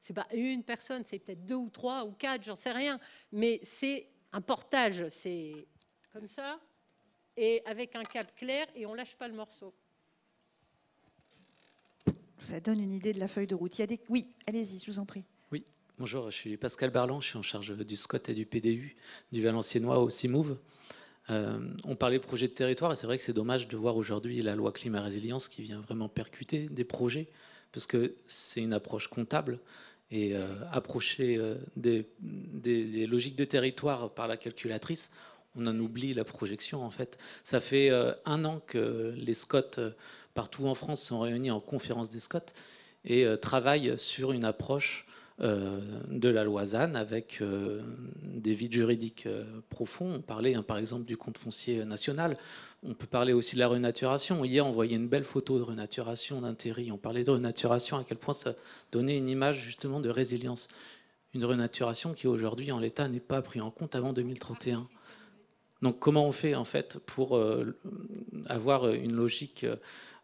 C'est pas une personne, c'est peut-être deux ou trois ou quatre, j'en sais rien, mais c'est un portage, c'est comme ça, et avec un cap clair, et on lâche pas
le morceau. Ça donne une idée de la feuille de route. Il Oui, allez-y, je vous en prie. Oui,
bonjour, je suis Pascal Barlan, je suis en charge du SCOT et du PDU du Valenciennois au CIMOUV. Euh, on parlait projet de territoire, et c'est vrai que c'est dommage de voir aujourd'hui la loi climat résilience qui vient vraiment percuter des projets, parce que c'est une approche comptable. Et euh, approcher euh, des, des, logiques de territoire par la calculatrice, on en oublie la projection en fait. Ça fait un an que les Scots partout en France sont réunis en conférence des Scots et travaillent sur une approche euh, de la loi avec euh, des vides juridiques euh, profonds. On parlait hein, par exemple du compte foncier national. On peut parler aussi de la renaturation. Hier, on voyait une belle photo de renaturation terri. On parlait de renaturation, à quel point ça donnait une image justement de résilience. Une renaturation qui aujourd'hui en l'état n'est pas prise en compte avant 2031. Donc comment on fait en fait pour avoir une logique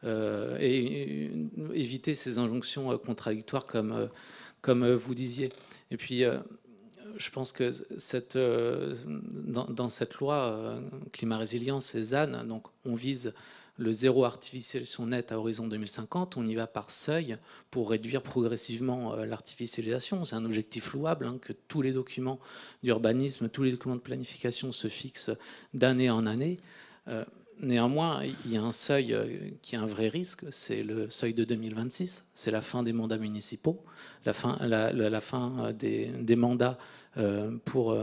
et, éviter ces injonctions contradictoires comme comme euh, vous disiez. Et puis, euh, je pense que euh, dans, cette loi climat résilience et ZAN, donc on vise le zéro artificialisation net à horizon 2050, on y va par seuil pour réduire progressivement l'artificialisation. C'est un objectif louable hein, que tous les documents d'urbanisme, tous les documents de planification se fixent d'année en année. Néanmoins, il y a un seuil euh, qui est un vrai risque, c'est le seuil de 2026, c'est la fin des mandats municipaux, la fin, euh, des, mandats euh, pour,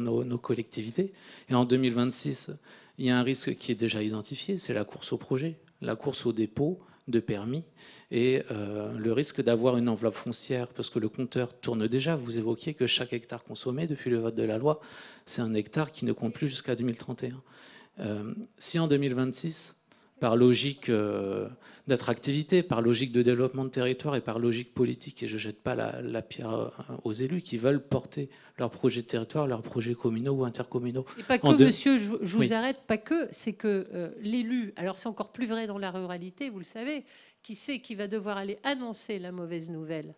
nos, collectivités. Et en 2026, il y a un risque qui est déjà identifié, c'est la course au projet, la course au dépôt de permis et le risque d'avoir une enveloppe foncière parce que le compteur tourne déjà. Vous évoquiez que chaque hectare consommé depuis le vote de la loi, c'est un hectare qui ne compte plus jusqu'à 2031. Euh, si en 2026, par logique euh, d'attractivité, par logique de développement de territoire et par logique politique, et je ne jette pas la, pierre aux élus qui veulent porter leur projet de territoire, leurs projets communaux ou intercommunaux. Et pas que, monsieur, je, vous
arrête, pas que, c'est que euh, l'élu, alors c'est encore plus vrai dans la ruralité, vous le savez, qui sait qui va devoir aller annoncer la mauvaise nouvelle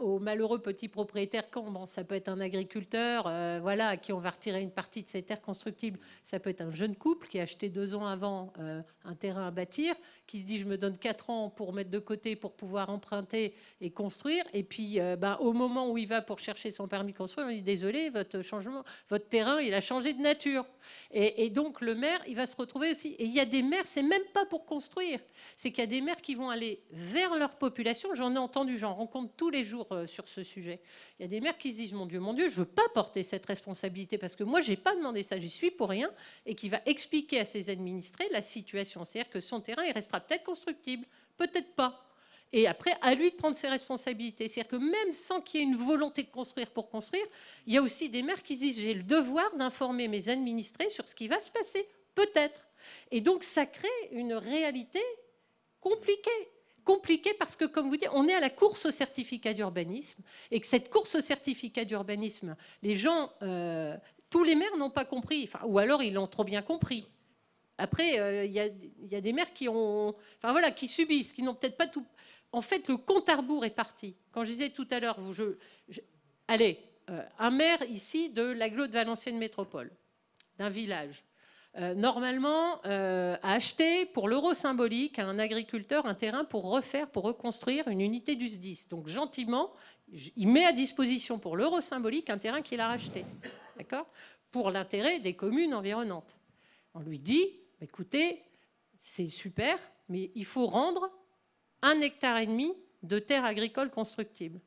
aux malheureux petit propriétaire quand bon, ça peut être un agriculteur euh, voilà, à qui on va retirer une partie de ses terres constructibles, ça peut être un jeune couple qui a acheté deux ans avant euh, un terrain à bâtir, qui se dit je me donne quatre ans pour mettre de côté pour pouvoir emprunter et construire, et puis euh, ben, au moment où il va pour chercher son permis de construire, on lui dit désolé, votre, changement, votre terrain il a changé de nature. Et, et donc le maire il va se retrouver aussi, et il y a des maires, c'est même pas pour construire, c'est qu'il y a des maires qui vont aller vers leur population, j'en ai entendu, j'en rencontre tous les jours euh, sur ce sujet. Il y a des maires qui se disent, mon Dieu, mon Dieu, je ne veux pas porter cette responsabilité parce que moi, je n'ai pas demandé ça, j'y suis pour rien, et qui va expliquer à ses administrés la situation. C'est-à-dire que son terrain, il restera peut-être constructible, peut-être pas. Et après, à lui de prendre ses responsabilités. C'est-à-dire que même sans qu'il y ait une volonté de construire pour construire, il y a aussi des maires qui disent, j'ai le devoir d'informer mes administrés sur ce qui va se passer, peut-être. Et donc, ça crée une réalité compliquée compliqué parce que, comme vous dites, on est à la course au certificat d'urbanisme et que cette course au certificat d'urbanisme, les gens, euh, tous les maires n'ont pas compris, ou alors ils l'ont trop bien compris. Après, euh, il y, a des maires qui voilà, qui subissent, qui n'ont peut-être pas tout. En fait, le compte à rebours est parti. Quand je disais tout à l'heure, allez, euh, un maire ici de l'agglo de Valenciennes Métropole, d'un village, euh, normalement, euh, acheté acheter pour l'euro symbolique à un agriculteur un terrain pour refaire, pour reconstruire une unité du SDIS. Donc gentiment, il met à disposition pour l'euro symbolique un terrain qu'il a racheté, d'accord Pour l'intérêt des communes environnantes. On lui dit, bah, écoutez, c'est super, mais il faut rendre un hectare et demi de terre agricole constructible.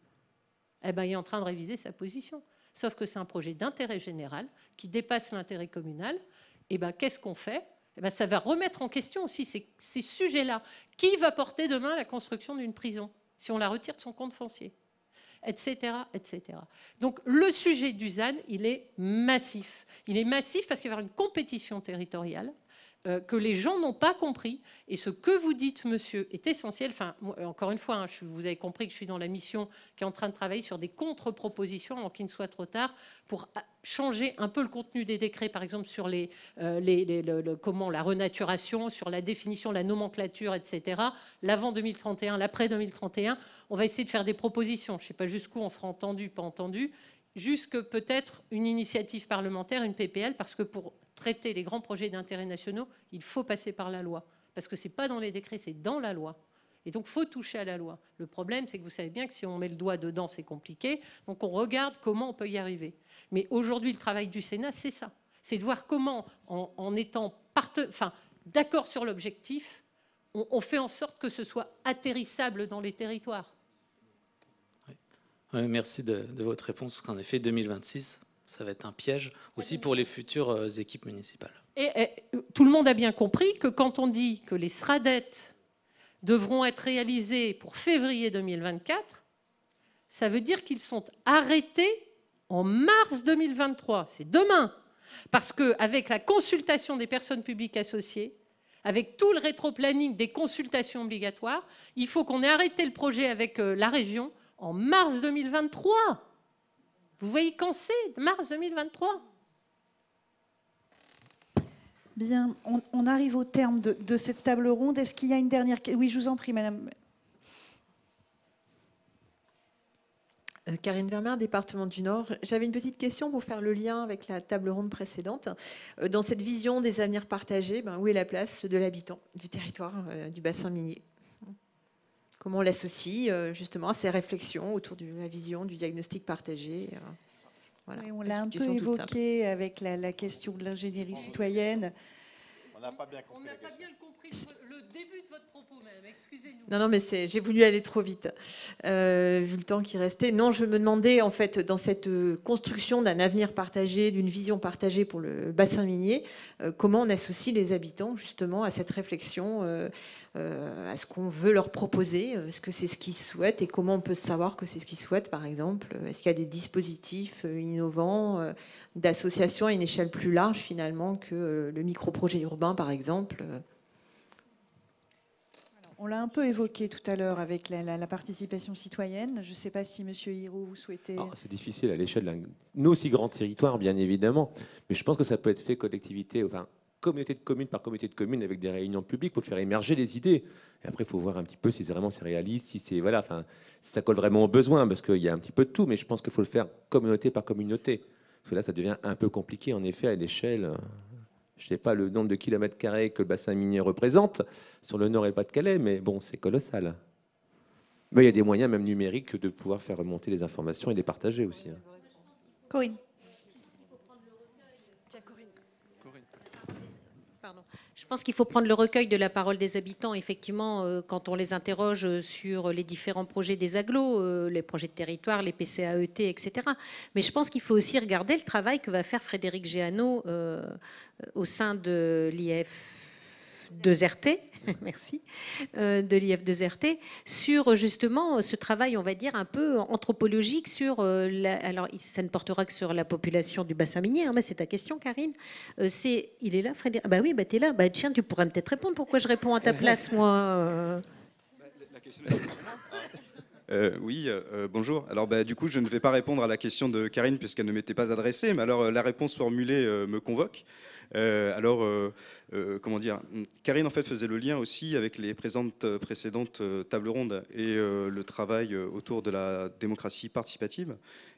Eh ben, il est en train de réviser sa position. Sauf que c'est un projet d'intérêt général qui dépasse l'intérêt communal eh ben, qu'est-ce qu'on fait eh ben, Ça va remettre en question aussi ces, sujets-là. Qui va porter demain la construction d'une prison si on la retire de son compte foncier etc., etc. Donc le sujet du ZAN, il est massif. Il est massif parce qu'il y avoir une compétition territoriale euh, que les gens n'ont pas compris. Et ce que vous dites, monsieur, est essentiel. Enfin, euh, encore une fois, hein, vous avez compris que je suis dans la mission qui est en train de travailler sur des contre-propositions avant qu'il ne soit trop tard pour ah, changer un peu le contenu des décrets, par exemple sur les, euh, les, comment, la renaturation, sur la définition, la nomenclature, etc. L'avant 2031, l'après 2031, on va essayer de faire des propositions. Je ne sais pas jusqu'où on sera entendu, pas entendu, jusque peut-être une initiative parlementaire, une PPL, parce que pour traiter les grands projets d'intérêt nationaux, il faut passer par la loi. Parce que ce n'est pas dans les décrets, c'est dans la loi. Et donc, faut toucher à la loi. Le problème, c'est que vous savez bien que si on met le doigt dedans, c'est compliqué. Donc, on regarde comment on peut y arriver. Mais aujourd'hui, le travail du Sénat, c'est ça. C'est de voir comment, en, en étant enfin, d'accord sur l'objectif, on, fait en sorte que ce soit atterrissable dans les territoires.
merci de, de votre réponse. Qu'en effet, 2026, ça va être un piège aussi pour les futures euh, équipes municipales.
Et, eh, tout le monde a bien compris que quand on dit que les SRADET devront être réalisées pour février 2024, ça veut dire qu'ils sont arrêtés en mars 2023. C'est demain. Parce qu'avec la consultation des personnes publiques associées, avec tout le rétroplanning des consultations obligatoires, il faut qu'on ait arrêté le projet avec euh, la région en mars 2023. Vous voyez quand c'est, mars 2023
Bien, on, arrive au terme de, cette table ronde. Est-ce qu'il y a une dernière question Oui, je vous en prie, Madame.
Euh, Karine Vermeer, département du Nord. J'avais une petite question pour faire le lien avec la table ronde précédente. Euh, dans cette vision des avenirs partagés, ben, où est la place de l'habitant du territoire euh, du bassin minier comment on l'associe euh, justement à ces réflexions autour de la vision, du diagnostic partagé. Euh, on l'a un peu évoqué avec la, question de l'ingénierie citoyenne.
On n'a pas bien compris,
le, début de votre propos même,
excusez-nous. Non, non, mais c'est, j'ai voulu aller trop vite, euh, vu le temps qui restait. Non, je me demandais, en fait, dans cette construction d'un avenir partagé, d'une vision partagée pour le bassin minier, comment on associe les habitants, justement, à cette réflexion euh, à ce qu'on veut leur proposer. Euh, est-ce que c'est ce qu'ils souhaitent et comment on peut savoir que c'est ce qu'ils souhaitent, par exemple Est-ce qu'il y a des dispositifs euh, innovants d'association à une échelle plus large, finalement, que le micro-projet urbain, par exemple
on l'a un peu évoqué tout à l'heure avec la, participation citoyenne. Je ne sais pas si Monsieur Hirou, vous souhaitez. Ah,
c'est difficile à l'échelle d'un aussi grand territoire, bien évidemment, mais je pense que ça peut être fait collectivité, enfin communauté de communes par communauté de communes avec des réunions publiques pour faire émerger les idées. Et après, il faut voir un petit peu si vraiment c'est réaliste, si c'est voilà, enfin, ça colle vraiment aux besoins, parce qu'il y a un petit peu de tout, mais je pense qu'il faut le faire communauté par communauté. Parce que là, ça devient un peu compliqué, en effet, à l'échelle. Euh, je ne sais pas le nombre de kilomètres carrés que le bassin minier représente sur le Nord et le Pas-de-Calais, mais bon, c'est colossal. Mais il y a des moyens, même numériques, de pouvoir faire remonter les informations et les partager aussi. Hein.
Corinne. Je pense qu'il faut prendre le recueil de la parole des habitants. Effectivement, euh, quand on les interroge euh, sur les différents projets des agglos, euh, les projets de territoire, les PCAET, etc. Mais je pense qu'il faut aussi regarder le travail que va faire Frédéric Géano au sein de l'IF 2RT merci, euh, de l'IF2RT, sur justement ce travail, on va dire, un peu anthropologique sur... Euh, la, alors, ça ne portera que sur la population du bassin minier, hein, mais c'est ta question, Karine. Euh, c'est, il est là, Frédéric bah oui, bah t'es là. Bah tiens, tu pourrais peut-être répondre. Pourquoi je réponds à ta place, moi la question...
oui, bonjour. Alors, bah, du coup, je ne vais pas répondre à la question de Karine puisqu'elle ne m'était pas adressée, mais alors la réponse formulée me convoque. Euh, alors, euh, euh, comment dire Karine, en fait, faisait le lien aussi avec les présentes, précédentes tables rondes et le travail autour de la démocratie participative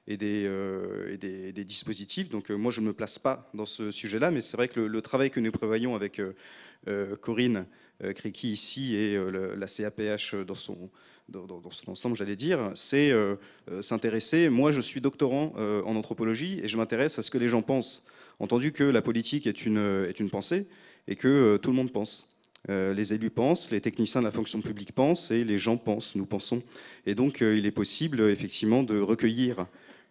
et des, dispositifs. Donc moi, je ne me place pas dans ce sujet-là, mais c'est vrai que le, travail que nous prévoyons avec Corinne Kriki ici et la CAPH dans son, dans son ensemble, j'allais dire, c'est s'intéresser. Moi, je suis doctorant en anthropologie et je m'intéresse à ce que les gens pensent entendu que la politique est une, est une pensée et que euh, tout le monde pense. Euh, les élus pensent, les techniciens de la fonction publique pensent et les gens pensent, nous pensons. Et donc euh, il est possible effectivement de recueillir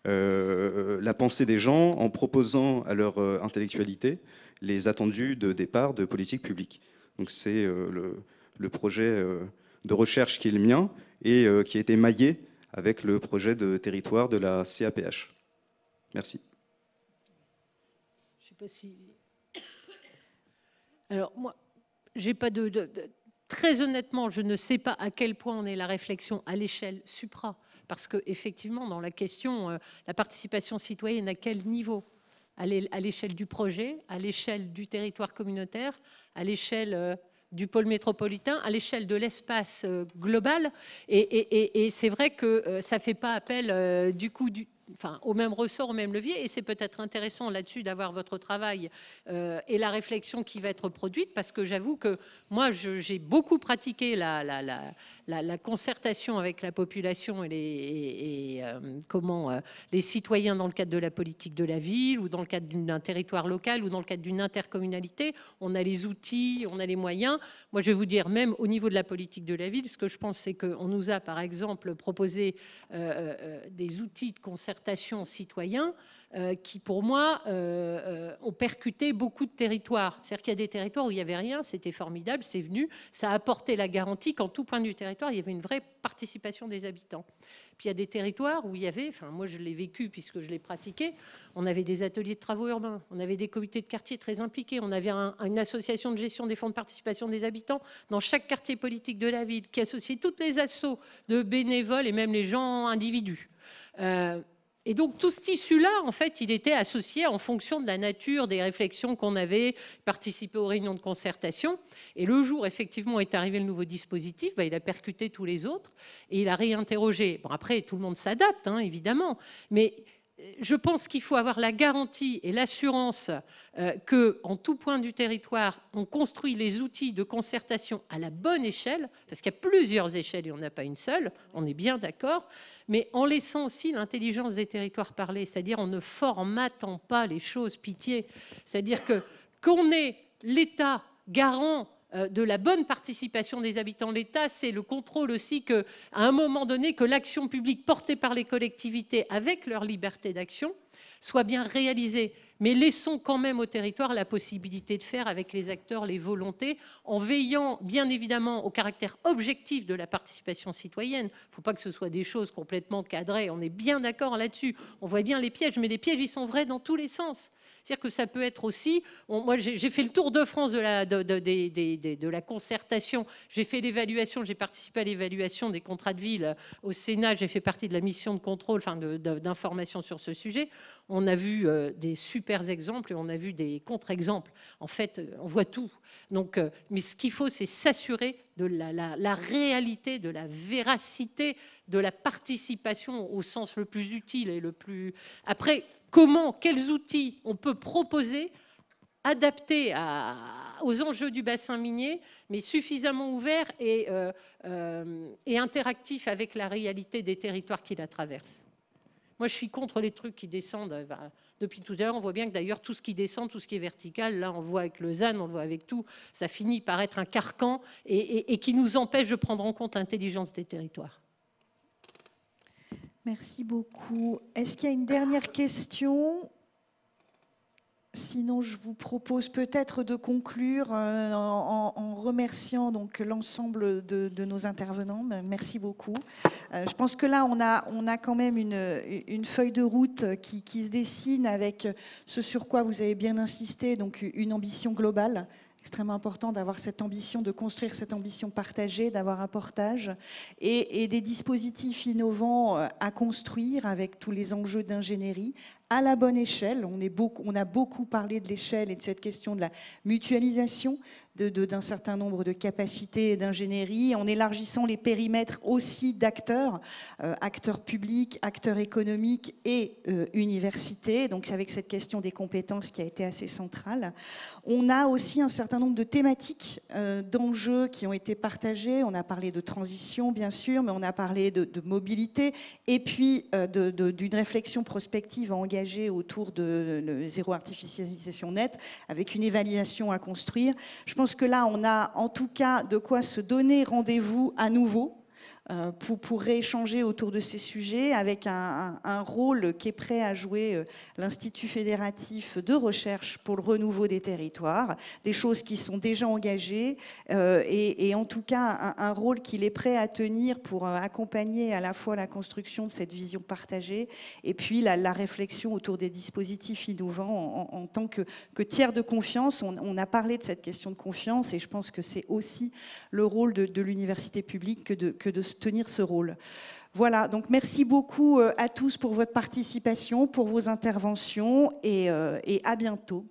la pensée des gens en proposant à leur intellectualité les attendus de départ de politique publique. Donc c'est le, le, projet de recherche qui est le mien et qui a été maillé avec le projet de territoire de la CAPH. Merci.
Alors, moi, j'ai pas de, Très honnêtement, je ne sais pas à quel point on est la réflexion à l'échelle supra. Parce que, effectivement, dans la question, euh, la participation citoyenne, à quel niveau À l'échelle du projet, à l'échelle du territoire communautaire, à l'échelle. Euh, du pôle métropolitain à l'échelle de l'espace euh, global. Et, c'est vrai que ça ne fait pas appel du coup du, enfin, au même ressort, au même levier. Et c'est peut-être intéressant là-dessus d'avoir votre travail euh, et la réflexion qui va être produite, parce que j'avoue que moi, j'ai beaucoup pratiqué la, la, la, concertation avec la population et, les, euh, comment euh, les citoyens dans le cadre de la politique de la ville ou dans le cadre d'un territoire local ou dans le cadre d'une intercommunalité. On a les outils, on a les moyens. Moi, je vais vous dire, même au niveau de la politique de la ville, ce que je pense, c'est qu'on nous a, par exemple, proposé euh, des outils de concertation citoyens. Euh, qui, pour moi, euh, euh, ont percuté beaucoup de territoires. C'est-à-dire qu'il y a des territoires où il n'y avait rien, c'était formidable, c'est venu, ça a apporté la garantie qu'en tout point du territoire, il y avait une vraie participation des habitants. Puis il y a des territoires où il y avait, enfin moi je l'ai vécu puisque je l'ai pratiqué, on avait des ateliers de travaux urbains, on avait des comités de quartier très impliqués, on avait une association de gestion des fonds de participation des habitants dans chaque quartier politique de la ville qui associait toutes les assauts de bénévoles et même les gens individus. Et donc tout ce tissu-là, en fait, il était associé en fonction de la nature des réflexions qu'on avait, participé aux réunions de concertation. Et le jour, effectivement, est arrivé le nouveau dispositif, bah, il a percuté tous les autres et il a réinterrogé. Bon, après, tout le monde s'adapte, hein, évidemment, mais je pense qu'il faut avoir la garantie et l'assurance qu'en euh, que, en tout point du territoire, on construit les outils de concertation à la bonne échelle, parce qu'il y a plusieurs échelles et on n'a pas une seule, on est bien d'accord, mais en laissant aussi l'intelligence des territoires parler, c'est-à-dire en ne formatant pas les choses, pitié, c'est-à-dire que qu'on est l'État garant euh, de la bonne participation des habitants de l'État, c'est le contrôle aussi que, à un moment donné, que l'action publique portée par les collectivités avec leur liberté d'action soit bien réalisée. Mais laissons quand même au territoire la possibilité de faire avec les acteurs les volontés, en veillant bien évidemment au caractère objectif de la participation citoyenne. Il ne faut pas que ce soit des choses complètement cadrées, on est bien d'accord là-dessus. On voit bien les pièges, mais les pièges, ils sont vrais dans tous les sens. C'est-à-dire que ça peut être aussi, moi j'ai fait le tour de France de la, de, la concertation, j'ai fait l'évaluation, j'ai participé à l'évaluation des contrats de ville au Sénat, j'ai fait partie de la mission de contrôle, enfin d'information sur ce sujet. On a vu euh, des super exemples et on a vu des contre-exemples. En fait, euh, on voit tout. Donc, euh, mais ce qu'il faut, c'est s'assurer de la, la, réalité, de la véracité, de la participation au sens le plus utile et le plus. Après, comment, quels outils on peut proposer adaptés aux enjeux du bassin minier, mais suffisamment ouverts euh, euh, et, interactifs avec la réalité des territoires qui la traversent. Moi, je suis contre les trucs qui descendent. Euh, ben, depuis tout à l'heure, on voit bien que d'ailleurs, tout ce qui descend, tout ce qui est vertical, là, on le voit avec le on le voit avec tout, ça finit par être un carcan et qui nous empêche de prendre en compte l'intelligence des territoires.
Merci beaucoup. Est-ce qu'il y a une dernière question Sinon, je vous propose peut-être de conclure euh, en, remerciant donc l'ensemble de, nos intervenants. Merci beaucoup. Euh, je pense que là, on a, on a quand même une, feuille de route qui, qui, se dessine avec ce sur quoi vous avez bien insisté, donc une ambition globale extrêmement important d'avoir cette ambition, de construire cette ambition partagée, d'avoir un portage et, et, des dispositifs innovants euh, à construire avec tous les enjeux d'ingénierie, à la bonne échelle. On, a beaucoup parlé de l'échelle et de cette question de la mutualisation d'un certain nombre de capacités et d'ingénierie, en élargissant les périmètres aussi d'acteurs, euh, acteurs publics, acteurs économiques et euh, universités, donc c'est avec cette question des compétences qui a été assez centrale. On a aussi un certain nombre de thématiques, euh, d'enjeux qui ont été partagés. On a parlé de transition, bien sûr, mais on a parlé de, mobilité et puis d'une réflexion prospective en autour de, zéro artificialisation net avec une évaluation à construire. Je pense que là, on a en tout cas de quoi se donner rendez-vous à nouveau euh, pour, pour, rééchanger autour de ces sujets avec un, rôle qui est prêt à jouer euh, l'Institut fédératif de recherche pour le renouveau des territoires, des choses qui sont déjà engagées euh, et, en tout cas un, rôle qu'il est prêt à tenir pour accompagner à la fois la construction de cette vision partagée et puis la, réflexion autour des dispositifs innovants en, tant que, tiers de confiance. On, a parlé de cette question de confiance et je pense que c'est aussi le rôle de, l'université publique que de, que de tenir ce rôle. Voilà, donc merci beaucoup euh, à tous pour votre participation, pour vos interventions et, euh, à bientôt.